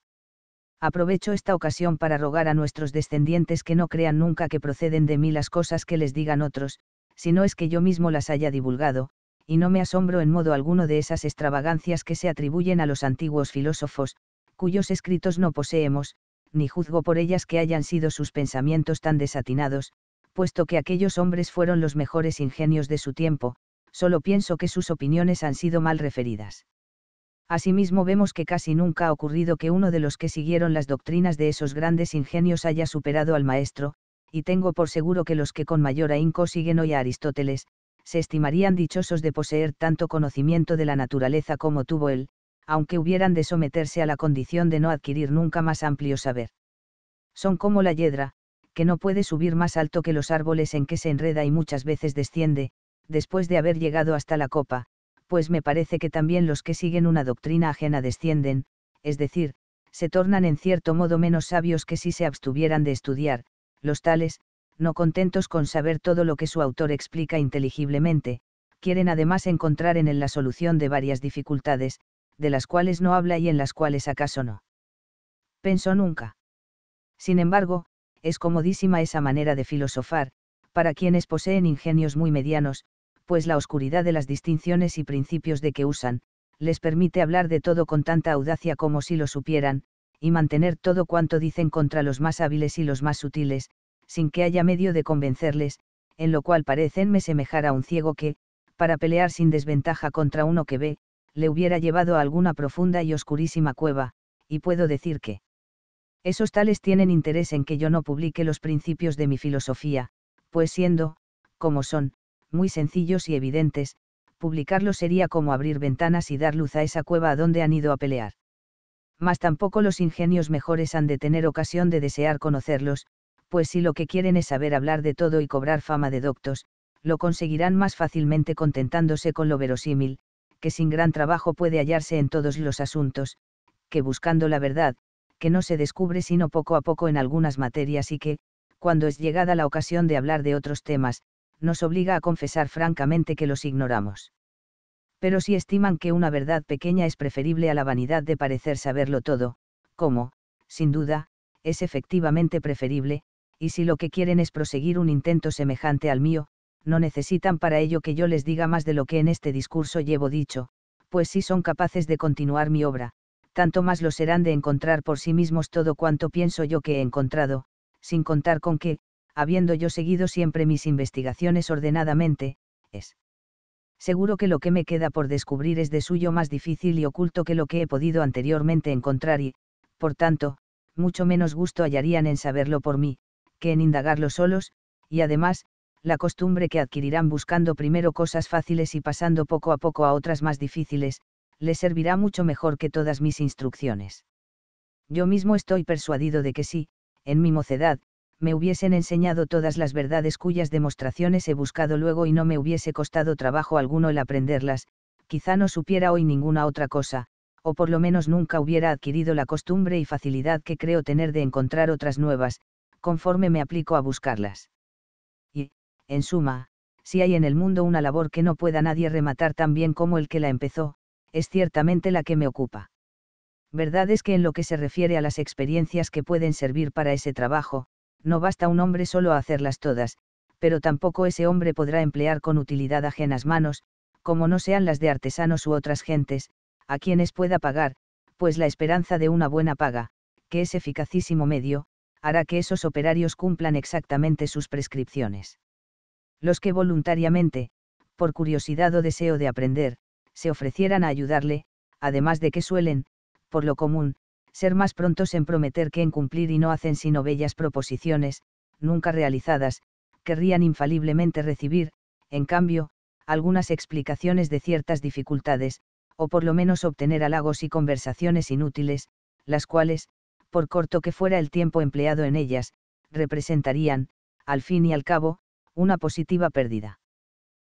Aprovecho esta ocasión para rogar a nuestros descendientes que no crean nunca que proceden de mí las cosas que les digan otros, sino es que yo mismo las haya divulgado, y no me asombro en modo alguno de esas extravagancias que se atribuyen a los antiguos filósofos, cuyos escritos no poseemos, ni juzgo por ellas que hayan sido sus pensamientos tan desatinados, puesto que aquellos hombres fueron los mejores ingenios de su tiempo, solo pienso que sus opiniones han sido mal referidas. Asimismo vemos que casi nunca ha ocurrido que uno de los que siguieron las doctrinas de esos grandes ingenios haya superado al maestro, y tengo por seguro que los que con mayor ahínco siguen hoy a Aristóteles, se estimarían dichosos de poseer tanto conocimiento de la naturaleza como tuvo él, aunque hubieran de someterse a la condición de no adquirir nunca más amplio saber. Son como la yedra, que no puede subir más alto que los árboles en que se enreda y muchas veces desciende, después de haber llegado hasta la copa, pues me parece que también los que siguen una doctrina ajena descienden, es decir, se tornan en cierto modo menos sabios que si se abstuvieran de estudiar, los tales, no contentos con saber todo lo que su autor explica inteligiblemente, quieren además encontrar en él la solución de varias dificultades, de las cuales no habla y en las cuales acaso no pensó nunca. Sin embargo, es comodísima esa manera de filosofar, para quienes poseen ingenios muy medianos, pues la oscuridad de las distinciones y principios de que usan, les permite hablar de todo con tanta audacia como si lo supieran, y mantener todo cuanto dicen contra los más hábiles y los más sutiles, sin que haya medio de convencerles, en lo cual parecen me semejar a un ciego que, para pelear sin desventaja contra uno que ve, le hubiera llevado a alguna profunda y oscurísima cueva, y puedo decir que esos tales tienen interés en que yo no publique los principios de mi filosofía, pues siendo, como son, muy sencillos y evidentes, publicarlos sería como abrir ventanas y dar luz a esa cueva a donde han ido a pelear. Mas tampoco los ingenios mejores han de tener ocasión de desear conocerlos, pues si lo que quieren es saber hablar de todo y cobrar fama de doctos, lo conseguirán más fácilmente contentándose con lo verosímil, que sin gran trabajo puede hallarse en todos los asuntos, que buscando la verdad, que no se descubre sino poco a poco en algunas materias y que, cuando es llegada la ocasión de hablar de otros temas, nos obliga a confesar francamente que los ignoramos. Pero si estiman que una verdad pequeña es preferible a la vanidad de parecer saberlo todo, como, sin duda, es efectivamente preferible, y si lo que quieren es proseguir un intento semejante al mío, no necesitan para ello que yo les diga más de lo que en este discurso llevo dicho, pues si son capaces de continuar mi obra, tanto más lo serán de encontrar por sí mismos todo cuanto pienso yo que he encontrado, sin contar con que, habiendo yo seguido siempre mis investigaciones ordenadamente, es seguro que lo que me queda por descubrir es de suyo más difícil y oculto que lo que he podido anteriormente encontrar y, por tanto, mucho menos gusto hallarían en saberlo por mí, que en indagarlo solos, y además, la costumbre que adquirirán buscando primero cosas fáciles y pasando poco a poco a otras más difíciles, les servirá mucho mejor que todas mis instrucciones. Yo mismo estoy persuadido de que si, en mi mocedad, me hubiesen enseñado todas las verdades cuyas demostraciones he buscado luego y no me hubiese costado trabajo alguno el aprenderlas, quizá no supiera hoy ninguna otra cosa, o por lo menos nunca hubiera adquirido la costumbre y facilidad que creo tener de encontrar otras nuevas, conforme me aplico a buscarlas. En suma, si hay en el mundo una labor que no pueda nadie rematar tan bien como el que la empezó, es ciertamente la que me ocupa. Verdad es que en lo que se refiere a las experiencias que pueden servir para ese trabajo, no basta un hombre solo a hacerlas todas, pero tampoco ese hombre podrá emplear con utilidad ajenas manos, como no sean las de artesanos u otras gentes, a quienes pueda pagar, pues la esperanza de una buena paga, que es eficacísimo medio, hará que esos operarios cumplan exactamente sus prescripciones los que voluntariamente, por curiosidad o deseo de aprender, se ofrecieran a ayudarle, además de que suelen, por lo común, ser más prontos en prometer que en cumplir y no hacen sino bellas proposiciones, nunca realizadas, querrían infaliblemente recibir, en cambio, algunas explicaciones de ciertas dificultades, o por lo menos obtener halagos y conversaciones inútiles, las cuales, por corto que fuera el tiempo empleado en ellas, representarían, al fin y al cabo, una positiva pérdida.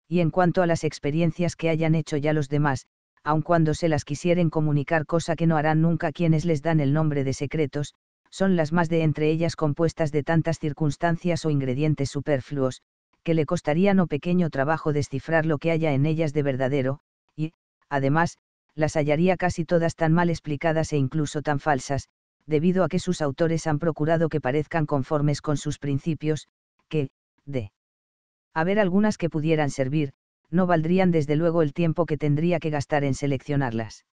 Y en cuanto a las experiencias que hayan hecho ya los demás, aun cuando se las quisieren comunicar cosa que no harán nunca quienes les dan el nombre de secretos, son las más de entre ellas compuestas de tantas circunstancias o ingredientes superfluos, que le costaría no pequeño trabajo descifrar lo que haya en ellas de verdadero, y, además, las hallaría casi todas tan mal explicadas e incluso tan falsas, debido a que sus autores han procurado que parezcan conformes con sus principios, que, de haber algunas que pudieran servir, no valdrían desde luego el tiempo que tendría que gastar en seleccionarlas.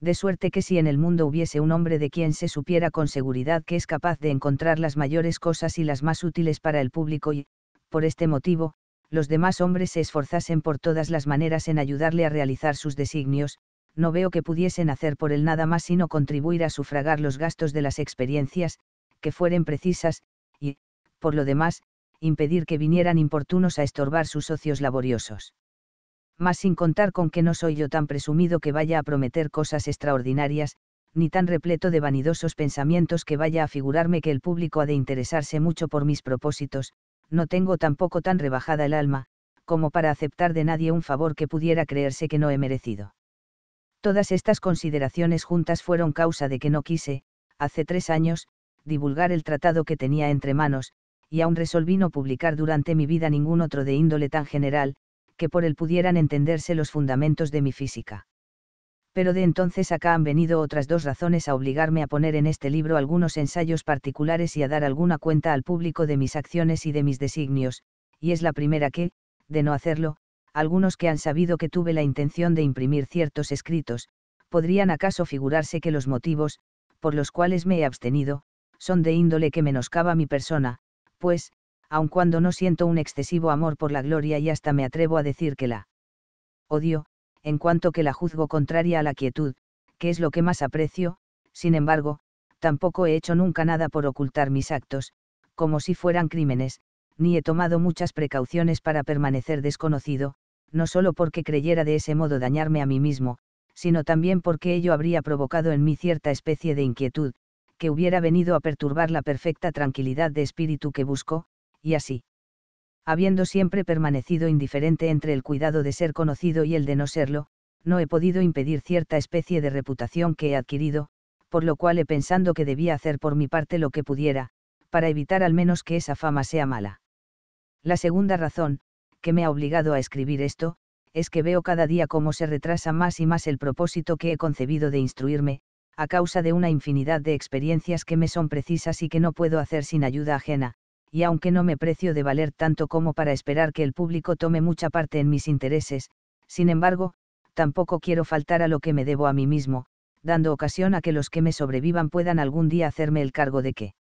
De suerte que si en el mundo hubiese un hombre de quien se supiera con seguridad que es capaz de encontrar las mayores cosas y las más útiles para el público y, por este motivo, los demás hombres se esforzasen por todas las maneras en ayudarle a realizar sus designios, no veo que pudiesen hacer por él nada más sino contribuir a sufragar los gastos de las experiencias, que fueren precisas, y, por lo demás, impedir que vinieran importunos a estorbar sus socios laboriosos. Mas sin contar con que no soy yo tan presumido que vaya a prometer cosas extraordinarias, ni tan repleto de vanidosos pensamientos que vaya a figurarme que el público ha de interesarse mucho por mis propósitos, no tengo tampoco tan rebajada el alma, como para aceptar de nadie un favor que pudiera creerse que no he merecido. Todas estas consideraciones juntas fueron causa de que no quise, hace tres años, divulgar el tratado que tenía entre manos, y aún resolví no publicar durante mi vida ningún otro de índole tan general, que por él pudieran entenderse los fundamentos de mi física. Pero de entonces acá han venido otras dos razones a obligarme a poner en este libro algunos ensayos particulares y a dar alguna cuenta al público de mis acciones y de mis designios, y es la primera que, de no hacerlo, algunos que han sabido que tuve la intención de imprimir ciertos escritos, podrían acaso figurarse que los motivos, por los cuales me he abstenido, son de índole que menoscaba mi persona, pues, aun cuando no siento un excesivo amor por la gloria y hasta me atrevo a decir que la odio, en cuanto que la juzgo contraria a la quietud, que es lo que más aprecio, sin embargo, tampoco he hecho nunca nada por ocultar mis actos, como si fueran crímenes, ni he tomado muchas precauciones para permanecer desconocido, no solo porque creyera de ese modo dañarme a mí mismo, sino también porque ello habría provocado en mí cierta especie de inquietud, que hubiera venido a perturbar la perfecta tranquilidad de espíritu que busco, y así. Habiendo siempre permanecido indiferente entre el cuidado de ser conocido y el de no serlo, no he podido impedir cierta especie de reputación que he adquirido, por lo cual he pensando que debía hacer por mi parte lo que pudiera, para evitar al menos que esa fama sea mala. La segunda razón, que me ha obligado a escribir esto, es que veo cada día cómo se retrasa más y más el propósito que he concebido de instruirme, a causa de una infinidad de experiencias que me son precisas y que no puedo hacer sin ayuda ajena, y aunque no me precio de valer tanto como para esperar que el público tome mucha parte en mis intereses, sin embargo, tampoco quiero faltar a lo que me debo a mí mismo, dando ocasión a que los que me sobrevivan puedan algún día hacerme el cargo de que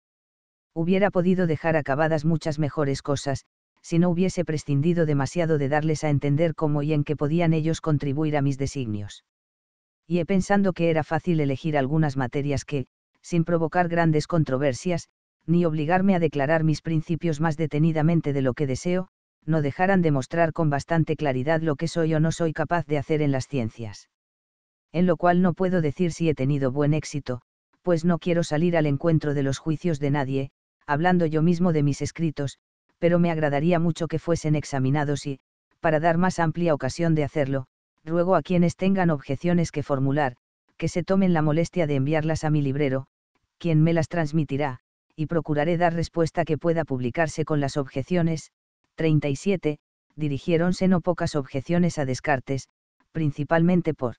hubiera podido dejar acabadas muchas mejores cosas, si no hubiese prescindido demasiado de darles a entender cómo y en qué podían ellos contribuir a mis designios y he pensando que era fácil elegir algunas materias que, sin provocar grandes controversias, ni obligarme a declarar mis principios más detenidamente de lo que deseo, no dejaran de mostrar con bastante claridad lo que soy o no soy capaz de hacer en las ciencias. En lo cual no puedo decir si he tenido buen éxito, pues no quiero salir al encuentro de los juicios de nadie, hablando yo mismo de mis escritos, pero me agradaría mucho que fuesen examinados y, para dar más amplia ocasión de hacerlo, ruego a quienes tengan objeciones que formular, que se tomen la molestia de enviarlas a mi librero, quien me las transmitirá, y procuraré dar respuesta que pueda publicarse con las objeciones. 37. Dirigiéronse no pocas objeciones a Descartes, principalmente por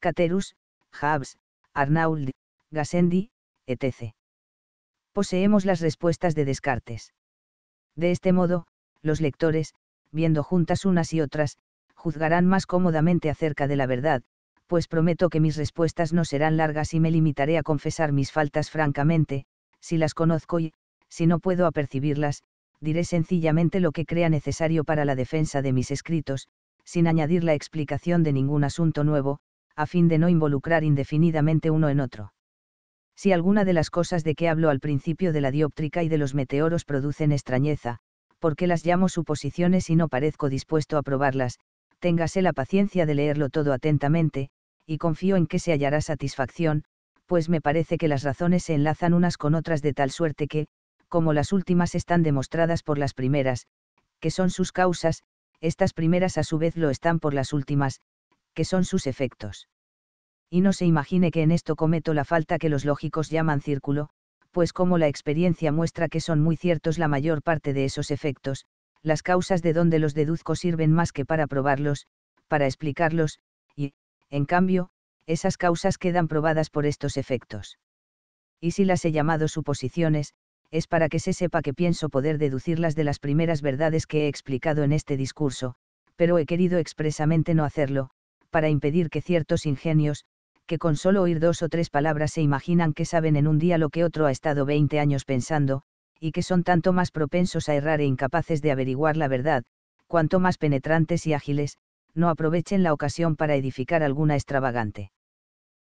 Caterus, Habs, Arnauld, Gassendi, etc. Poseemos las respuestas de Descartes. De este modo, los lectores, viendo juntas unas y otras, juzgarán más cómodamente acerca de la verdad, pues prometo que mis respuestas no serán largas y me limitaré a confesar mis faltas francamente, si las conozco y, si no puedo apercibirlas, diré sencillamente lo que crea necesario para la defensa de mis escritos, sin añadir la explicación de ningún asunto nuevo, a fin de no involucrar indefinidamente uno en otro. Si alguna de las cosas de que hablo al principio de la dióptrica y de los meteoros producen extrañeza, porque las llamo suposiciones y no parezco dispuesto a probarlas, téngase la paciencia de leerlo todo atentamente, y confío en que se hallará satisfacción, pues me parece que las razones se enlazan unas con otras de tal suerte que, como las últimas están demostradas por las primeras, que son sus causas, estas primeras a su vez lo están por las últimas, que son sus efectos. Y no se imagine que en esto cometo la falta que los lógicos llaman círculo, pues como la experiencia muestra que son muy ciertos la mayor parte de esos efectos, las causas de donde los deduzco sirven más que para probarlos, para explicarlos, y, en cambio, esas causas quedan probadas por estos efectos. Y si las he llamado suposiciones, es para que se sepa que pienso poder deducirlas de las primeras verdades que he explicado en este discurso, pero he querido expresamente no hacerlo, para impedir que ciertos ingenios, que con solo oír dos o tres palabras se imaginan que saben en un día lo que otro ha estado veinte años pensando, y que son tanto más propensos a errar e incapaces de averiguar la verdad, cuanto más penetrantes y ágiles, no aprovechen la ocasión para edificar alguna extravagante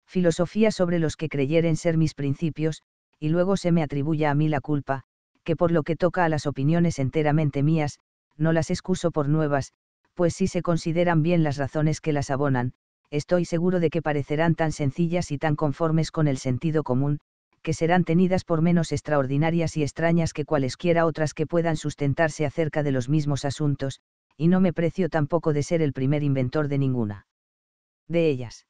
filosofía sobre los que creyeren ser mis principios, y luego se me atribuya a mí la culpa, que por lo que toca a las opiniones enteramente mías, no las excuso por nuevas, pues si se consideran bien las razones que las abonan, estoy seguro de que parecerán tan sencillas y tan conformes con el sentido común, que serán tenidas por menos extraordinarias y extrañas que cualesquiera otras que puedan sustentarse acerca de los mismos asuntos, y no me precio tampoco de ser el primer inventor de ninguna. De ellas.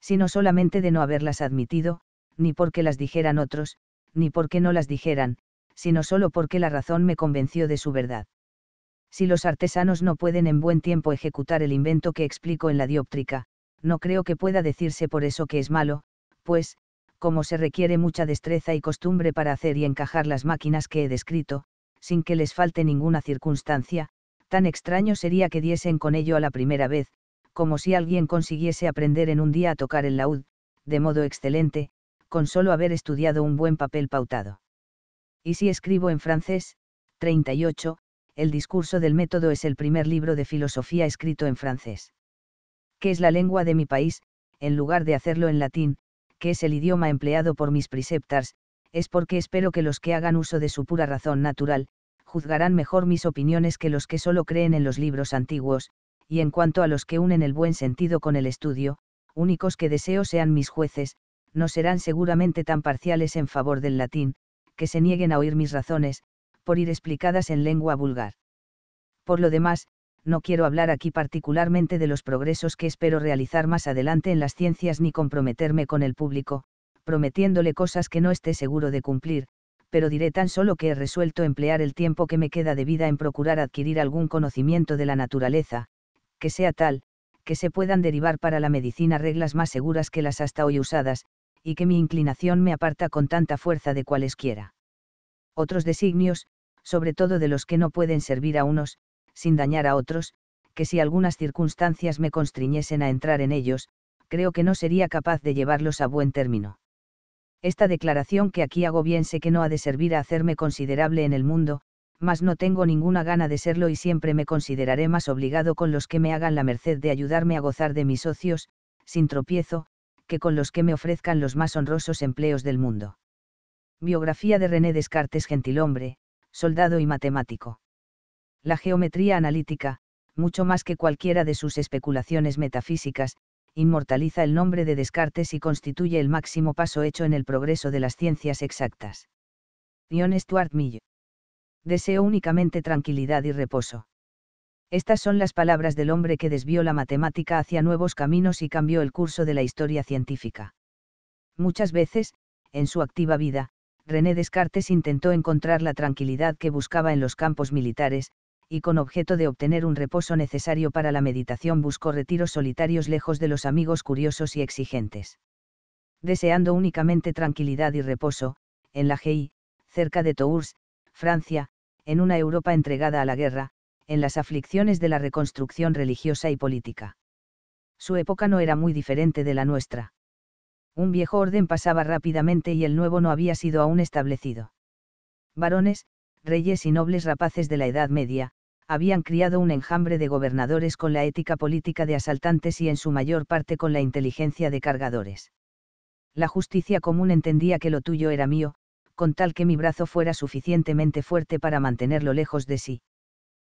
Sino solamente de no haberlas admitido, ni porque las dijeran otros, ni porque no las dijeran, sino solo porque la razón me convenció de su verdad. Si los artesanos no pueden en buen tiempo ejecutar el invento que explico en la dióptrica, no creo que pueda decirse por eso que es malo, pues, como se requiere mucha destreza y costumbre para hacer y encajar las máquinas que he descrito, sin que les falte ninguna circunstancia, tan extraño sería que diesen con ello a la primera vez, como si alguien consiguiese aprender en un día a tocar el laúd, de modo excelente, con solo haber estudiado un buen papel pautado. Y si escribo en francés, 38, el discurso del método es el primer libro de filosofía escrito en francés. Que es la lengua de mi país, en lugar de hacerlo en latín, es el idioma empleado por mis preceptors, es porque espero que los que hagan uso de su pura razón natural, juzgarán mejor mis opiniones que los que solo creen en los libros antiguos, y en cuanto a los que unen el buen sentido con el estudio, únicos que deseo sean mis jueces, no serán seguramente tan parciales en favor del latín, que se nieguen a oír mis razones, por ir explicadas en lengua vulgar. Por lo demás, no quiero hablar aquí particularmente de los progresos que espero realizar más adelante en las ciencias ni comprometerme con el público, prometiéndole cosas que no esté seguro de cumplir, pero diré tan solo que he resuelto emplear el tiempo que me queda de vida en procurar adquirir algún conocimiento de la naturaleza, que sea tal, que se puedan derivar para la medicina reglas más seguras que las hasta hoy usadas, y que mi inclinación me aparta con tanta fuerza de cualesquiera. Otros designios, sobre todo de los que no pueden servir a unos, sin dañar a otros, que si algunas circunstancias me constriñesen a entrar en ellos, creo que no sería capaz de llevarlos a buen término. Esta declaración que aquí hago bien sé que no ha de servir a hacerme considerable en el mundo, mas no tengo ninguna gana de serlo y siempre me consideraré más obligado con los que me hagan la merced de ayudarme a gozar de mis socios, sin tropiezo, que con los que me ofrezcan los más honrosos empleos del mundo. Biografía de René Descartes Gentilhombre, soldado y matemático la geometría analítica, mucho más que cualquiera de sus especulaciones metafísicas, inmortaliza el nombre de Descartes y constituye el máximo paso hecho en el progreso de las ciencias exactas. John Stuart Mill. Deseo únicamente tranquilidad y reposo. Estas son las palabras del hombre que desvió la matemática hacia nuevos caminos y cambió el curso de la historia científica. Muchas veces, en su activa vida, René Descartes intentó encontrar la tranquilidad que buscaba en los campos militares, y con objeto de obtener un reposo necesario para la meditación buscó retiros solitarios lejos de los amigos curiosos y exigentes. Deseando únicamente tranquilidad y reposo, en la GI, cerca de Tours, Francia, en una Europa entregada a la guerra, en las aflicciones de la reconstrucción religiosa y política. Su época no era muy diferente de la nuestra. Un viejo orden pasaba rápidamente y el nuevo no había sido aún establecido. Varones, reyes y nobles rapaces de la Edad Media, habían criado un enjambre de gobernadores con la ética política de asaltantes y en su mayor parte con la inteligencia de cargadores. La justicia común entendía que lo tuyo era mío, con tal que mi brazo fuera suficientemente fuerte para mantenerlo lejos de sí.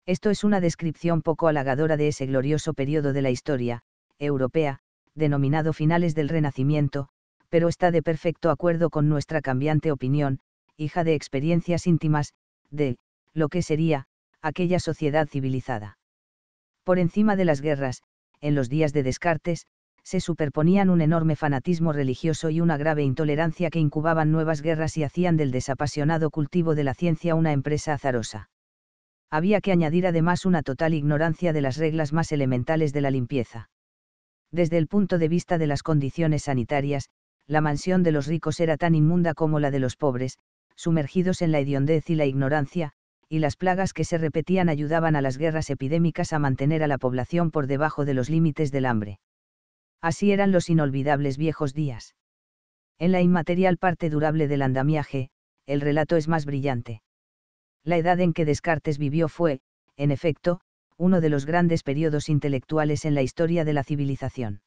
Esto es una descripción poco halagadora de ese glorioso periodo de la historia, europea, denominado finales del Renacimiento, pero está de perfecto acuerdo con nuestra cambiante opinión, hija de experiencias íntimas, de, lo que sería, aquella sociedad civilizada. Por encima de las guerras, en los días de Descartes, se superponían un enorme fanatismo religioso y una grave intolerancia que incubaban nuevas guerras y hacían del desapasionado cultivo de la ciencia una empresa azarosa. Había que añadir además una total ignorancia de las reglas más elementales de la limpieza. Desde el punto de vista de las condiciones sanitarias, la mansión de los ricos era tan inmunda como la de los pobres, sumergidos en la hediondez y la ignorancia, y las plagas que se repetían ayudaban a las guerras epidémicas a mantener a la población por debajo de los límites del hambre. Así eran los inolvidables viejos días. En la inmaterial parte durable del andamiaje, el relato es más brillante. La edad en que Descartes vivió fue, en efecto, uno de los grandes periodos intelectuales en la historia de la civilización.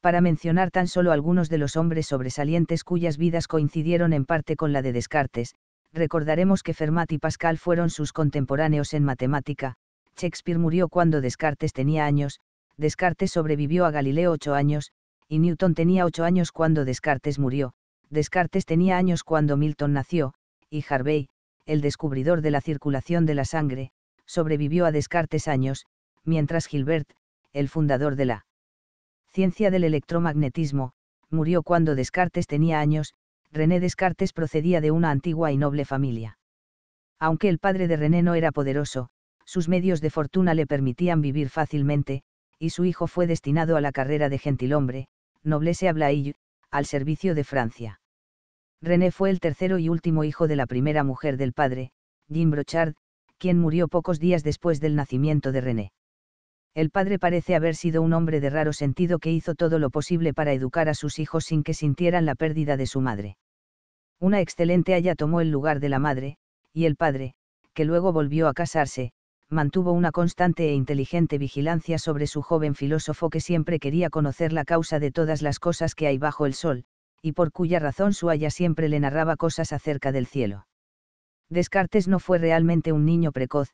Para mencionar tan solo algunos de los hombres sobresalientes cuyas vidas coincidieron en parte con la de Descartes, recordaremos que Fermat y Pascal fueron sus contemporáneos en matemática, Shakespeare murió cuando Descartes tenía años, Descartes sobrevivió a Galileo ocho años, y Newton tenía ocho años cuando Descartes murió, Descartes tenía años cuando Milton nació, y Harvey, el descubridor de la circulación de la sangre, sobrevivió a Descartes años, mientras Gilbert, el fundador de la ciencia del electromagnetismo, murió cuando Descartes tenía años, René Descartes procedía de una antigua y noble familia. Aunque el padre de René no era poderoso, sus medios de fortuna le permitían vivir fácilmente, y su hijo fue destinado a la carrera de gentilhombre, noblesse Blay, al servicio de Francia. René fue el tercero y último hijo de la primera mujer del padre, Jean Brochard, quien murió pocos días después del nacimiento de René. El padre parece haber sido un hombre de raro sentido que hizo todo lo posible para educar a sus hijos sin que sintieran la pérdida de su madre. Una excelente haya tomó el lugar de la madre, y el padre, que luego volvió a casarse, mantuvo una constante e inteligente vigilancia sobre su joven filósofo que siempre quería conocer la causa de todas las cosas que hay bajo el sol, y por cuya razón su haya siempre le narraba cosas acerca del cielo. Descartes no fue realmente un niño precoz,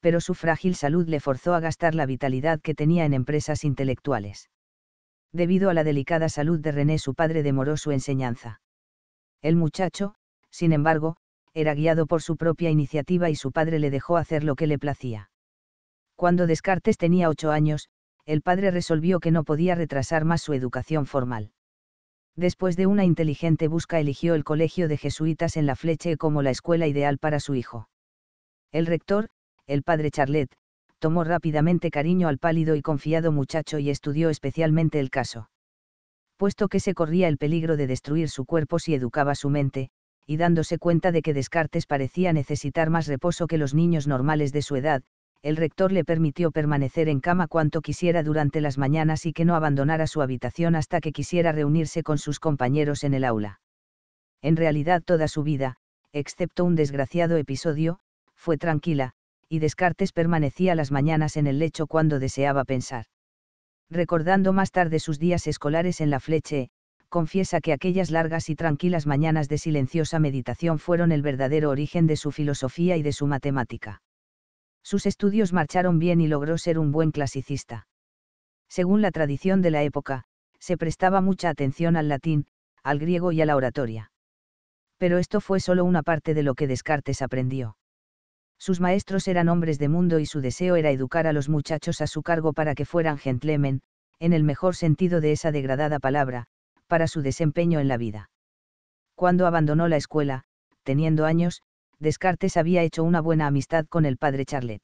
pero su frágil salud le forzó a gastar la vitalidad que tenía en empresas intelectuales. Debido a la delicada salud de René su padre demoró su enseñanza. El muchacho, sin embargo, era guiado por su propia iniciativa y su padre le dejó hacer lo que le placía. Cuando Descartes tenía ocho años, el padre resolvió que no podía retrasar más su educación formal. Después de una inteligente busca eligió el colegio de jesuitas en La Fleche como la escuela ideal para su hijo. El rector, el padre Charlet, tomó rápidamente cariño al pálido y confiado muchacho y estudió especialmente el caso puesto que se corría el peligro de destruir su cuerpo si educaba su mente, y dándose cuenta de que Descartes parecía necesitar más reposo que los niños normales de su edad, el rector le permitió permanecer en cama cuanto quisiera durante las mañanas y que no abandonara su habitación hasta que quisiera reunirse con sus compañeros en el aula. En realidad toda su vida, excepto un desgraciado episodio, fue tranquila, y Descartes permanecía las mañanas en el lecho cuando deseaba pensar recordando más tarde sus días escolares en la fleche, confiesa que aquellas largas y tranquilas mañanas de silenciosa meditación fueron el verdadero origen de su filosofía y de su matemática. Sus estudios marcharon bien y logró ser un buen clasicista. Según la tradición de la época, se prestaba mucha atención al latín, al griego y a la oratoria. Pero esto fue solo una parte de lo que Descartes aprendió. Sus maestros eran hombres de mundo y su deseo era educar a los muchachos a su cargo para que fueran gentlemen, en el mejor sentido de esa degradada palabra, para su desempeño en la vida. Cuando abandonó la escuela, teniendo años, Descartes había hecho una buena amistad con el padre Charlet.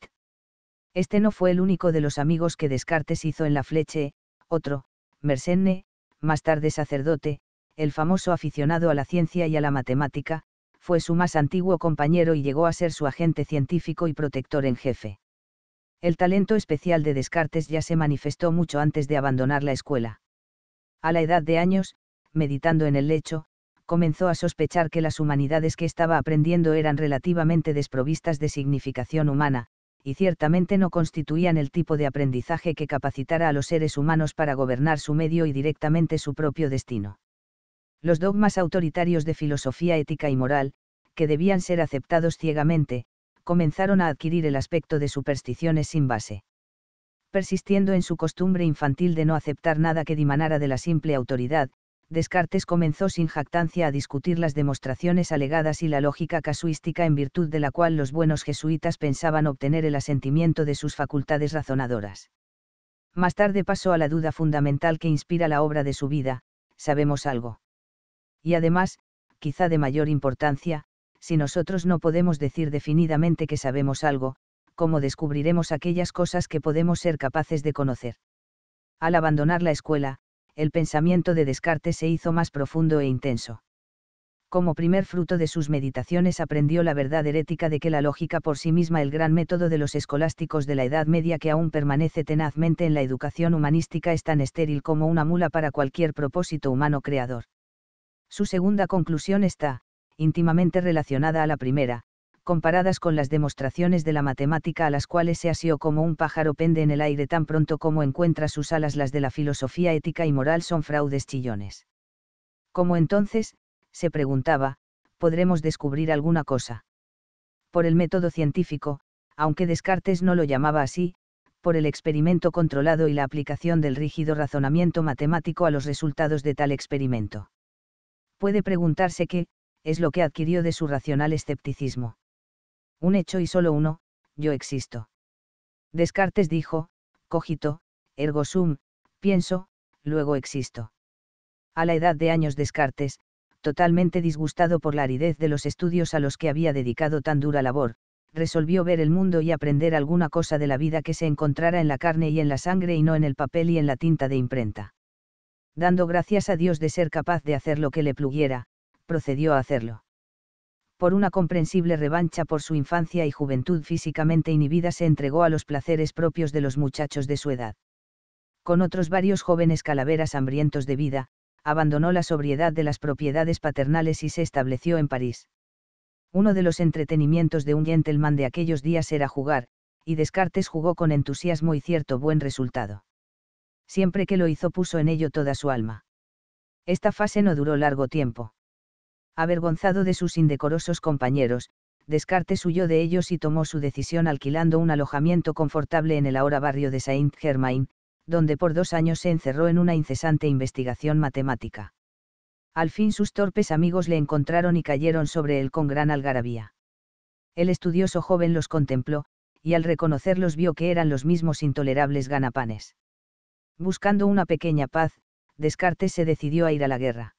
Este no fue el único de los amigos que Descartes hizo en la fleche, otro, Mersenne, más tarde sacerdote, el famoso aficionado a la ciencia y a la matemática, fue su más antiguo compañero y llegó a ser su agente científico y protector en jefe. El talento especial de Descartes ya se manifestó mucho antes de abandonar la escuela. A la edad de años, meditando en el lecho, comenzó a sospechar que las humanidades que estaba aprendiendo eran relativamente desprovistas de significación humana, y ciertamente no constituían el tipo de aprendizaje que capacitara a los seres humanos para gobernar su medio y directamente su propio destino los dogmas autoritarios de filosofía ética y moral, que debían ser aceptados ciegamente, comenzaron a adquirir el aspecto de supersticiones sin base. Persistiendo en su costumbre infantil de no aceptar nada que dimanara de la simple autoridad, Descartes comenzó sin jactancia a discutir las demostraciones alegadas y la lógica casuística en virtud de la cual los buenos jesuitas pensaban obtener el asentimiento de sus facultades razonadoras. Más tarde pasó a la duda fundamental que inspira la obra de su vida, sabemos algo y además, quizá de mayor importancia, si nosotros no podemos decir definidamente que sabemos algo, ¿cómo descubriremos aquellas cosas que podemos ser capaces de conocer? Al abandonar la escuela, el pensamiento de Descartes se hizo más profundo e intenso. Como primer fruto de sus meditaciones aprendió la verdad herética de que la lógica por sí misma el gran método de los escolásticos de la Edad Media que aún permanece tenazmente en la educación humanística es tan estéril como una mula para cualquier propósito humano creador. Su segunda conclusión está, íntimamente relacionada a la primera, comparadas con las demostraciones de la matemática a las cuales se asió como un pájaro pende en el aire tan pronto como encuentra sus alas las de la filosofía ética y moral son fraudes chillones. ¿Cómo entonces, se preguntaba, podremos descubrir alguna cosa? Por el método científico, aunque Descartes no lo llamaba así, por el experimento controlado y la aplicación del rígido razonamiento matemático a los resultados de tal experimento puede preguntarse qué, es lo que adquirió de su racional escepticismo. Un hecho y solo uno, yo existo. Descartes dijo, cogito, ergo sum, pienso, luego existo. A la edad de años Descartes, totalmente disgustado por la aridez de los estudios a los que había dedicado tan dura labor, resolvió ver el mundo y aprender alguna cosa de la vida que se encontrara en la carne y en la sangre y no en el papel y en la tinta de imprenta dando gracias a Dios de ser capaz de hacer lo que le pluguiera, procedió a hacerlo. Por una comprensible revancha por su infancia y juventud físicamente inhibida se entregó a los placeres propios de los muchachos de su edad. Con otros varios jóvenes calaveras hambrientos de vida, abandonó la sobriedad de las propiedades paternales y se estableció en París. Uno de los entretenimientos de un gentleman de aquellos días era jugar, y Descartes jugó con entusiasmo y cierto buen resultado siempre que lo hizo puso en ello toda su alma. Esta fase no duró largo tiempo. Avergonzado de sus indecorosos compañeros, Descartes huyó de ellos y tomó su decisión alquilando un alojamiento confortable en el ahora barrio de Saint-Germain, donde por dos años se encerró en una incesante investigación matemática. Al fin sus torpes amigos le encontraron y cayeron sobre él con gran algarabía. El estudioso joven los contempló, y al reconocerlos vio que eran los mismos intolerables ganapanes. Buscando una pequeña paz, Descartes se decidió a ir a la guerra.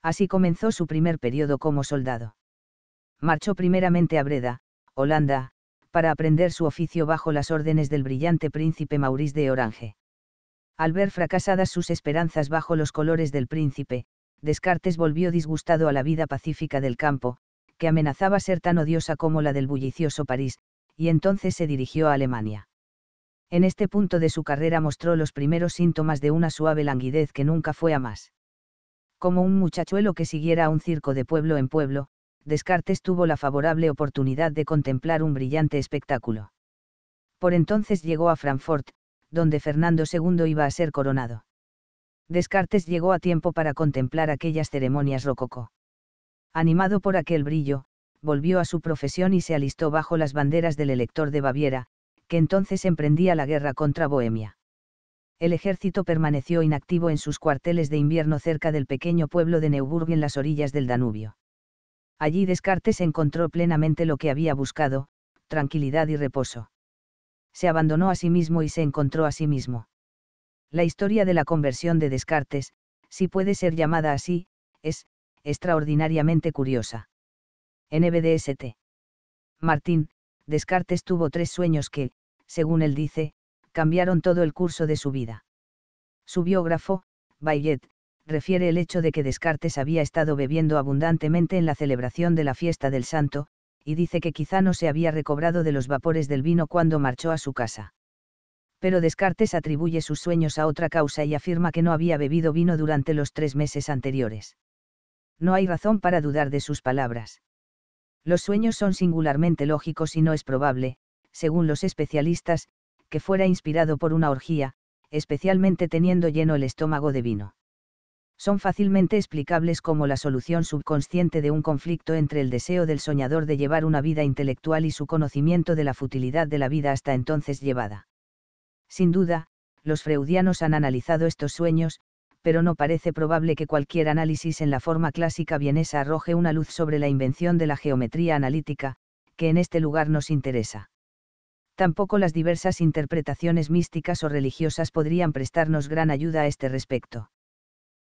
Así comenzó su primer periodo como soldado. Marchó primeramente a Breda, Holanda, para aprender su oficio bajo las órdenes del brillante príncipe Maurice de Orange. Al ver fracasadas sus esperanzas bajo los colores del príncipe, Descartes volvió disgustado a la vida pacífica del campo, que amenazaba ser tan odiosa como la del bullicioso París, y entonces se dirigió a Alemania en este punto de su carrera mostró los primeros síntomas de una suave languidez que nunca fue a más. Como un muchachuelo que siguiera a un circo de pueblo en pueblo, Descartes tuvo la favorable oportunidad de contemplar un brillante espectáculo. Por entonces llegó a Frankfurt, donde Fernando II iba a ser coronado. Descartes llegó a tiempo para contemplar aquellas ceremonias rococó. Animado por aquel brillo, volvió a su profesión y se alistó bajo las banderas del elector de Baviera, que entonces emprendía la guerra contra Bohemia. El ejército permaneció inactivo en sus cuarteles de invierno cerca del pequeño pueblo de Neuburg en las orillas del Danubio. Allí Descartes encontró plenamente lo que había buscado, tranquilidad y reposo. Se abandonó a sí mismo y se encontró a sí mismo. La historia de la conversión de Descartes, si puede ser llamada así, es, extraordinariamente curiosa. NBDST. Martín, Descartes tuvo tres sueños que, según él dice, cambiaron todo el curso de su vida. Su biógrafo, Bayet, refiere el hecho de que Descartes había estado bebiendo abundantemente en la celebración de la fiesta del santo, y dice que quizá no se había recobrado de los vapores del vino cuando marchó a su casa. Pero Descartes atribuye sus sueños a otra causa y afirma que no había bebido vino durante los tres meses anteriores. No hay razón para dudar de sus palabras. Los sueños son singularmente lógicos y no es probable, según los especialistas, que fuera inspirado por una orgía, especialmente teniendo lleno el estómago de vino. Son fácilmente explicables como la solución subconsciente de un conflicto entre el deseo del soñador de llevar una vida intelectual y su conocimiento de la futilidad de la vida hasta entonces llevada. Sin duda, los freudianos han analizado estos sueños, pero no parece probable que cualquier análisis en la forma clásica vienesa arroje una luz sobre la invención de la geometría analítica, que en este lugar nos interesa. Tampoco las diversas interpretaciones místicas o religiosas podrían prestarnos gran ayuda a este respecto.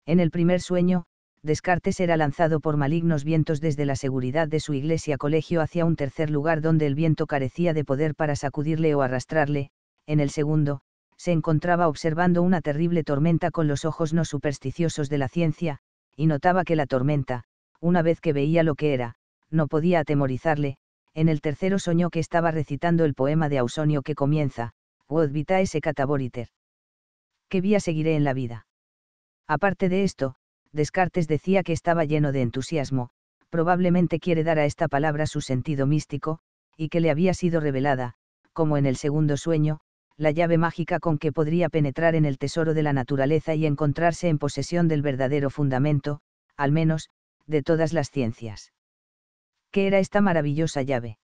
En el primer sueño, Descartes era lanzado por malignos vientos desde la seguridad de su iglesia colegio hacia un tercer lugar donde el viento carecía de poder para sacudirle o arrastrarle, en el segundo, se encontraba observando una terrible tormenta con los ojos no supersticiosos de la ciencia, y notaba que la tormenta, una vez que veía lo que era, no podía atemorizarle, en el tercero soñó que estaba recitando el poema de Ausonio que comienza, Quod vitae se cataboriter. ¿Qué vía seguiré en la vida? Aparte de esto, Descartes decía que estaba lleno de entusiasmo, probablemente quiere dar a esta palabra su sentido místico, y que le había sido revelada, como en el segundo sueño, la llave mágica con que podría penetrar en el tesoro de la naturaleza y encontrarse en posesión del verdadero fundamento, al menos, de todas las ciencias. ¿Qué era esta maravillosa llave?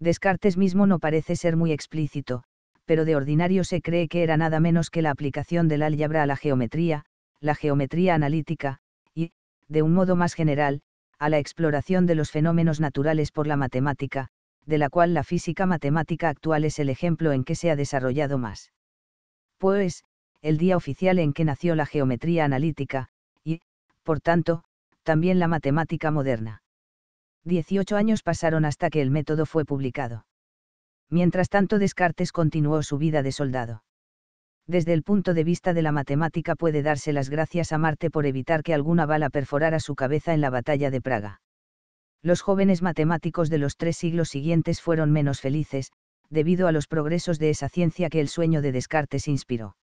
Descartes mismo no parece ser muy explícito, pero de ordinario se cree que era nada menos que la aplicación del álgebra a la geometría, la geometría analítica, y, de un modo más general, a la exploración de los fenómenos naturales por la matemática, de la cual la física matemática actual es el ejemplo en que se ha desarrollado más. Pues, el día oficial en que nació la geometría analítica, y, por tanto, también la matemática moderna. Dieciocho años pasaron hasta que el método fue publicado. Mientras tanto Descartes continuó su vida de soldado. Desde el punto de vista de la matemática puede darse las gracias a Marte por evitar que alguna bala perforara su cabeza en la batalla de Praga. Los jóvenes matemáticos de los tres siglos siguientes fueron menos felices, debido a los progresos de esa ciencia que el sueño de Descartes inspiró.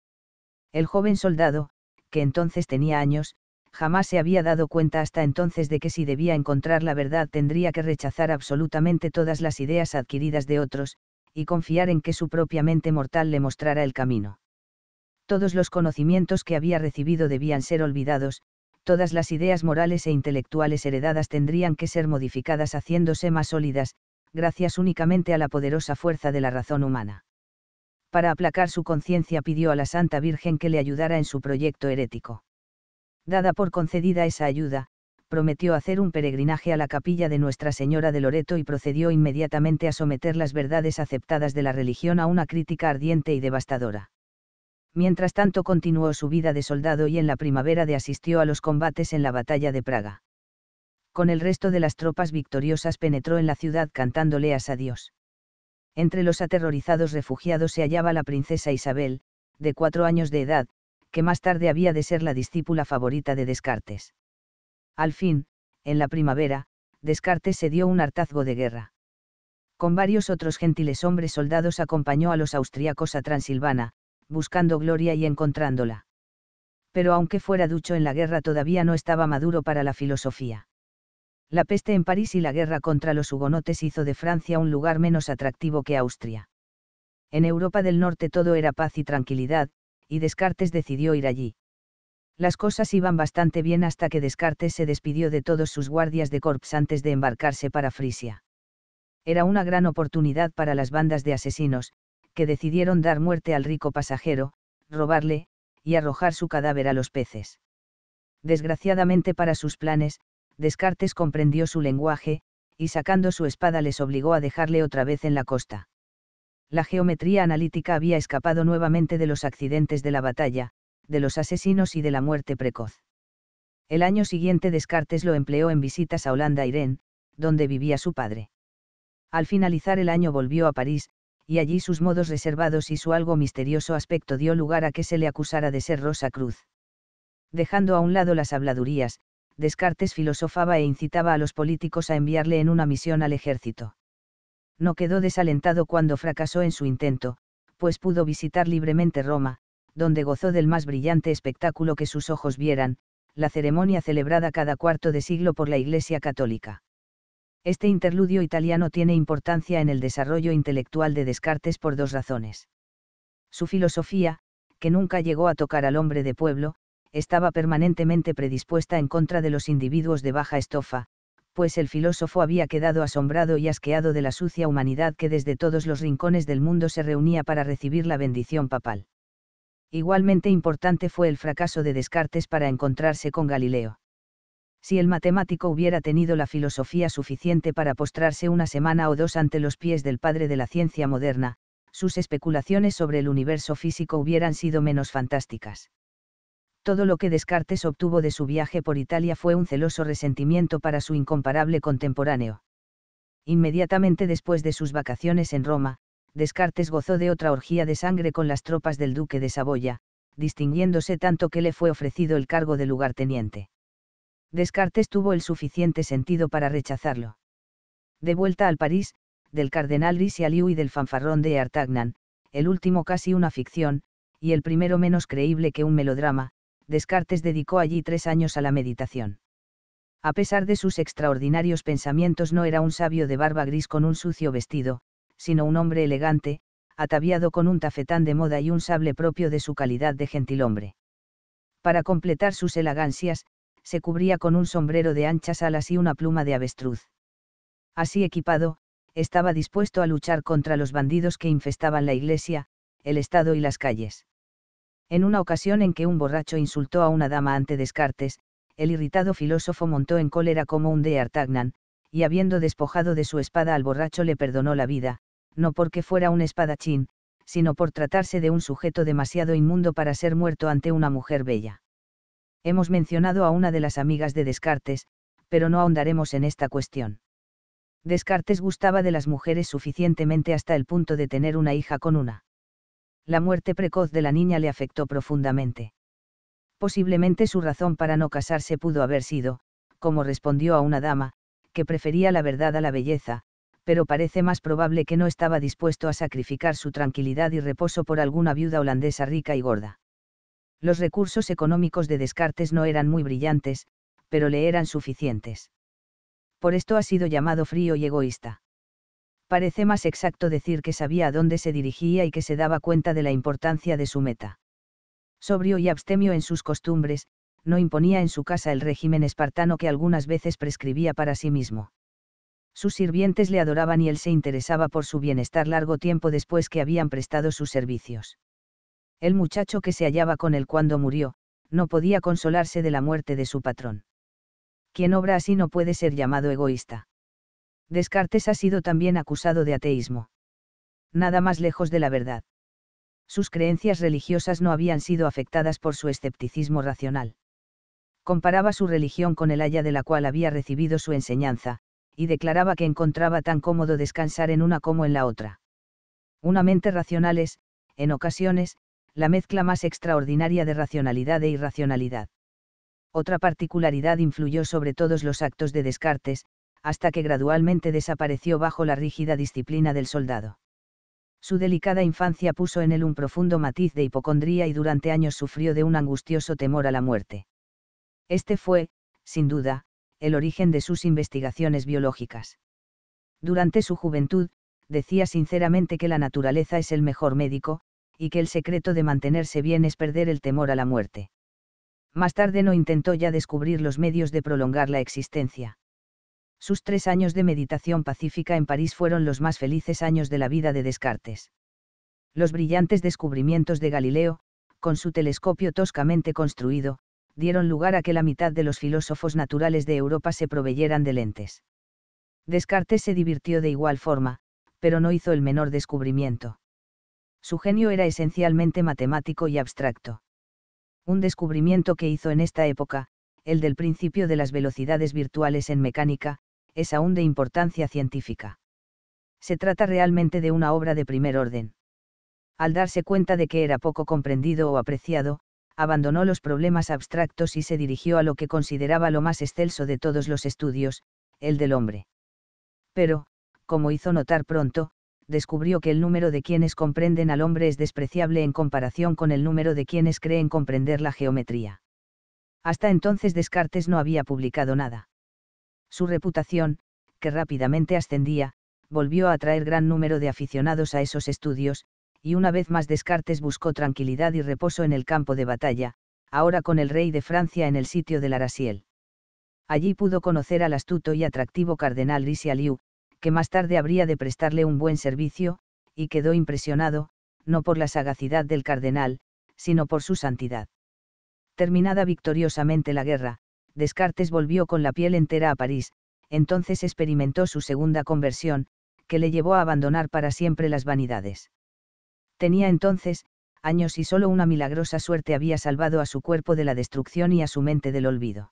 El joven soldado, que entonces tenía años, jamás se había dado cuenta hasta entonces de que si debía encontrar la verdad tendría que rechazar absolutamente todas las ideas adquiridas de otros, y confiar en que su propia mente mortal le mostrara el camino. Todos los conocimientos que había recibido debían ser olvidados, todas las ideas morales e intelectuales heredadas tendrían que ser modificadas haciéndose más sólidas, gracias únicamente a la poderosa fuerza de la razón humana. Para aplacar su conciencia pidió a la Santa Virgen que le ayudara en su proyecto herético. Dada por concedida esa ayuda, prometió hacer un peregrinaje a la capilla de Nuestra Señora de Loreto y procedió inmediatamente a someter las verdades aceptadas de la religión a una crítica ardiente y devastadora mientras tanto continuó su vida de soldado y en la primavera de asistió a los combates en la batalla de Praga. Con el resto de las tropas victoriosas penetró en la ciudad cantándole a Dios. Entre los aterrorizados refugiados se hallaba la princesa Isabel, de cuatro años de edad, que más tarde había de ser la discípula favorita de Descartes. Al fin, en la primavera, Descartes se dio un hartazgo de guerra. Con varios otros gentiles hombres soldados acompañó a los austriacos a Transilvana, buscando gloria y encontrándola. Pero aunque fuera ducho en la guerra todavía no estaba maduro para la filosofía. La peste en París y la guerra contra los hugonotes hizo de Francia un lugar menos atractivo que Austria. En Europa del Norte todo era paz y tranquilidad, y Descartes decidió ir allí. Las cosas iban bastante bien hasta que Descartes se despidió de todos sus guardias de corps antes de embarcarse para Frisia. Era una gran oportunidad para las bandas de asesinos, que decidieron dar muerte al rico pasajero, robarle, y arrojar su cadáver a los peces. Desgraciadamente para sus planes, Descartes comprendió su lenguaje, y sacando su espada les obligó a dejarle otra vez en la costa. La geometría analítica había escapado nuevamente de los accidentes de la batalla, de los asesinos y de la muerte precoz. El año siguiente Descartes lo empleó en visitas a Holanda Irén, donde vivía su padre. Al finalizar el año volvió a París, y allí sus modos reservados y su algo misterioso aspecto dio lugar a que se le acusara de ser Rosa Cruz. Dejando a un lado las habladurías, Descartes filosofaba e incitaba a los políticos a enviarle en una misión al ejército. No quedó desalentado cuando fracasó en su intento, pues pudo visitar libremente Roma, donde gozó del más brillante espectáculo que sus ojos vieran, la ceremonia celebrada cada cuarto de siglo por la Iglesia Católica. Este interludio italiano tiene importancia en el desarrollo intelectual de Descartes por dos razones. Su filosofía, que nunca llegó a tocar al hombre de pueblo, estaba permanentemente predispuesta en contra de los individuos de baja estofa, pues el filósofo había quedado asombrado y asqueado de la sucia humanidad que desde todos los rincones del mundo se reunía para recibir la bendición papal. Igualmente importante fue el fracaso de Descartes para encontrarse con Galileo si el matemático hubiera tenido la filosofía suficiente para postrarse una semana o dos ante los pies del padre de la ciencia moderna, sus especulaciones sobre el universo físico hubieran sido menos fantásticas. Todo lo que Descartes obtuvo de su viaje por Italia fue un celoso resentimiento para su incomparable contemporáneo. Inmediatamente después de sus vacaciones en Roma, Descartes gozó de otra orgía de sangre con las tropas del duque de Saboya, distinguiéndose tanto que le fue ofrecido el cargo de lugarteniente Descartes tuvo el suficiente sentido para rechazarlo. De vuelta al París, del cardenal Richelieu y del fanfarrón de Artagnan, el último casi una ficción, y el primero menos creíble que un melodrama, Descartes dedicó allí tres años a la meditación. A pesar de sus extraordinarios pensamientos no era un sabio de barba gris con un sucio vestido, sino un hombre elegante, ataviado con un tafetán de moda y un sable propio de su calidad de gentilhombre. Para completar sus elegancias, se cubría con un sombrero de anchas alas y una pluma de avestruz. Así equipado, estaba dispuesto a luchar contra los bandidos que infestaban la iglesia, el Estado y las calles. En una ocasión en que un borracho insultó a una dama ante Descartes, el irritado filósofo montó en cólera como un de Artagnan, y habiendo despojado de su espada al borracho le perdonó la vida, no porque fuera un espadachín, sino por tratarse de un sujeto demasiado inmundo para ser muerto ante una mujer bella. Hemos mencionado a una de las amigas de Descartes, pero no ahondaremos en esta cuestión. Descartes gustaba de las mujeres suficientemente hasta el punto de tener una hija con una. La muerte precoz de la niña le afectó profundamente. Posiblemente su razón para no casarse pudo haber sido, como respondió a una dama, que prefería la verdad a la belleza, pero parece más probable que no estaba dispuesto a sacrificar su tranquilidad y reposo por alguna viuda holandesa rica y gorda. Los recursos económicos de Descartes no eran muy brillantes, pero le eran suficientes. Por esto ha sido llamado frío y egoísta. Parece más exacto decir que sabía a dónde se dirigía y que se daba cuenta de la importancia de su meta. Sobrio y abstemio en sus costumbres, no imponía en su casa el régimen espartano que algunas veces prescribía para sí mismo. Sus sirvientes le adoraban y él se interesaba por su bienestar largo tiempo después que habían prestado sus servicios. El muchacho que se hallaba con él cuando murió, no podía consolarse de la muerte de su patrón. Quien obra así no puede ser llamado egoísta. Descartes ha sido también acusado de ateísmo. Nada más lejos de la verdad. Sus creencias religiosas no habían sido afectadas por su escepticismo racional. Comparaba su religión con el haya de la cual había recibido su enseñanza, y declaraba que encontraba tan cómodo descansar en una como en la otra. Una mente racional es, en ocasiones, la mezcla más extraordinaria de racionalidad e irracionalidad. Otra particularidad influyó sobre todos los actos de Descartes, hasta que gradualmente desapareció bajo la rígida disciplina del soldado. Su delicada infancia puso en él un profundo matiz de hipocondría y durante años sufrió de un angustioso temor a la muerte. Este fue, sin duda, el origen de sus investigaciones biológicas. Durante su juventud, decía sinceramente que la naturaleza es el mejor médico, y que el secreto de mantenerse bien es perder el temor a la muerte. Más tarde no intentó ya descubrir los medios de prolongar la existencia. Sus tres años de meditación pacífica en París fueron los más felices años de la vida de Descartes. Los brillantes descubrimientos de Galileo, con su telescopio toscamente construido, dieron lugar a que la mitad de los filósofos naturales de Europa se proveyeran de lentes. Descartes se divirtió de igual forma, pero no hizo el menor descubrimiento. Su genio era esencialmente matemático y abstracto. Un descubrimiento que hizo en esta época, el del principio de las velocidades virtuales en mecánica, es aún de importancia científica. Se trata realmente de una obra de primer orden. Al darse cuenta de que era poco comprendido o apreciado, abandonó los problemas abstractos y se dirigió a lo que consideraba lo más excelso de todos los estudios, el del hombre. Pero, como hizo notar pronto, descubrió que el número de quienes comprenden al hombre es despreciable en comparación con el número de quienes creen comprender la geometría. Hasta entonces Descartes no había publicado nada. Su reputación, que rápidamente ascendía, volvió a atraer gran número de aficionados a esos estudios, y una vez más Descartes buscó tranquilidad y reposo en el campo de batalla, ahora con el rey de Francia en el sitio del Arasiel. Allí pudo conocer al astuto y atractivo cardenal Richelieu, que más tarde habría de prestarle un buen servicio, y quedó impresionado, no por la sagacidad del cardenal, sino por su santidad. Terminada victoriosamente la guerra, Descartes volvió con la piel entera a París, entonces experimentó su segunda conversión, que le llevó a abandonar para siempre las vanidades. Tenía entonces, años y solo una milagrosa suerte había salvado a su cuerpo de la destrucción y a su mente del olvido.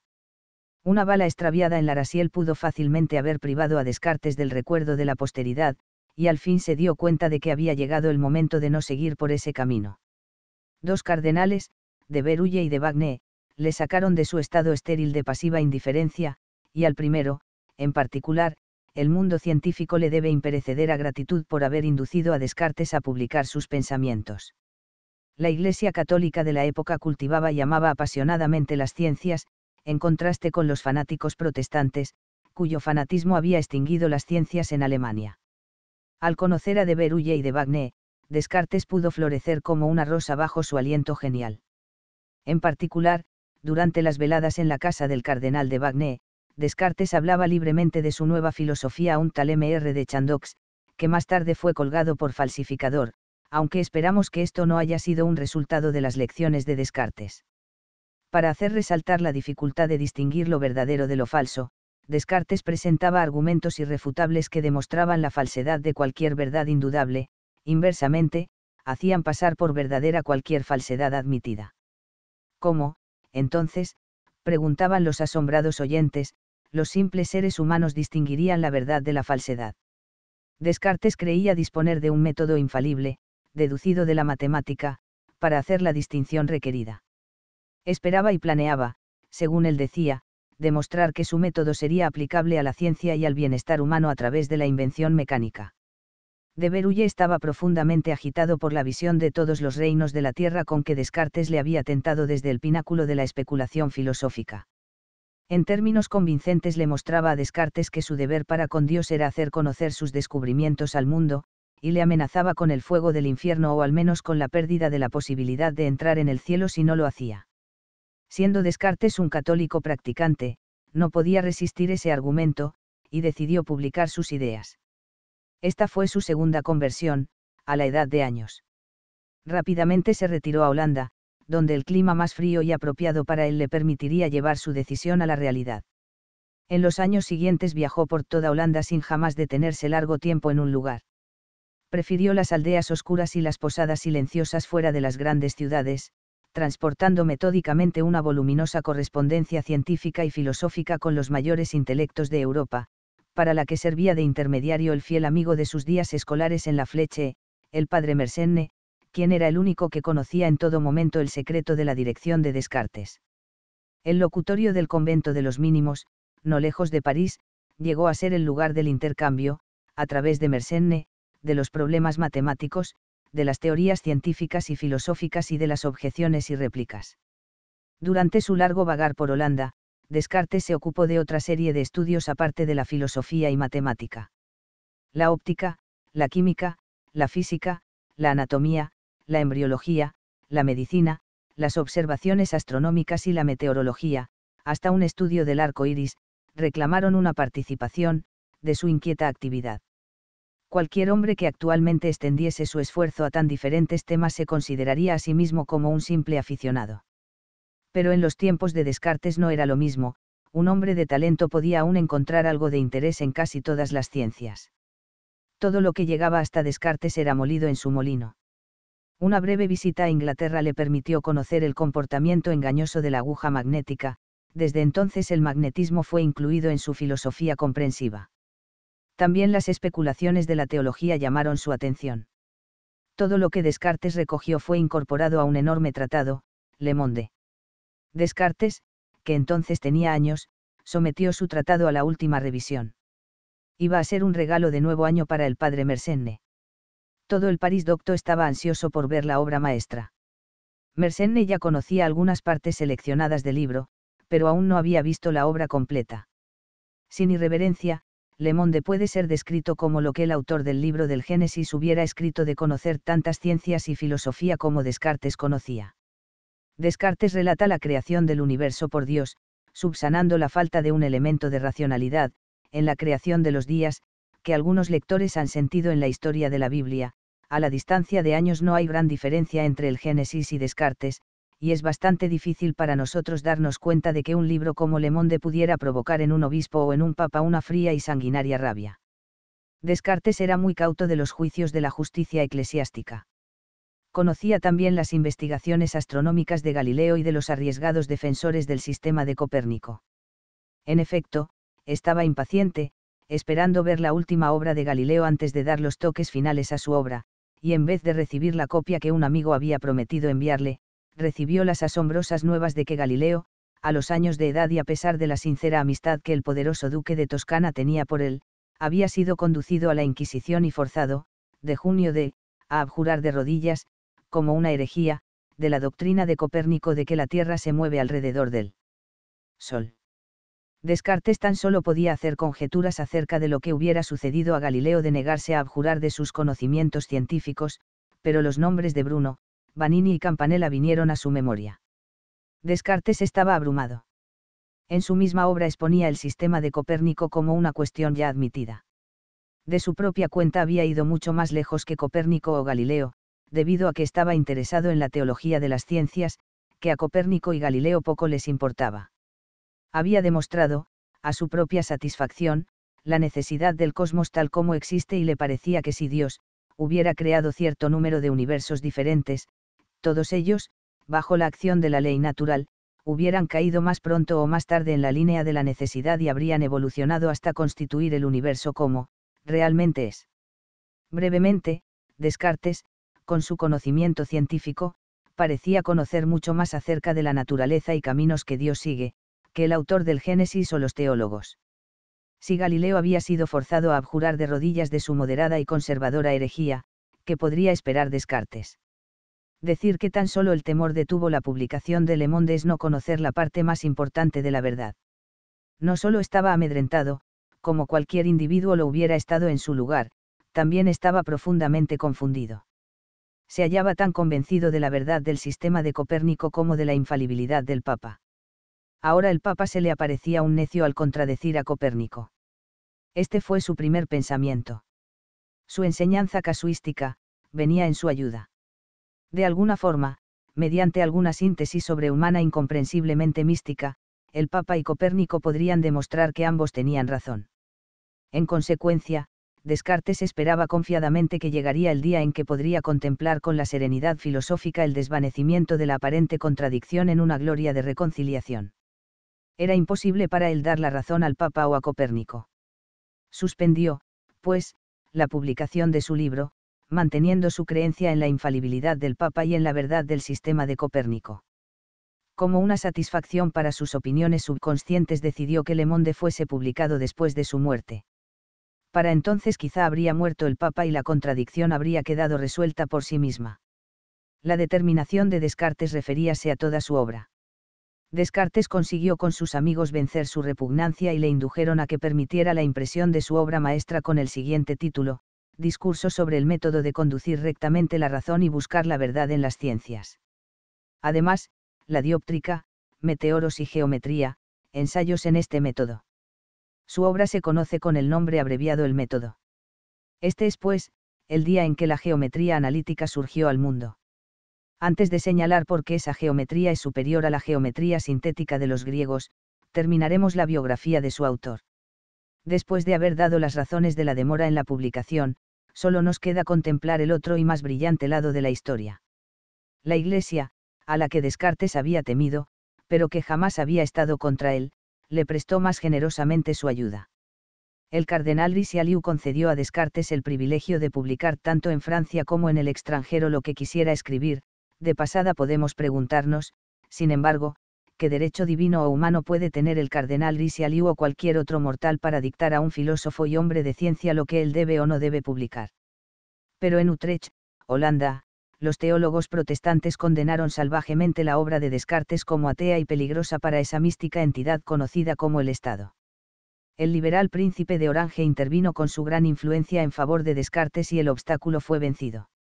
Una bala extraviada en Larasiel pudo fácilmente haber privado a Descartes del recuerdo de la posteridad, y al fin se dio cuenta de que había llegado el momento de no seguir por ese camino. Dos cardenales, de Berulle y de Bagné, le sacaron de su estado estéril de pasiva indiferencia, y al primero, en particular, el mundo científico le debe imperecedera gratitud por haber inducido a Descartes a publicar sus pensamientos. La Iglesia Católica de la época cultivaba y amaba apasionadamente las ciencias, en contraste con los fanáticos protestantes, cuyo fanatismo había extinguido las ciencias en Alemania. Al conocer a de Berulle y de Wagner, Descartes pudo florecer como una rosa bajo su aliento genial. En particular, durante las veladas en la casa del cardenal de Wagner, Descartes hablaba libremente de su nueva filosofía a un tal MR de Chandox, que más tarde fue colgado por falsificador, aunque esperamos que esto no haya sido un resultado de las lecciones de Descartes. Para hacer resaltar la dificultad de distinguir lo verdadero de lo falso, Descartes presentaba argumentos irrefutables que demostraban la falsedad de cualquier verdad indudable, inversamente, hacían pasar por verdadera cualquier falsedad admitida. ¿Cómo, entonces, preguntaban los asombrados oyentes, los simples seres humanos distinguirían la verdad de la falsedad? Descartes creía disponer de un método infalible, deducido de la matemática, para hacer la distinción requerida. Esperaba y planeaba, según él decía, demostrar que su método sería aplicable a la ciencia y al bienestar humano a través de la invención mecánica. De Berulle estaba profundamente agitado por la visión de todos los reinos de la Tierra con que Descartes le había tentado desde el pináculo de la especulación filosófica. En términos convincentes le mostraba a Descartes que su deber para con Dios era hacer conocer sus descubrimientos al mundo, y le amenazaba con el fuego del infierno o al menos con la pérdida de la posibilidad de entrar en el cielo si no lo hacía. Siendo Descartes un católico practicante, no podía resistir ese argumento, y decidió publicar sus ideas. Esta fue su segunda conversión, a la edad de años. Rápidamente se retiró a Holanda, donde el clima más frío y apropiado para él le permitiría llevar su decisión a la realidad. En los años siguientes viajó por toda Holanda sin jamás detenerse largo tiempo en un lugar. Prefirió las aldeas oscuras y las posadas silenciosas fuera de las grandes ciudades, transportando metódicamente una voluminosa correspondencia científica y filosófica con los mayores intelectos de Europa, para la que servía de intermediario el fiel amigo de sus días escolares en la Fleche, el padre Mersenne, quien era el único que conocía en todo momento el secreto de la dirección de Descartes. El locutorio del convento de los mínimos, no lejos de París, llegó a ser el lugar del intercambio, a través de Mersenne, de los problemas matemáticos, de las teorías científicas y filosóficas y de las objeciones y réplicas. Durante su largo vagar por Holanda, Descartes se ocupó de otra serie de estudios aparte de la filosofía y matemática. La óptica, la química, la física, la anatomía, la embriología, la medicina, las observaciones astronómicas y la meteorología, hasta un estudio del arco iris, reclamaron una participación, de su inquieta actividad cualquier hombre que actualmente extendiese su esfuerzo a tan diferentes temas se consideraría a sí mismo como un simple aficionado. Pero en los tiempos de Descartes no era lo mismo, un hombre de talento podía aún encontrar algo de interés en casi todas las ciencias. Todo lo que llegaba hasta Descartes era molido en su molino. Una breve visita a Inglaterra le permitió conocer el comportamiento engañoso de la aguja magnética, desde entonces el magnetismo fue incluido en su filosofía comprensiva también las especulaciones de la teología llamaron su atención. Todo lo que Descartes recogió fue incorporado a un enorme tratado, Le Monde. Descartes, que entonces tenía años, sometió su tratado a la última revisión. Iba a ser un regalo de nuevo año para el padre Mersenne. Todo el París docto estaba ansioso por ver la obra maestra. Mersenne ya conocía algunas partes seleccionadas del libro, pero aún no había visto la obra completa. Sin irreverencia, le Monde puede ser descrito como lo que el autor del libro del Génesis hubiera escrito de conocer tantas ciencias y filosofía como Descartes conocía. Descartes relata la creación del universo por Dios, subsanando la falta de un elemento de racionalidad, en la creación de los días, que algunos lectores han sentido en la historia de la Biblia, a la distancia de años no hay gran diferencia entre el Génesis y Descartes, y es bastante difícil para nosotros darnos cuenta de que un libro como Le Monde pudiera provocar en un obispo o en un papa una fría y sanguinaria rabia. Descartes era muy cauto de los juicios de la justicia eclesiástica. Conocía también las investigaciones astronómicas de Galileo y de los arriesgados defensores del sistema de Copérnico. En efecto, estaba impaciente, esperando ver la última obra de Galileo antes de dar los toques finales a su obra, y en vez de recibir la copia que un amigo había prometido enviarle, recibió las asombrosas nuevas de que Galileo, a los años de edad y a pesar de la sincera amistad que el poderoso duque de Toscana tenía por él, había sido conducido a la Inquisición y forzado, de junio de, a abjurar de rodillas, como una herejía, de la doctrina de Copérnico de que la Tierra se mueve alrededor del Sol. Descartes tan solo podía hacer conjeturas acerca de lo que hubiera sucedido a Galileo de negarse a abjurar de sus conocimientos científicos, pero los nombres de Bruno, Vanini y Campanella vinieron a su memoria. Descartes estaba abrumado. En su misma obra exponía el sistema de Copérnico como una cuestión ya admitida. De su propia cuenta había ido mucho más lejos que Copérnico o Galileo, debido a que estaba interesado en la teología de las ciencias, que a Copérnico y Galileo poco les importaba. Había demostrado, a su propia satisfacción, la necesidad del cosmos tal como existe y le parecía que si Dios, hubiera creado cierto número de universos diferentes, todos ellos, bajo la acción de la ley natural, hubieran caído más pronto o más tarde en la línea de la necesidad y habrían evolucionado hasta constituir el universo como, realmente es. Brevemente, Descartes, con su conocimiento científico, parecía conocer mucho más acerca de la naturaleza y caminos que Dios sigue, que el autor del Génesis o los teólogos. Si Galileo había sido forzado a abjurar de rodillas de su moderada y conservadora herejía, ¿qué podría esperar Descartes? decir que tan solo el temor detuvo la publicación de Le Monde es no conocer la parte más importante de la verdad. No solo estaba amedrentado, como cualquier individuo lo hubiera estado en su lugar, también estaba profundamente confundido. Se hallaba tan convencido de la verdad del sistema de Copérnico como de la infalibilidad del Papa. Ahora el Papa se le aparecía un necio al contradecir a Copérnico. Este fue su primer pensamiento. Su enseñanza casuística, venía en su ayuda de alguna forma, mediante alguna síntesis sobrehumana incomprensiblemente mística, el Papa y Copérnico podrían demostrar que ambos tenían razón. En consecuencia, Descartes esperaba confiadamente que llegaría el día en que podría contemplar con la serenidad filosófica el desvanecimiento de la aparente contradicción en una gloria de reconciliación. Era imposible para él dar la razón al Papa o a Copérnico. Suspendió, pues, la publicación de su libro, manteniendo su creencia en la infalibilidad del Papa y en la verdad del sistema de Copérnico. Como una satisfacción para sus opiniones subconscientes decidió que Le Monde fuese publicado después de su muerte. Para entonces quizá habría muerto el Papa y la contradicción habría quedado resuelta por sí misma. La determinación de Descartes referíase a toda su obra. Descartes consiguió con sus amigos vencer su repugnancia y le indujeron a que permitiera la impresión de su obra maestra con el siguiente título, discurso sobre el método de conducir rectamente la razón y buscar la verdad en las ciencias. Además, la dióptrica, meteoros y geometría, ensayos en este método. Su obra se conoce con el nombre abreviado El método. Este es, pues, el día en que la geometría analítica surgió al mundo. Antes de señalar por qué esa geometría es superior a la geometría sintética de los griegos, terminaremos la biografía de su autor. Después de haber dado las razones de la demora en la publicación, solo nos queda contemplar el otro y más brillante lado de la historia. La Iglesia, a la que Descartes había temido, pero que jamás había estado contra él, le prestó más generosamente su ayuda. El cardenal Richelieu concedió a Descartes el privilegio de publicar tanto en Francia como en el extranjero lo que quisiera escribir, de pasada podemos preguntarnos, sin embargo, qué derecho divino o humano puede tener el cardenal Risialiu o cualquier otro mortal para dictar a un filósofo y hombre de ciencia lo que él debe o no debe publicar. Pero en Utrecht, Holanda, los teólogos protestantes condenaron salvajemente la obra de Descartes como atea y peligrosa para esa mística entidad conocida como el Estado. El liberal príncipe de Orange intervino con su gran influencia en favor de Descartes y el obstáculo fue vencido.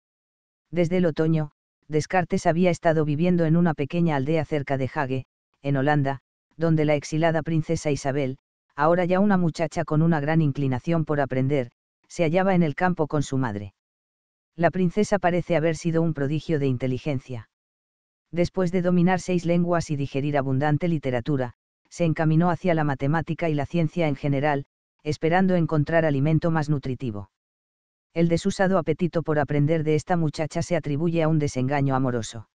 Desde el otoño, Descartes había estado viviendo en una pequeña aldea cerca de Hague, en Holanda, donde la exilada princesa Isabel, ahora ya una muchacha con una gran inclinación por aprender, se hallaba en el campo con su madre. La princesa parece haber sido un prodigio de inteligencia. Después de dominar seis lenguas y digerir abundante literatura, se encaminó hacia la matemática y la ciencia en general, esperando encontrar alimento más nutritivo. El desusado apetito por aprender de esta muchacha se atribuye a un desengaño amoroso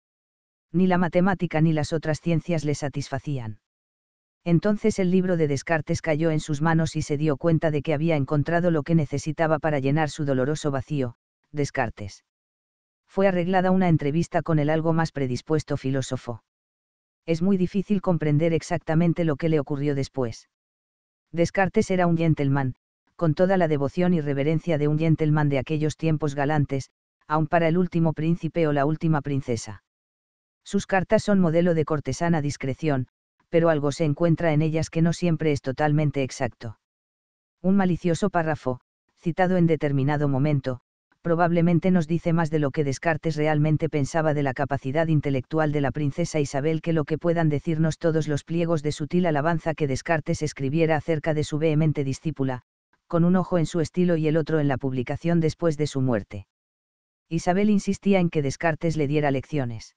ni la matemática ni las otras ciencias le satisfacían. Entonces el libro de Descartes cayó en sus manos y se dio cuenta de que había encontrado lo que necesitaba para llenar su doloroso vacío, Descartes. Fue arreglada una entrevista con el algo más predispuesto filósofo. Es muy difícil comprender exactamente lo que le ocurrió después. Descartes era un gentleman, con toda la devoción y reverencia de un gentleman de aquellos tiempos galantes, aun para el último príncipe o la última princesa. Sus cartas son modelo de cortesana discreción, pero algo se encuentra en ellas que no siempre es totalmente exacto. Un malicioso párrafo, citado en determinado momento, probablemente nos dice más de lo que Descartes realmente pensaba de la capacidad intelectual de la princesa Isabel que lo que puedan decirnos todos los pliegos de sutil alabanza que Descartes escribiera acerca de su vehemente discípula, con un ojo en su estilo y el otro en la publicación después de su muerte. Isabel insistía en que Descartes le diera lecciones.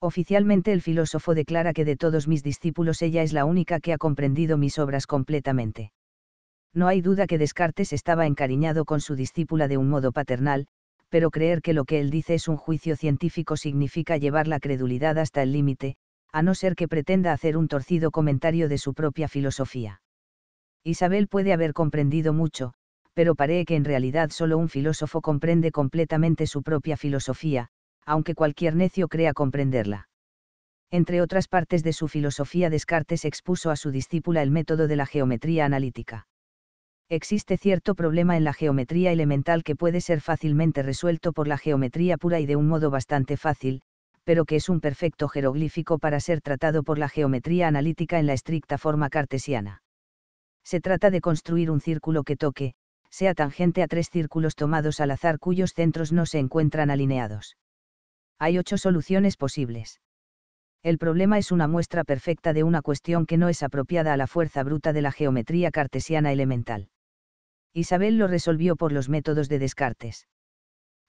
Oficialmente el filósofo declara que de todos mis discípulos ella es la única que ha comprendido mis obras completamente. No hay duda que Descartes estaba encariñado con su discípula de un modo paternal, pero creer que lo que él dice es un juicio científico significa llevar la credulidad hasta el límite, a no ser que pretenda hacer un torcido comentario de su propia filosofía. Isabel puede haber comprendido mucho, pero parece que en realidad solo un filósofo comprende completamente su propia filosofía, aunque cualquier necio crea comprenderla. Entre otras partes de su filosofía Descartes expuso a su discípula el método de la geometría analítica. Existe cierto problema en la geometría elemental que puede ser fácilmente resuelto por la geometría pura y de un modo bastante fácil, pero que es un perfecto jeroglífico para ser tratado por la geometría analítica en la estricta forma cartesiana. Se trata de construir un círculo que toque, sea tangente a tres círculos tomados al azar cuyos centros no se encuentran alineados. Hay ocho soluciones posibles. El problema es una muestra perfecta de una cuestión que no es apropiada a la fuerza bruta de la geometría cartesiana elemental. Isabel lo resolvió por los métodos de Descartes.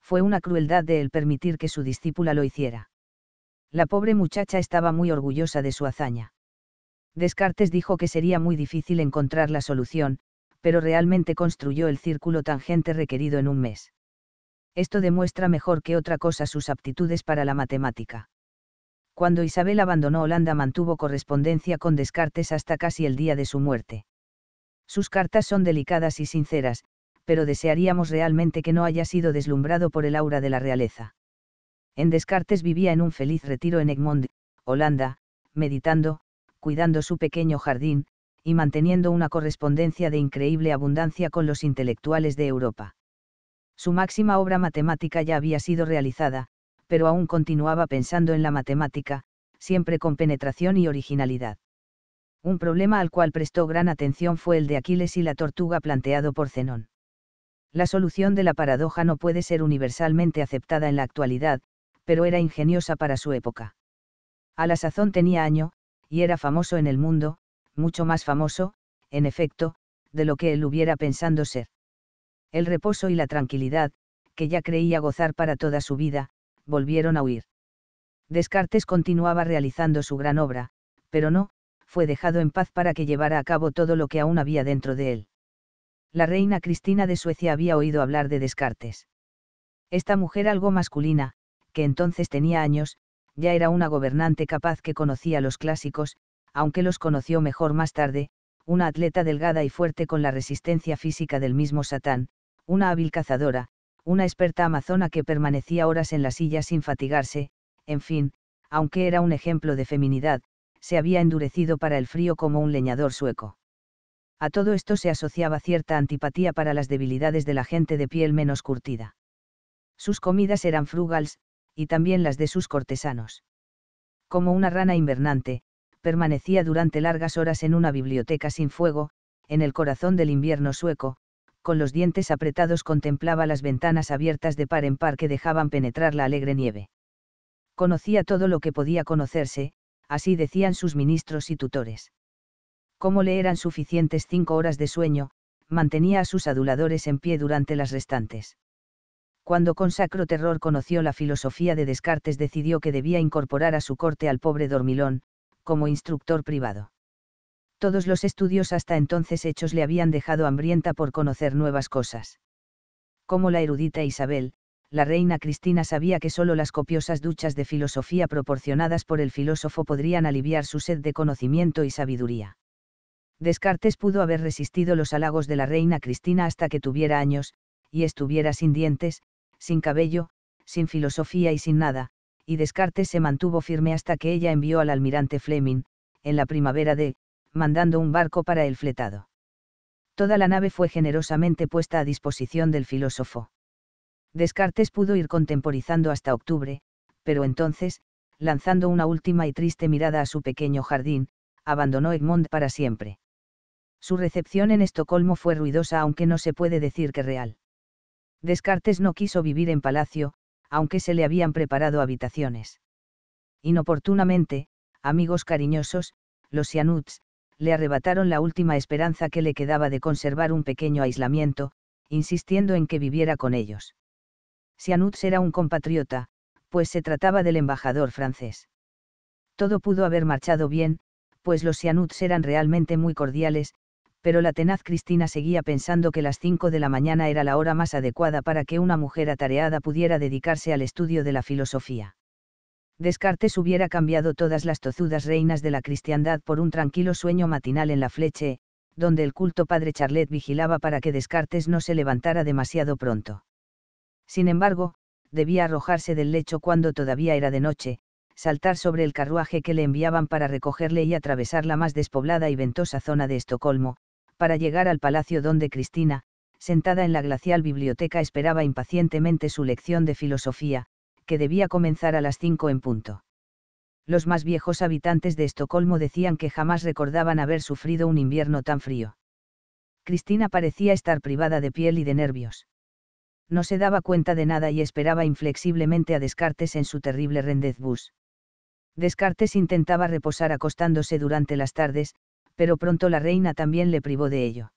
Fue una crueldad de él permitir que su discípula lo hiciera. La pobre muchacha estaba muy orgullosa de su hazaña. Descartes dijo que sería muy difícil encontrar la solución, pero realmente construyó el círculo tangente requerido en un mes esto demuestra mejor que otra cosa sus aptitudes para la matemática. Cuando Isabel abandonó Holanda mantuvo correspondencia con Descartes hasta casi el día de su muerte. Sus cartas son delicadas y sinceras, pero desearíamos realmente que no haya sido deslumbrado por el aura de la realeza. En Descartes vivía en un feliz retiro en Egmond, Holanda, meditando, cuidando su pequeño jardín, y manteniendo una correspondencia de increíble abundancia con los intelectuales de Europa. Su máxima obra matemática ya había sido realizada, pero aún continuaba pensando en la matemática, siempre con penetración y originalidad. Un problema al cual prestó gran atención fue el de Aquiles y la tortuga planteado por Zenón. La solución de la paradoja no puede ser universalmente aceptada en la actualidad, pero era ingeniosa para su época. A la sazón tenía año, y era famoso en el mundo, mucho más famoso, en efecto, de lo que él hubiera pensado ser el reposo y la tranquilidad, que ya creía gozar para toda su vida, volvieron a huir. Descartes continuaba realizando su gran obra, pero no, fue dejado en paz para que llevara a cabo todo lo que aún había dentro de él. La reina Cristina de Suecia había oído hablar de Descartes. Esta mujer algo masculina, que entonces tenía años, ya era una gobernante capaz que conocía los clásicos, aunque los conoció mejor más tarde, una atleta delgada y fuerte con la resistencia física del mismo Satán, una hábil cazadora, una experta amazona que permanecía horas en la silla sin fatigarse, en fin, aunque era un ejemplo de feminidad, se había endurecido para el frío como un leñador sueco. A todo esto se asociaba cierta antipatía para las debilidades de la gente de piel menos curtida. Sus comidas eran frugales, y también las de sus cortesanos. Como una rana invernante, permanecía durante largas horas en una biblioteca sin fuego, en el corazón del invierno sueco, con los dientes apretados contemplaba las ventanas abiertas de par en par que dejaban penetrar la alegre nieve. Conocía todo lo que podía conocerse, así decían sus ministros y tutores. Como le eran suficientes cinco horas de sueño, mantenía a sus aduladores en pie durante las restantes. Cuando con sacro terror conoció la filosofía de Descartes decidió que debía incorporar a su corte al pobre dormilón, como instructor privado todos los estudios hasta entonces hechos le habían dejado hambrienta por conocer nuevas cosas. Como la erudita Isabel, la reina Cristina sabía que solo las copiosas duchas de filosofía proporcionadas por el filósofo podrían aliviar su sed de conocimiento y sabiduría. Descartes pudo haber resistido los halagos de la reina Cristina hasta que tuviera años, y estuviera sin dientes, sin cabello, sin filosofía y sin nada, y Descartes se mantuvo firme hasta que ella envió al almirante Fleming, en la primavera de mandando un barco para el fletado. Toda la nave fue generosamente puesta a disposición del filósofo. Descartes pudo ir contemporizando hasta octubre, pero entonces, lanzando una última y triste mirada a su pequeño jardín, abandonó Egmont para siempre. Su recepción en Estocolmo fue ruidosa aunque no se puede decir que real. Descartes no quiso vivir en palacio, aunque se le habían preparado habitaciones. Inoportunamente, amigos cariñosos, los le arrebataron la última esperanza que le quedaba de conservar un pequeño aislamiento, insistiendo en que viviera con ellos. Sianuts era un compatriota, pues se trataba del embajador francés. Todo pudo haber marchado bien, pues los Sianuts eran realmente muy cordiales, pero la tenaz Cristina seguía pensando que las 5 de la mañana era la hora más adecuada para que una mujer atareada pudiera dedicarse al estudio de la filosofía. Descartes hubiera cambiado todas las tozudas reinas de la cristiandad por un tranquilo sueño matinal en la fleche, donde el culto padre Charlet vigilaba para que Descartes no se levantara demasiado pronto. Sin embargo, debía arrojarse del lecho cuando todavía era de noche, saltar sobre el carruaje que le enviaban para recogerle y atravesar la más despoblada y ventosa zona de Estocolmo, para llegar al palacio donde Cristina, sentada en la glacial biblioteca, esperaba impacientemente su lección de filosofía, que debía comenzar a las cinco en punto. Los más viejos habitantes de Estocolmo decían que jamás recordaban haber sufrido un invierno tan frío. Cristina parecía estar privada de piel y de nervios. No se daba cuenta de nada y esperaba inflexiblemente a Descartes en su terrible rendezvous. Descartes intentaba reposar acostándose durante las tardes, pero pronto la reina también le privó de ello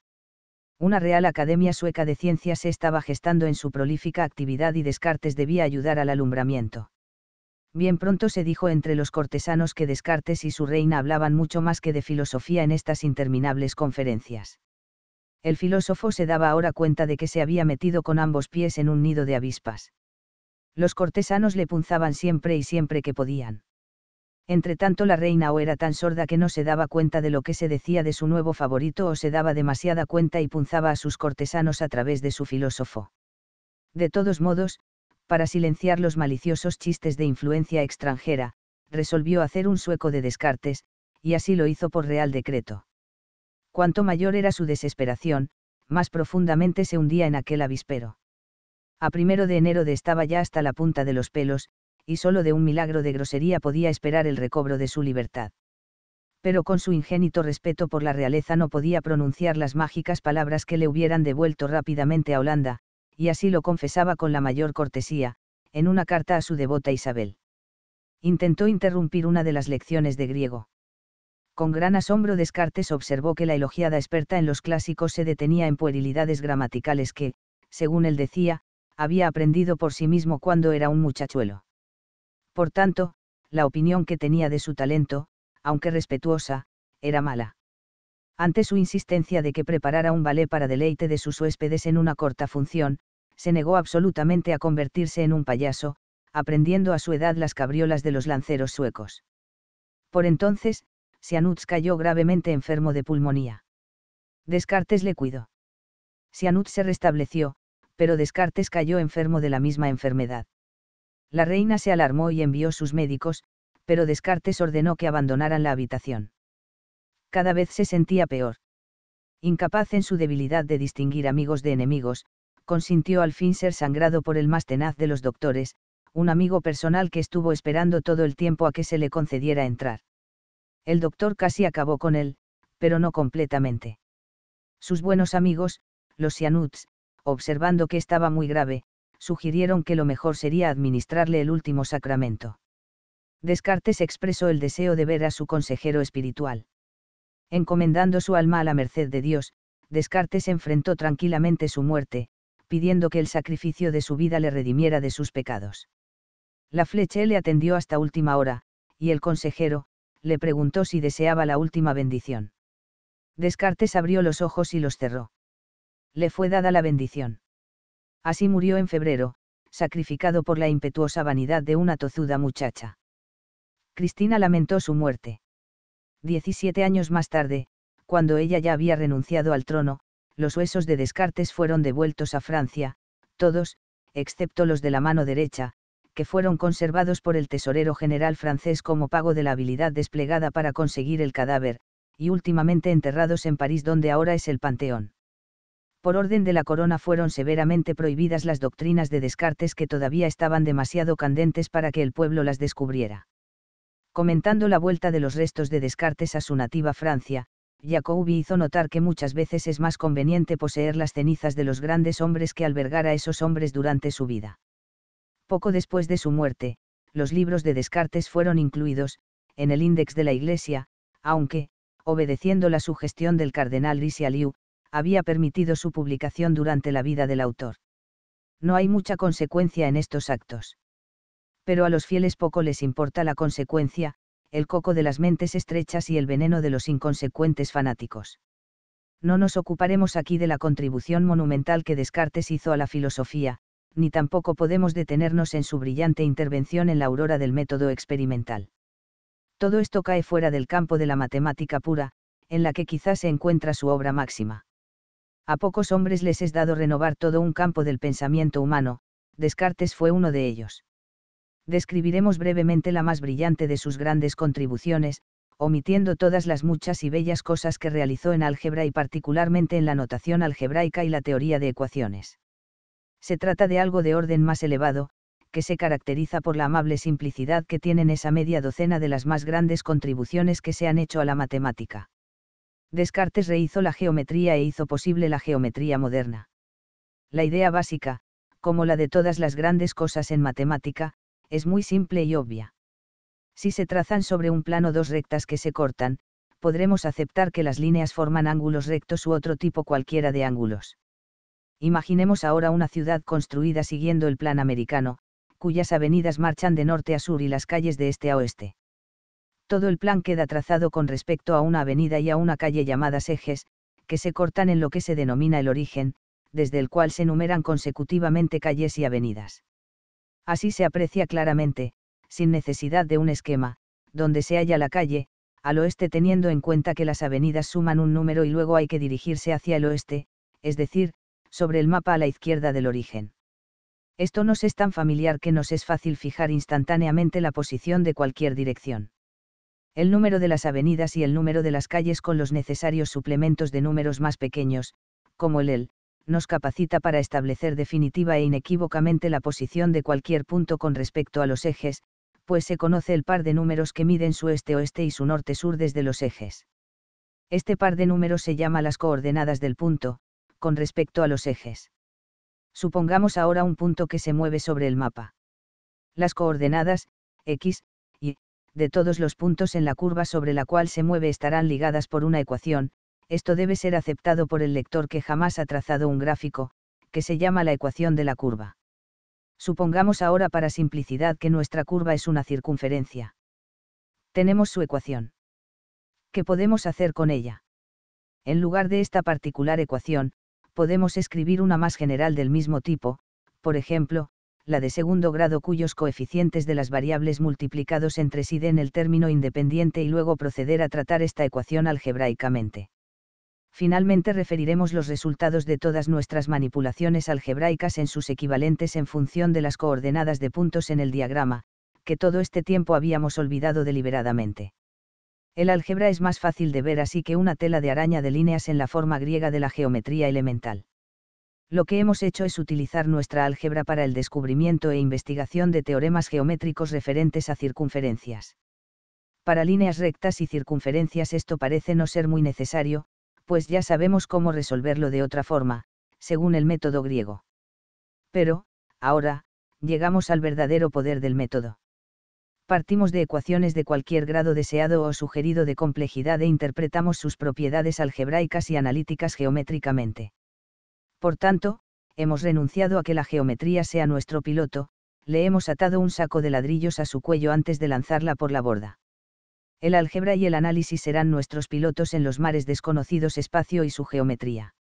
una Real Academia Sueca de Ciencias se estaba gestando en su prolífica actividad y Descartes debía ayudar al alumbramiento. Bien pronto se dijo entre los cortesanos que Descartes y su reina hablaban mucho más que de filosofía en estas interminables conferencias. El filósofo se daba ahora cuenta de que se había metido con ambos pies en un nido de avispas. Los cortesanos le punzaban siempre y siempre que podían. Entre tanto la reina o era tan sorda que no se daba cuenta de lo que se decía de su nuevo favorito o se daba demasiada cuenta y punzaba a sus cortesanos a través de su filósofo. De todos modos, para silenciar los maliciosos chistes de influencia extranjera, resolvió hacer un sueco de Descartes, y así lo hizo por real decreto. Cuanto mayor era su desesperación, más profundamente se hundía en aquel avispero. A primero de enero de estaba ya hasta la punta de los pelos, y solo de un milagro de grosería podía esperar el recobro de su libertad. Pero con su ingénito respeto por la realeza no podía pronunciar las mágicas palabras que le hubieran devuelto rápidamente a Holanda, y así lo confesaba con la mayor cortesía, en una carta a su devota Isabel. Intentó interrumpir una de las lecciones de griego. Con gran asombro Descartes observó que la elogiada experta en los clásicos se detenía en puerilidades gramaticales que, según él decía, había aprendido por sí mismo cuando era un muchachuelo. Por tanto, la opinión que tenía de su talento, aunque respetuosa, era mala. Ante su insistencia de que preparara un ballet para deleite de sus huéspedes en una corta función, se negó absolutamente a convertirse en un payaso, aprendiendo a su edad las cabriolas de los lanceros suecos. Por entonces, Sianuts cayó gravemente enfermo de pulmonía. Descartes le cuidó. Sianuts se restableció, pero Descartes cayó enfermo de la misma enfermedad. La reina se alarmó y envió sus médicos, pero Descartes ordenó que abandonaran la habitación. Cada vez se sentía peor. Incapaz en su debilidad de distinguir amigos de enemigos, consintió al fin ser sangrado por el más tenaz de los doctores, un amigo personal que estuvo esperando todo el tiempo a que se le concediera entrar. El doctor casi acabó con él, pero no completamente. Sus buenos amigos, los Sianuts, observando que estaba muy grave, sugirieron que lo mejor sería administrarle el último sacramento. Descartes expresó el deseo de ver a su consejero espiritual. Encomendando su alma a la merced de Dios, Descartes enfrentó tranquilamente su muerte, pidiendo que el sacrificio de su vida le redimiera de sus pecados. La flecha le atendió hasta última hora, y el consejero, le preguntó si deseaba la última bendición. Descartes abrió los ojos y los cerró. Le fue dada la bendición. Así murió en febrero, sacrificado por la impetuosa vanidad de una tozuda muchacha. Cristina lamentó su muerte. Diecisiete años más tarde, cuando ella ya había renunciado al trono, los huesos de Descartes fueron devueltos a Francia, todos, excepto los de la mano derecha, que fueron conservados por el tesorero general francés como pago de la habilidad desplegada para conseguir el cadáver, y últimamente enterrados en París donde ahora es el Panteón por orden de la corona fueron severamente prohibidas las doctrinas de Descartes que todavía estaban demasiado candentes para que el pueblo las descubriera. Comentando la vuelta de los restos de Descartes a su nativa Francia, Jacobi hizo notar que muchas veces es más conveniente poseer las cenizas de los grandes hombres que albergar a esos hombres durante su vida. Poco después de su muerte, los libros de Descartes fueron incluidos, en el índex de la Iglesia, aunque, obedeciendo la sugestión del cardenal Richelieu, había permitido su publicación durante la vida del autor. No hay mucha consecuencia en estos actos. Pero a los fieles poco les importa la consecuencia, el coco de las mentes estrechas y el veneno de los inconsecuentes fanáticos. No nos ocuparemos aquí de la contribución monumental que Descartes hizo a la filosofía, ni tampoco podemos detenernos en su brillante intervención en la aurora del método experimental. Todo esto cae fuera del campo de la matemática pura, en la que quizás se encuentra su obra máxima. A pocos hombres les es dado renovar todo un campo del pensamiento humano, Descartes fue uno de ellos. Describiremos brevemente la más brillante de sus grandes contribuciones, omitiendo todas las muchas y bellas cosas que realizó en álgebra y particularmente en la notación algebraica y la teoría de ecuaciones. Se trata de algo de orden más elevado, que se caracteriza por la amable simplicidad que tienen esa media docena de las más grandes contribuciones que se han hecho a la matemática. Descartes rehizo la geometría e hizo posible la geometría moderna. La idea básica, como la de todas las grandes cosas en matemática, es muy simple y obvia. Si se trazan sobre un plano dos rectas que se cortan, podremos aceptar que las líneas forman ángulos rectos u otro tipo cualquiera de ángulos. Imaginemos ahora una ciudad construida siguiendo el plan americano, cuyas avenidas marchan de norte a sur y las calles de este a oeste todo el plan queda trazado con respecto a una avenida y a una calle llamadas ejes, que se cortan en lo que se denomina el origen, desde el cual se numeran consecutivamente calles y avenidas. Así se aprecia claramente, sin necesidad de un esquema, donde se halla la calle, al oeste teniendo en cuenta que las avenidas suman un número y luego hay que dirigirse hacia el oeste, es decir, sobre el mapa a la izquierda del origen. Esto nos es tan familiar que nos es fácil fijar instantáneamente la posición de cualquier dirección el número de las avenidas y el número de las calles con los necesarios suplementos de números más pequeños, como el L, nos capacita para establecer definitiva e inequívocamente la posición de cualquier punto con respecto a los ejes, pues se conoce el par de números que miden su este-oeste y su norte-sur desde los ejes. Este par de números se llama las coordenadas del punto, con respecto a los ejes. Supongamos ahora un punto que se mueve sobre el mapa. Las coordenadas, x, de todos los puntos en la curva sobre la cual se mueve estarán ligadas por una ecuación, esto debe ser aceptado por el lector que jamás ha trazado un gráfico, que se llama la ecuación de la curva. Supongamos ahora para simplicidad que nuestra curva es una circunferencia. Tenemos su ecuación. ¿Qué podemos hacer con ella? En lugar de esta particular ecuación, podemos escribir una más general del mismo tipo, por ejemplo, la de segundo grado cuyos coeficientes de las variables multiplicados entre sí den el término independiente y luego proceder a tratar esta ecuación algebraicamente. Finalmente referiremos los resultados de todas nuestras manipulaciones algebraicas en sus equivalentes en función de las coordenadas de puntos en el diagrama, que todo este tiempo habíamos olvidado deliberadamente. El álgebra es más fácil de ver así que una tela de araña de líneas en la forma griega de la geometría elemental lo que hemos hecho es utilizar nuestra álgebra para el descubrimiento e investigación de teoremas geométricos referentes a circunferencias. Para líneas rectas y circunferencias esto parece no ser muy necesario, pues ya sabemos cómo resolverlo de otra forma, según el método griego. Pero, ahora, llegamos al verdadero poder del método. Partimos de ecuaciones de cualquier grado deseado o sugerido de complejidad e interpretamos sus propiedades algebraicas y analíticas geométricamente por tanto, hemos renunciado a que la geometría sea nuestro piloto, le hemos atado un saco de ladrillos a su cuello antes de lanzarla por la borda. El álgebra y el análisis serán nuestros pilotos en los mares desconocidos espacio y su geometría.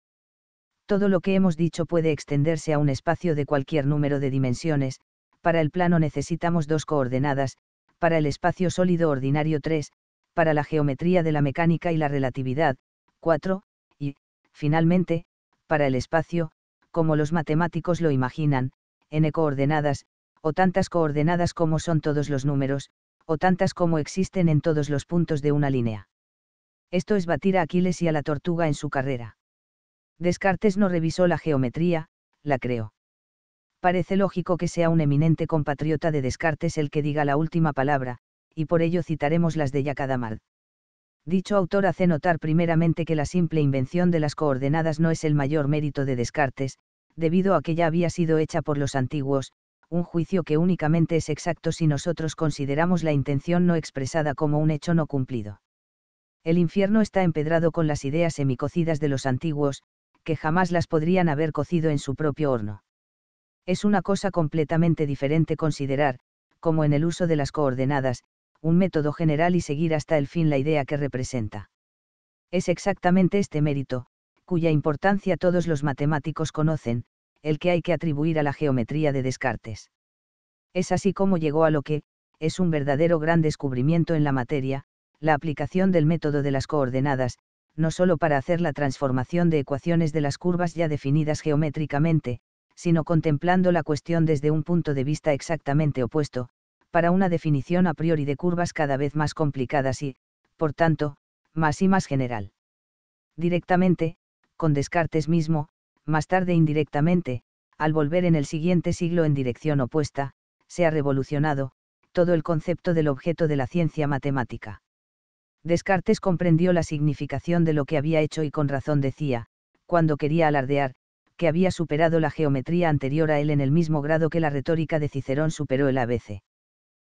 Todo lo que hemos dicho puede extenderse a un espacio de cualquier número de dimensiones, para el plano necesitamos dos coordenadas, para el espacio sólido ordinario tres, para la geometría de la mecánica y la relatividad, cuatro. y, finalmente, para el espacio, como los matemáticos lo imaginan, n coordenadas, o tantas coordenadas como son todos los números, o tantas como existen en todos los puntos de una línea. Esto es batir a Aquiles y a la tortuga en su carrera. Descartes no revisó la geometría, la creó. Parece lógico que sea un eminente compatriota de Descartes el que diga la última palabra, y por ello citaremos las de Yacadamard. Dicho autor hace notar primeramente que la simple invención de las coordenadas no es el mayor mérito de Descartes, debido a que ya había sido hecha por los antiguos, un juicio que únicamente es exacto si nosotros consideramos la intención no expresada como un hecho no cumplido. El infierno está empedrado con las ideas semicocidas de los antiguos, que jamás las podrían haber cocido en su propio horno. Es una cosa completamente diferente considerar, como en el uso de las coordenadas, un método general y seguir hasta el fin la idea que representa. Es exactamente este mérito, cuya importancia todos los matemáticos conocen, el que hay que atribuir a la geometría de Descartes. Es así como llegó a lo que, es un verdadero gran descubrimiento en la materia, la aplicación del método de las coordenadas, no solo para hacer la transformación de ecuaciones de las curvas ya definidas geométricamente, sino contemplando la cuestión desde un punto de vista exactamente opuesto, para una definición a priori de curvas cada vez más complicadas y, por tanto, más y más general. Directamente, con Descartes mismo, más tarde indirectamente, al volver en el siguiente siglo en dirección opuesta, se ha revolucionado, todo el concepto del objeto de la ciencia matemática. Descartes comprendió la significación de lo que había hecho y con razón decía, cuando quería alardear, que había superado la geometría anterior a él en el mismo grado que la retórica de Cicerón superó el ABC.